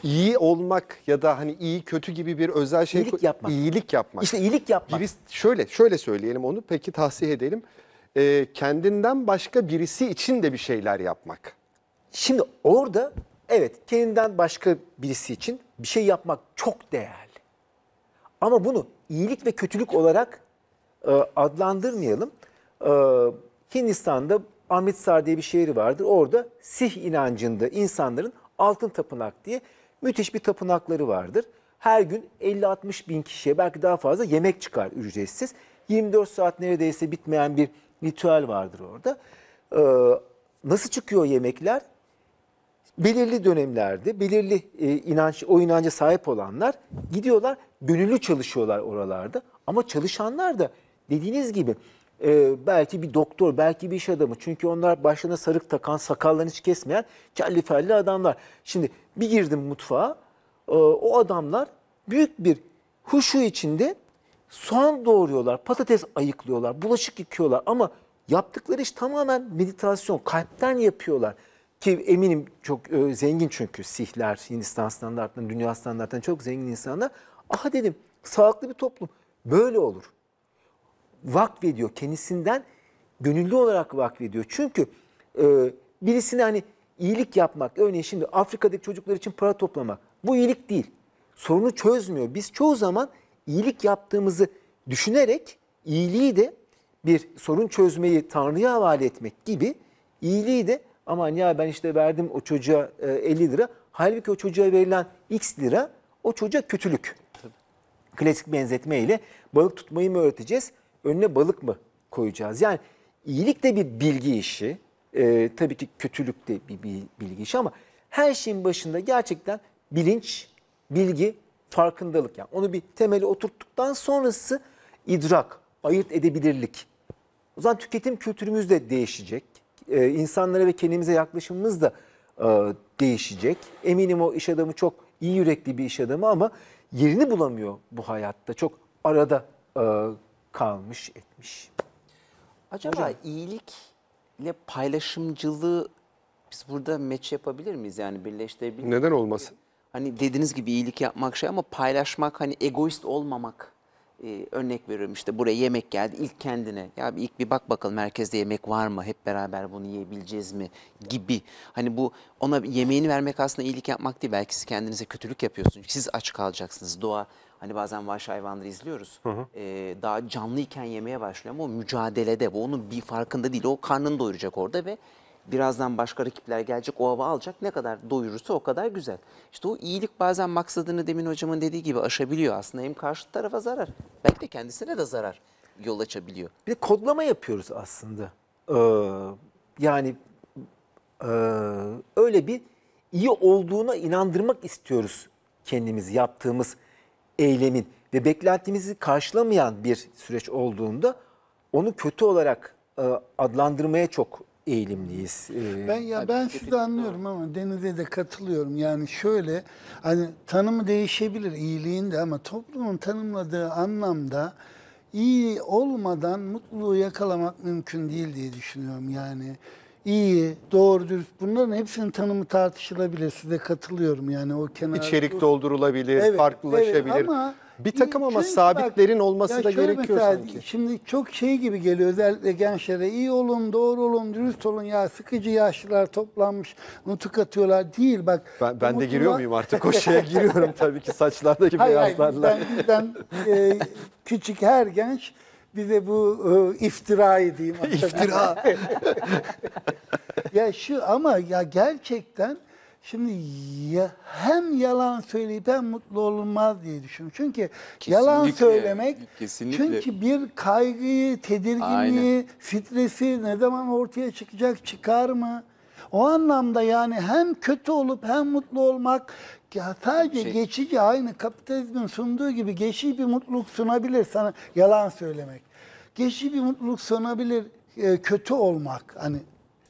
İyi olmak ya da hani iyi kötü gibi bir özel şey İyilik yapmak. İyilik yapmak. İşte iyilik yapmak. Birisi, şöyle şöyle söyleyelim onu peki tahsih edelim. Ee, kendinden başka birisi için de bir şeyler yapmak. Şimdi orada Evet kendinden başka birisi için bir şey yapmak çok değerli. Ama bunu iyilik ve kötülük olarak e, adlandırmayalım. E, Hindistan'da Amritsar diye bir şehri vardır. Orada Sih inancında insanların altın tapınak diye müthiş bir tapınakları vardır. Her gün 50-60 bin kişiye belki daha fazla yemek çıkar ücretsiz. 24 saat neredeyse bitmeyen bir ritüel vardır orada. Ee, nasıl çıkıyor yemekler? belirli dönemlerde belirli e, inanç o inanca sahip olanlar gidiyorlar gönüllü çalışıyorlar oralarda ama çalışanlar da dediğiniz gibi e, belki bir doktor belki bir iş adamı çünkü onlar başlarına sarık takan sakallarını hiç kesmeyen kelli felli adamlar. Şimdi bir girdim mutfağa e, o adamlar büyük bir huşu içinde soğan doğuruyorlar patates ayıklıyorlar bulaşık yıkıyorlar ama yaptıkları iş tamamen meditasyon kalpten yapıyorlar ki eminim çok e, zengin çünkü Sihler, Hindistan standartlarından, dünya standartlarından çok zengin insanlar. Aha dedim sağlıklı bir toplum böyle olur. Vakfediyor kendisinden gönüllü olarak vakfediyor. Çünkü e, birisine hani iyilik yapmak, örneğin şimdi Afrika'daki çocuklar için para toplamak bu iyilik değil. Sorunu çözmüyor. Biz çoğu zaman iyilik yaptığımızı düşünerek iyiliği de bir sorun çözmeyi Tanrı'ya havale etmek gibi iyiliği de aman ya ben işte verdim o çocuğa 50 e, lira. Halbuki o çocuğa verilen x lira o çocuğa kötülük. Tabii. Klasik benzetme ile balık tutmayı mı öğreteceğiz? Önüne balık mı koyacağız? Yani iyilik de bir bilgi işi. E, tabii ki kötülük de bir bilgi işi ama her şeyin başında gerçekten bilinç, bilgi, farkındalık. Yani onu bir temeli oturttuktan sonrası idrak, ayırt edebilirlik. O zaman tüketim kültürümüz de değişecek e, insanlara ve kendimize yaklaşımımız da e, değişecek. Eminim o iş adamı çok iyi yürekli bir iş adamı ama yerini bulamıyor bu hayatta. Çok arada e, kalmış etmiş. Acaba Hocam, iyilikle paylaşımcılığı biz burada meç yapabilir miyiz yani birleştirebilir miyiz? Neden olmasın? Hani dediğiniz gibi iyilik yapmak şey ama paylaşmak hani egoist olmamak e, örnek veriyorum işte buraya yemek geldi ilk kendine ya bir ilk bir bak bakalım merkezde yemek var mı hep beraber bunu yiyebileceğiz mi gibi hani bu ona yemeğini vermek aslında iyilik yapmak değil belki siz kendinize kötülük yapıyorsunuz siz aç kalacaksınız doğa hani bazen vahşi hayvanları izliyoruz hı hı. E, daha canlıyken yemeye başlıyor ama o mücadelede bu onun bir farkında değil o karnını doyuracak orada ve birazdan başka rakipler gelecek o hava alacak ne kadar doyurursa o kadar güzel. İşte o iyilik bazen maksadını demin hocamın dediği gibi aşabiliyor aslında hem karşı tarafa zarar belki de kendisine de zarar yol açabiliyor. Bir de kodlama yapıyoruz aslında. Ee, yani e, öyle bir iyi olduğuna inandırmak istiyoruz kendimizi yaptığımız eylemin ve beklentimizi karşılamayan bir süreç olduğunda onu kötü olarak e, adlandırmaya çok eğilimliyiz. Ee, ben ya ben sizi anlıyorum ama Deniz'e de katılıyorum. Yani şöyle hani tanımı değişebilir iyiliğinde ama toplumun tanımladığı anlamda iyi olmadan mutluluğu yakalamak mümkün değil diye düşünüyorum yani. iyi, doğru, dürüst bunların hepsinin tanımı tartışılabilir. Size katılıyorum yani o kenar. İçerik doldurulabilir, evet, farklılaşabilir. Evet, ama bir takım ama Çünkü sabitlerin olması da gerekiyor mesela, sanki. Şimdi çok şey gibi geliyor özellikle gençlere. iyi olun, doğru olun, dürüst olun ya sıkıcı yaşlılar toplanmış nutuk atıyorlar. Değil bak. Ben, ben de giriyor muyum artık o şeye giriyorum tabii ki saçlardaki hayır, beyazlarla. Hayır, bizden, bizden e, küçük her genç bize bu e, iftira edeyim. İftira. ya şu ama ya gerçekten Şimdi ya, hem yalan söyleyip hem mutlu olunmaz diye düşünüyorum. Çünkü kesinlikle, yalan söylemek kesinlikle. çünkü bir kaygıyı, tedirginliği, stresi ne zaman ortaya çıkacak çıkar mı? O anlamda yani hem kötü olup hem mutlu olmak ya sadece şey, geçici aynı kapitalizmin sunduğu gibi geçici bir mutluluk sunabilir sana yalan söylemek. Geçici bir mutluluk sunabilir e, kötü olmak. Hani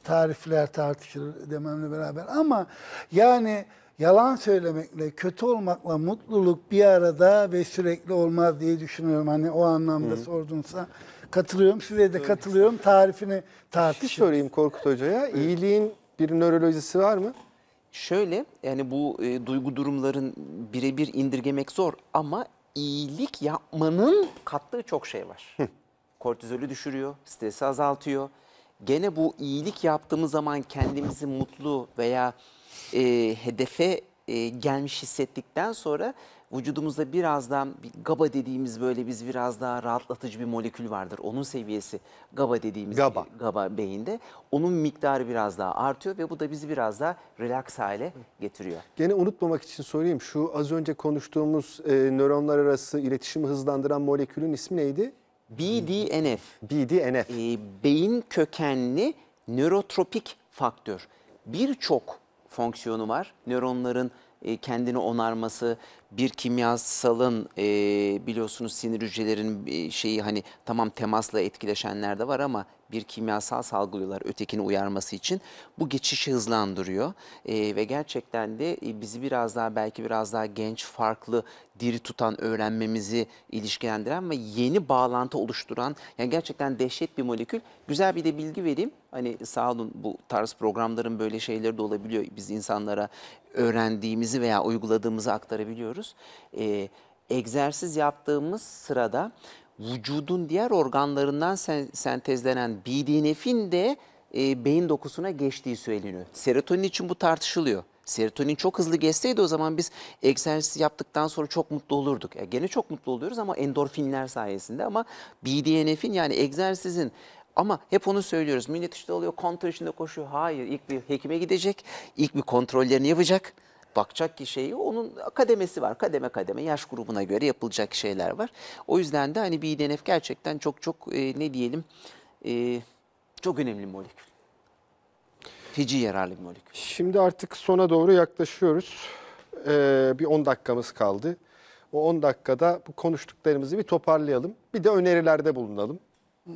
tarifler tartışılır dememle beraber ama yani yalan söylemekle, kötü olmakla mutluluk bir arada ve sürekli olmaz diye düşünüyorum. Hani o anlamda sordunsa katılıyorum. Size de katılıyorum. Tarifini tartışın. Bir sorayım Korkut Hoca'ya. İyiliğin bir nörolojisi var mı? Şöyle yani bu e, duygu durumların birebir indirgemek zor ama iyilik yapmanın kattığı çok şey var. Kortizolü düşürüyor, stresi azaltıyor gene bu iyilik yaptığımız zaman kendimizi mutlu veya e, hedefe e, gelmiş hissettikten sonra vücudumuzda birazdan bir GABA dediğimiz böyle biz biraz daha rahatlatıcı bir molekül vardır. Onun seviyesi GABA dediğimiz GABA, GABA beyinde. Onun miktarı biraz daha artıyor ve bu da bizi biraz daha relax hale getiriyor. Gene unutmamak için söyleyeyim şu az önce konuştuğumuz e, nöronlar arası iletişimi hızlandıran molekülün ismi neydi? BDNF. BDNF. E, ee, beyin kökenli nörotropik faktör. Birçok fonksiyonu var. Nöronların e, kendini onarması, bir kimyasalın e, biliyorsunuz sinir hücrelerinin e, şeyi hani tamam temasla etkileşenler de var ama bir kimyasal salgılıyorlar ötekini uyarması için. Bu geçişi hızlandırıyor e, ve gerçekten de e, bizi biraz daha belki biraz daha genç, farklı, diri tutan, öğrenmemizi ilişkilendiren ve yeni bağlantı oluşturan yani gerçekten dehşet bir molekül. Güzel bir de bilgi vereyim. Hani sağ olun bu tarz programların böyle şeyleri de olabiliyor. Biz insanlara öğrendiğimizi veya uyguladığımızı aktarabiliyoruz. Ee, egzersiz yaptığımız sırada vücudun diğer organlarından sen, sentezlenen BDNF'in de e, beyin dokusuna geçtiği söyleniyor. Serotonin için bu tartışılıyor. Serotonin çok hızlı geçseydi o zaman biz egzersiz yaptıktan sonra çok mutlu olurduk. E, gene çok mutlu oluyoruz ama endorfinler sayesinde ama BDNF'in yani egzersizin ama hep onu söylüyoruz. Millet işte oluyor kontrol içinde koşuyor. Hayır ilk bir hekime gidecek, ilk bir kontrollerini yapacak bakacak ki şeyi onun kademesi var. Kademe kademe yaş grubuna göre yapılacak şeyler var. O yüzden de hani bir DNF gerçekten çok çok e, ne diyelim e, çok önemli molekül. Feci yararlı bir molekül. Şimdi artık sona doğru yaklaşıyoruz. Ee, bir 10 dakikamız kaldı. O 10 dakikada bu konuştuklarımızı bir toparlayalım. Bir de önerilerde bulunalım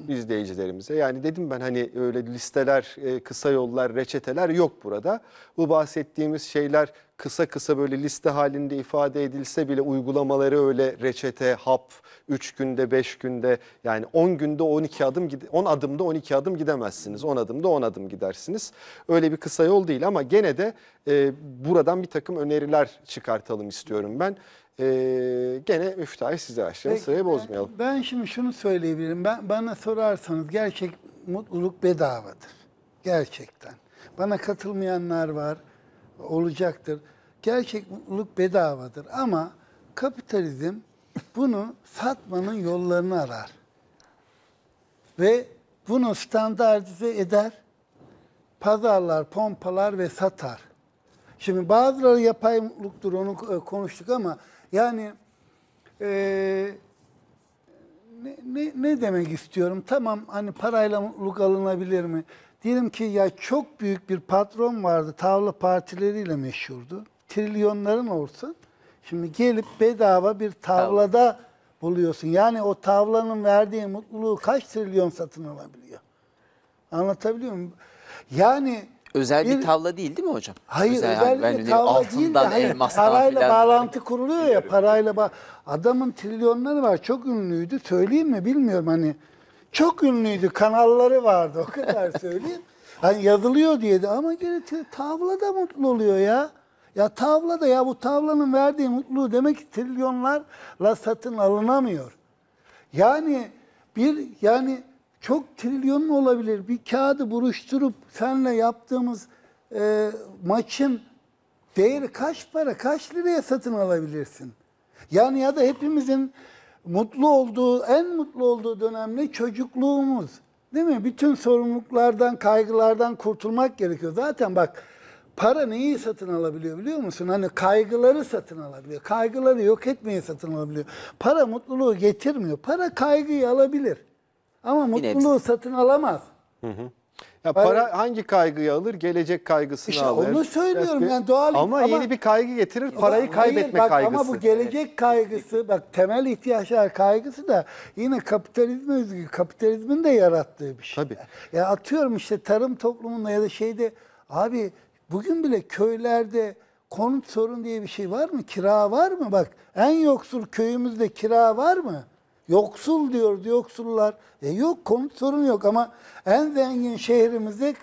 izleyicilerimize. Yani dedim ben hani öyle listeler, e, kısa yollar, reçeteler yok burada. Bu bahsettiğimiz şeyler kısa kısa böyle liste halinde ifade edilse bile uygulamaları öyle reçete, hap, 3 günde, 5 günde yani 10 günde 12 adım 10 adımda 12 adım gidemezsiniz. 10 adımda 10 adım gidersiniz. Öyle bir kısa yol değil ama gene de e, buradan bir takım öneriler çıkartalım istiyorum ben. Ee, gene müftahı size başlayalım. Sırayı bozmayalım. Ben, ben şimdi şunu söyleyebilirim. Ben Bana sorarsanız gerçek mutluluk bedavadır. Gerçekten. Bana katılmayanlar var. Olacaktır. Gerçek mutluluk bedavadır. Ama kapitalizm bunu satmanın yollarını arar. Ve bunu standartize eder. Pazarlar, pompalar ve satar. Şimdi bazıları yapay mutluluktur onu e, konuştuk ama yani e, ne, ne, ne demek istiyorum? Tamam hani parayla mutluluk alınabilir mi? Diyelim ki ya çok büyük bir patron vardı. Tavla partileriyle meşhurdu. Trilyonların olsun. Şimdi gelip bedava bir tavlada buluyorsun. Yani o tavlanın verdiği mutluluğu kaç trilyon satın alabiliyor? Anlatabiliyor muyum? Yani özel bir, bir tavla değil değil mi hocam? Hayır özel, özel yani, bir hani tavla değil de hayır, hani parayla bağlantı böyle. kuruluyor ya parayla. Ba Adamın trilyonları var çok ünlüydü söyleyeyim mi bilmiyorum hani. Çok ünlüydü kanalları vardı o kadar söyleyeyim. hani yazılıyor diye de ama gene tavla da mutlu oluyor ya. Ya tavla da ya bu tavlanın verdiği mutluluğu demek ki trilyonlarla satın alınamıyor. Yani bir yani çok trilyon mu olabilir? Bir kağıdı buruşturup senle yaptığımız e, maçın değeri kaç para, kaç liraya satın alabilirsin? Yani ya da hepimizin mutlu olduğu, en mutlu olduğu dönemde çocukluğumuz. Değil mi? Bütün sorumluluklardan, kaygılardan kurtulmak gerekiyor. Zaten bak para neyi satın alabiliyor biliyor musun? Hani kaygıları satın alabiliyor. Kaygıları yok etmeye satın alabiliyor. Para mutluluğu getirmiyor. Para kaygıyı alabilir. Ama mutluluğu satın alamaz. Hı hı. Ya para, Para- hangi kaygıyı alır? Gelecek kaygısını İşte alır. onu söylüyorum yani doğal- ama, ama- yeni bir kaygı getirir. Parayı Ama hayır, kaybetme bak, kaygısı. Ama bu gelecek kaygısı, bak temel ihtiyaçlar kaygısı da yine kapitalizm özgü, kapitalizmin de yarattığı bir şey. Tabii. Ya atıyorum işte tarım toplumunda ya da şeyde, abi bugün bile köylerde konut sorun diye bir şey var mı? Kira var mı? Bak en yoksul köyümüzde kira var mı? Yoksul diyoruz yoksullar. E yok konut sorunu yok ama en zengin şehrimizde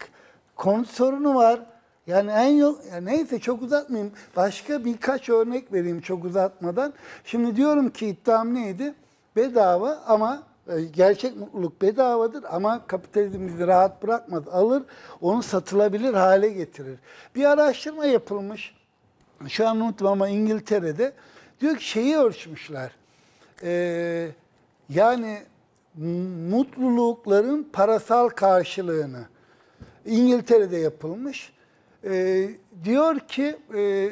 konut sorunu var. Yani en yok ya neyse çok uzatmayayım. Başka birkaç örnek vereyim çok uzatmadan. Şimdi diyorum ki iddiam neydi? Bedava ama e, gerçek mutluluk bedavadır ama kapitalizm bizi rahat bırakmaz. Alır, onu satılabilir hale getirir. Bir araştırma yapılmış. Şu an unuttum ama İngiltere'de diyor ki şeyi ölçmüşler. Eee yani mutlulukların parasal karşılığını İngiltere'de yapılmış. E, diyor ki e,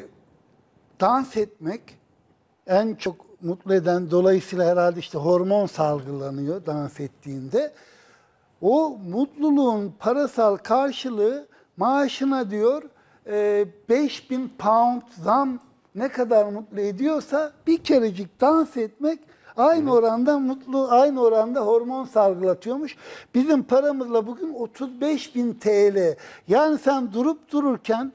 dans etmek en çok mutlu eden dolayısıyla herhalde işte hormon salgılanıyor dans ettiğinde. O mutluluğun parasal karşılığı maaşına diyor e, 5000 pound zam ne kadar mutlu ediyorsa bir kerecik dans etmek Aynı Hı. oranda mutlu, aynı oranda hormon salgılatıyormuş. Bizim paramızla bugün 35 bin TL. Yani sen durup dururken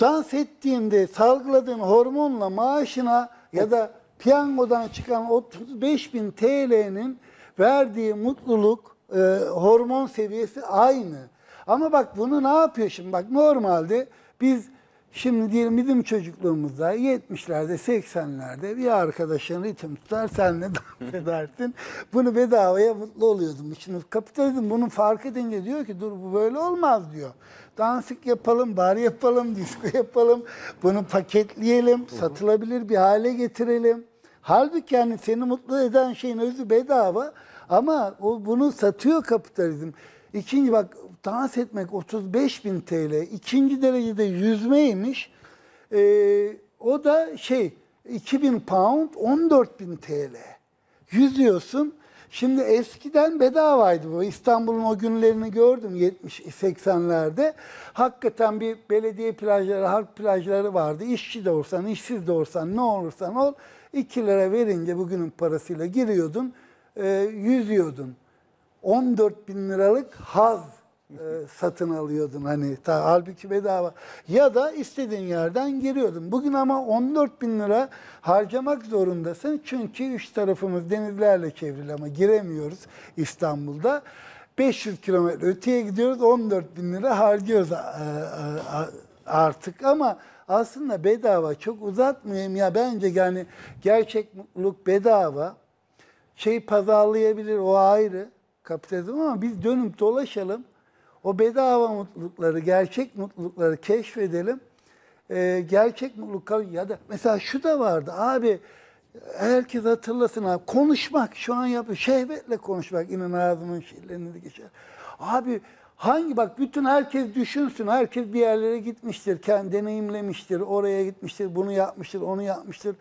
dans ettiğinde salgıladığın hormonla maaşına ya da piyangodan çıkan 35 bin TL'nin verdiği mutluluk e, hormon seviyesi aynı. Ama bak bunu ne yapıyor şimdi? Bak normalde biz Şimdi diyelim bizim çocukluğumuzda 70'lerde, 80'lerde bir arkadaşın ritim tutar, senle dans edersin. Bunu bedavaya mutlu oluyordum. Şimdi kapitalizm bunun fark edince diyor ki dur bu böyle olmaz diyor. Dansık yapalım, bar yapalım, disco yapalım, bunu paketleyelim, satılabilir bir hale getirelim. Halbuki yani seni mutlu eden şeyin özü bedava ama o bunu satıyor kapitalizm. İkinci bak dans etmek 35 bin TL. ikinci derecede yüzmeymiş. Ee, o da şey 2000 pound 14 bin TL. Yüzüyorsun. Şimdi eskiden bedavaydı bu. İstanbul'un o günlerini gördüm 70 80'lerde. Hakikaten bir belediye plajları, halk plajları vardı. İşçi de olsan, işsiz de olsan, ne olursan ol 2 lira verince bugünün parasıyla giriyordun, e, yüzüyordun. 14 bin liralık haz e, satın alıyordun hani ta, halbuki bedava ya da istediğin yerden giriyordun. Bugün ama 14 bin lira harcamak zorundasın çünkü üç tarafımız denizlerle çevrili ama giremiyoruz İstanbul'da. 500 kilometre öteye gidiyoruz 14 bin lira harcıyoruz e, e, artık ama aslında bedava çok uzatmayayım ya bence yani gerçek mutluluk bedava şey pazarlayabilir o ayrı kapitalizm ama biz dönüp dolaşalım o bedava mutlulukları, gerçek mutlulukları keşfedelim. Ee, gerçek mutluluklar ya da mesela şu da vardı abi herkes hatırlasın abi konuşmak şu an yapıyor şehvetle konuşmak İmam Azam'ın şiirlerinde geçer. Abi hangi bak bütün herkes düşünsün herkes bir yerlere gitmiştir kendi deneyimlemiştir oraya gitmiştir bunu yapmıştır onu yapmıştır.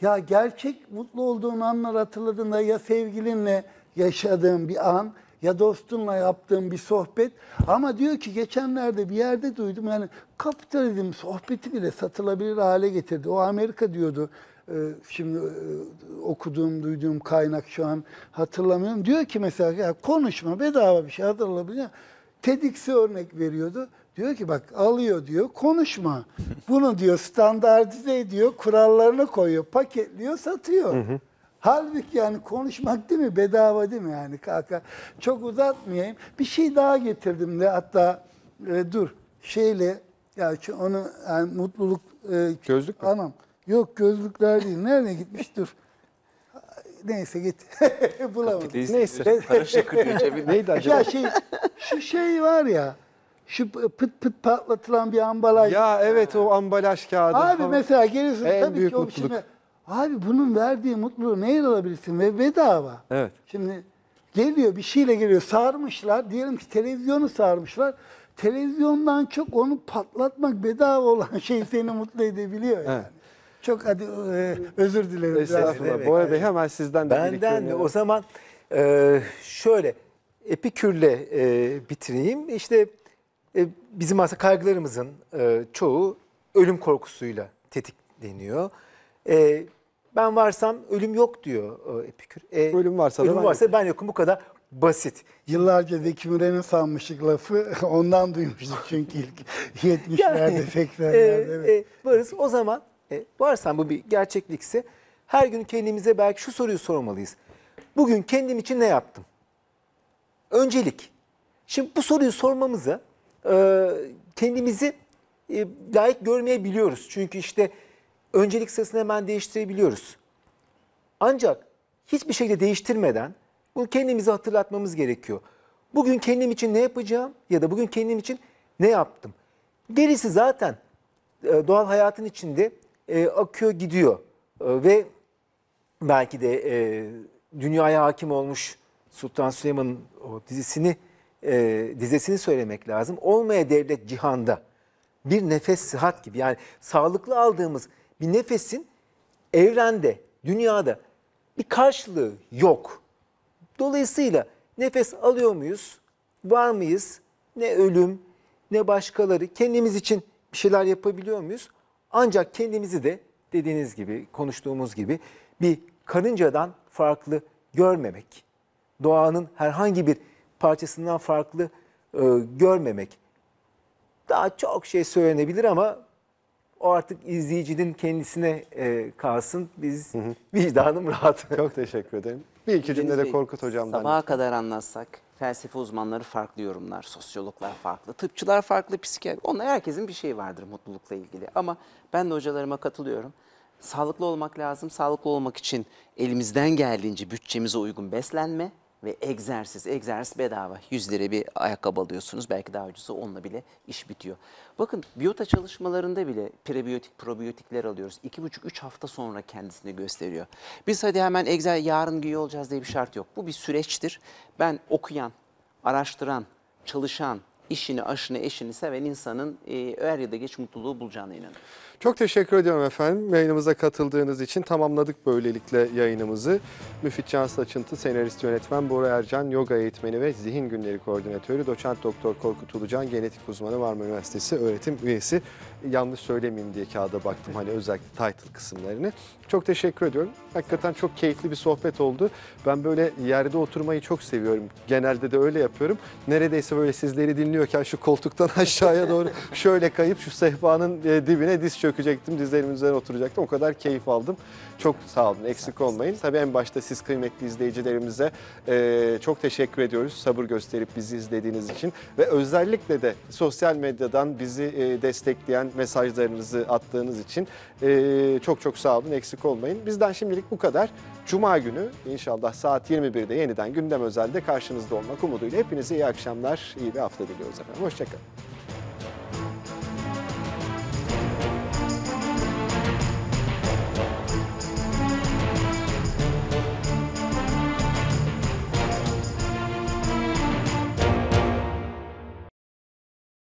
Ya gerçek mutlu olduğun anlar hatırladığında ya sevgilinle yaşadığın bir an ya dostunla yaptığım bir sohbet ama diyor ki geçenlerde bir yerde duydum yani kapitalizm sohbeti bile satılabilir hale getirdi. O Amerika diyordu ee, şimdi e, okuduğum, duyduğum kaynak şu an hatırlamıyorum. Diyor ki mesela ya konuşma bedava bir şey hatırlamıyor. TEDx'e örnek veriyordu. Diyor ki bak alıyor diyor konuşma. Bunu diyor standartize ediyor kurallarını koyuyor paketliyor satıyor. Hı hı. Halbuki yani konuşmak değil mi? Bedava değil mi yani kaka? Çok uzatmayayım. Bir şey daha getirdim de hatta e, dur şeyle ya şu onu yani mutluluk e, gözlük mü? Anam. Yok gözlükler değil. Nereye gitmiş dur. Neyse git. Bulamadım. Kapitalist Neyse. Para şakırıyor cebinde. Neydi acaba? Ya şey, şu şey var ya şu pıt pıt patlatılan bir ambalaj. Ya evet o ambalaj kağıdı. Abi falan. mesela geliyorsun en tabii büyük ki o şey mutluluk. şimdi Abi bunun verdiği mutluluğu neyle alabilirsin? Ve bedava. Evet. Şimdi geliyor bir şeyle geliyor. Sarmışlar. Diyelim ki televizyonu sarmışlar. Televizyondan çok onu patlatmak bedava olan şey seni mutlu edebiliyor yani. Evet. Çok hadi e, özür dilerim. Estağfurullah. Evet, Bu arada hemen sizden de Benden de o zaman e, şöyle epikürle e, bitireyim. İşte e, bizim aslında kaygılarımızın e, çoğu ölüm korkusuyla tetikleniyor. E, ben varsam ölüm yok diyor e, Epikür. E, ölüm varsa ölüm da ben varsa yokum. ben yokum bu kadar basit. Yıllarca Zeki Müren'e sanmıştık lafı. Ondan duymuştuk çünkü ilk 70'lerde, yani, 80'lerde. E, e, varız o zaman e, varsan bu bir gerçeklikse her gün kendimize belki şu soruyu sormalıyız. Bugün kendim için ne yaptım? Öncelik. Şimdi bu soruyu sormamıza e, kendimizi e, layık görmeyebiliyoruz. Çünkü işte öncelik sırasını hemen değiştirebiliyoruz. Ancak hiçbir şekilde değiştirmeden bunu kendimize hatırlatmamız gerekiyor. Bugün kendim için ne yapacağım ya da bugün kendim için ne yaptım? Gerisi zaten e, doğal hayatın içinde e, akıyor gidiyor e, ve belki de dünyaya hakim olmuş Sultan Süleyman'ın o dizisini dizesini söylemek lazım. Olmaya devlet cihanda bir nefes sıhhat gibi yani sağlıklı aldığımız bir nefesin evrende, dünyada bir karşılığı yok. Dolayısıyla nefes alıyor muyuz, var mıyız? Ne ölüm, ne başkaları. Kendimiz için bir şeyler yapabiliyor muyuz? Ancak kendimizi de dediğiniz gibi, konuştuğumuz gibi bir karıncadan farklı görmemek, doğanın herhangi bir parçasından farklı e, görmemek. Daha çok şey söylenebilir ama o artık izleyicinin kendisine e, kalsın. Biz hı hı. vicdanım rahat. Çok teşekkür ederim. Bir iki cümle de Korkut Hocam'dan. Sabaha kadar anlatsak felsefe uzmanları farklı yorumlar, sosyologlar farklı, tıpçılar farklı, psikiyatri. Onlar herkesin bir şeyi vardır mutlulukla ilgili. Ama ben de hocalarıma katılıyorum. Sağlıklı olmak lazım. Sağlıklı olmak için elimizden geldiğince bütçemize uygun beslenme, ve egzersiz, egzersiz bedava. 100 lira bir ayakkabı alıyorsunuz. Belki daha ucuzu onunla bile iş bitiyor. Bakın biyota çalışmalarında bile prebiyotik, probiyotikler alıyoruz. 2,5-3 hafta sonra kendisini gösteriyor. Biz hadi hemen egzersiz yarın iyi olacağız diye bir şart yok. Bu bir süreçtir. Ben okuyan, araştıran, çalışan, işini, aşını, eşini seven insanın e, er ya da geç mutluluğu bulacağına inanıyorum. Çok teşekkür ediyorum efendim. Yayınımıza katıldığınız için tamamladık böylelikle yayınımızı. Müfit Can Saçıntı, senarist yönetmen Bora Ercan, yoga eğitmeni ve zihin günleri koordinatörü, doçent doktor Korkut Ulucan, genetik uzmanı Marmara Üniversitesi öğretim üyesi yanlış söylemeyeyim diye kağıda baktım hani özellikle title kısımlarını. Çok teşekkür ediyorum. Hakikaten çok keyifli bir sohbet oldu. Ben böyle yerde oturmayı çok seviyorum. Genelde de öyle yapıyorum. Neredeyse böyle sizleri dinliyorken şu koltuktan aşağıya doğru şöyle kayıp şu sehpanın e, dibine diz çökecektim. dizlerim üzerine oturacaktım. O kadar keyif aldım. Çok sağ olun. Eksik olmayın. Tabii en başta siz kıymetli izleyicilerimize e, çok teşekkür ediyoruz. Sabır gösterip bizi izlediğiniz için ve özellikle de sosyal medyadan bizi e, destekleyen mesajlarınızı attığınız için e, çok çok sağ olun eksik olmayın. Bizden şimdilik bu kadar. Cuma günü inşallah saat 21'de yeniden gündem özelde karşınızda olmak umuduyla hepinize iyi akşamlar, iyi bir hafta diliyoruz efendim. Hoşçakalın.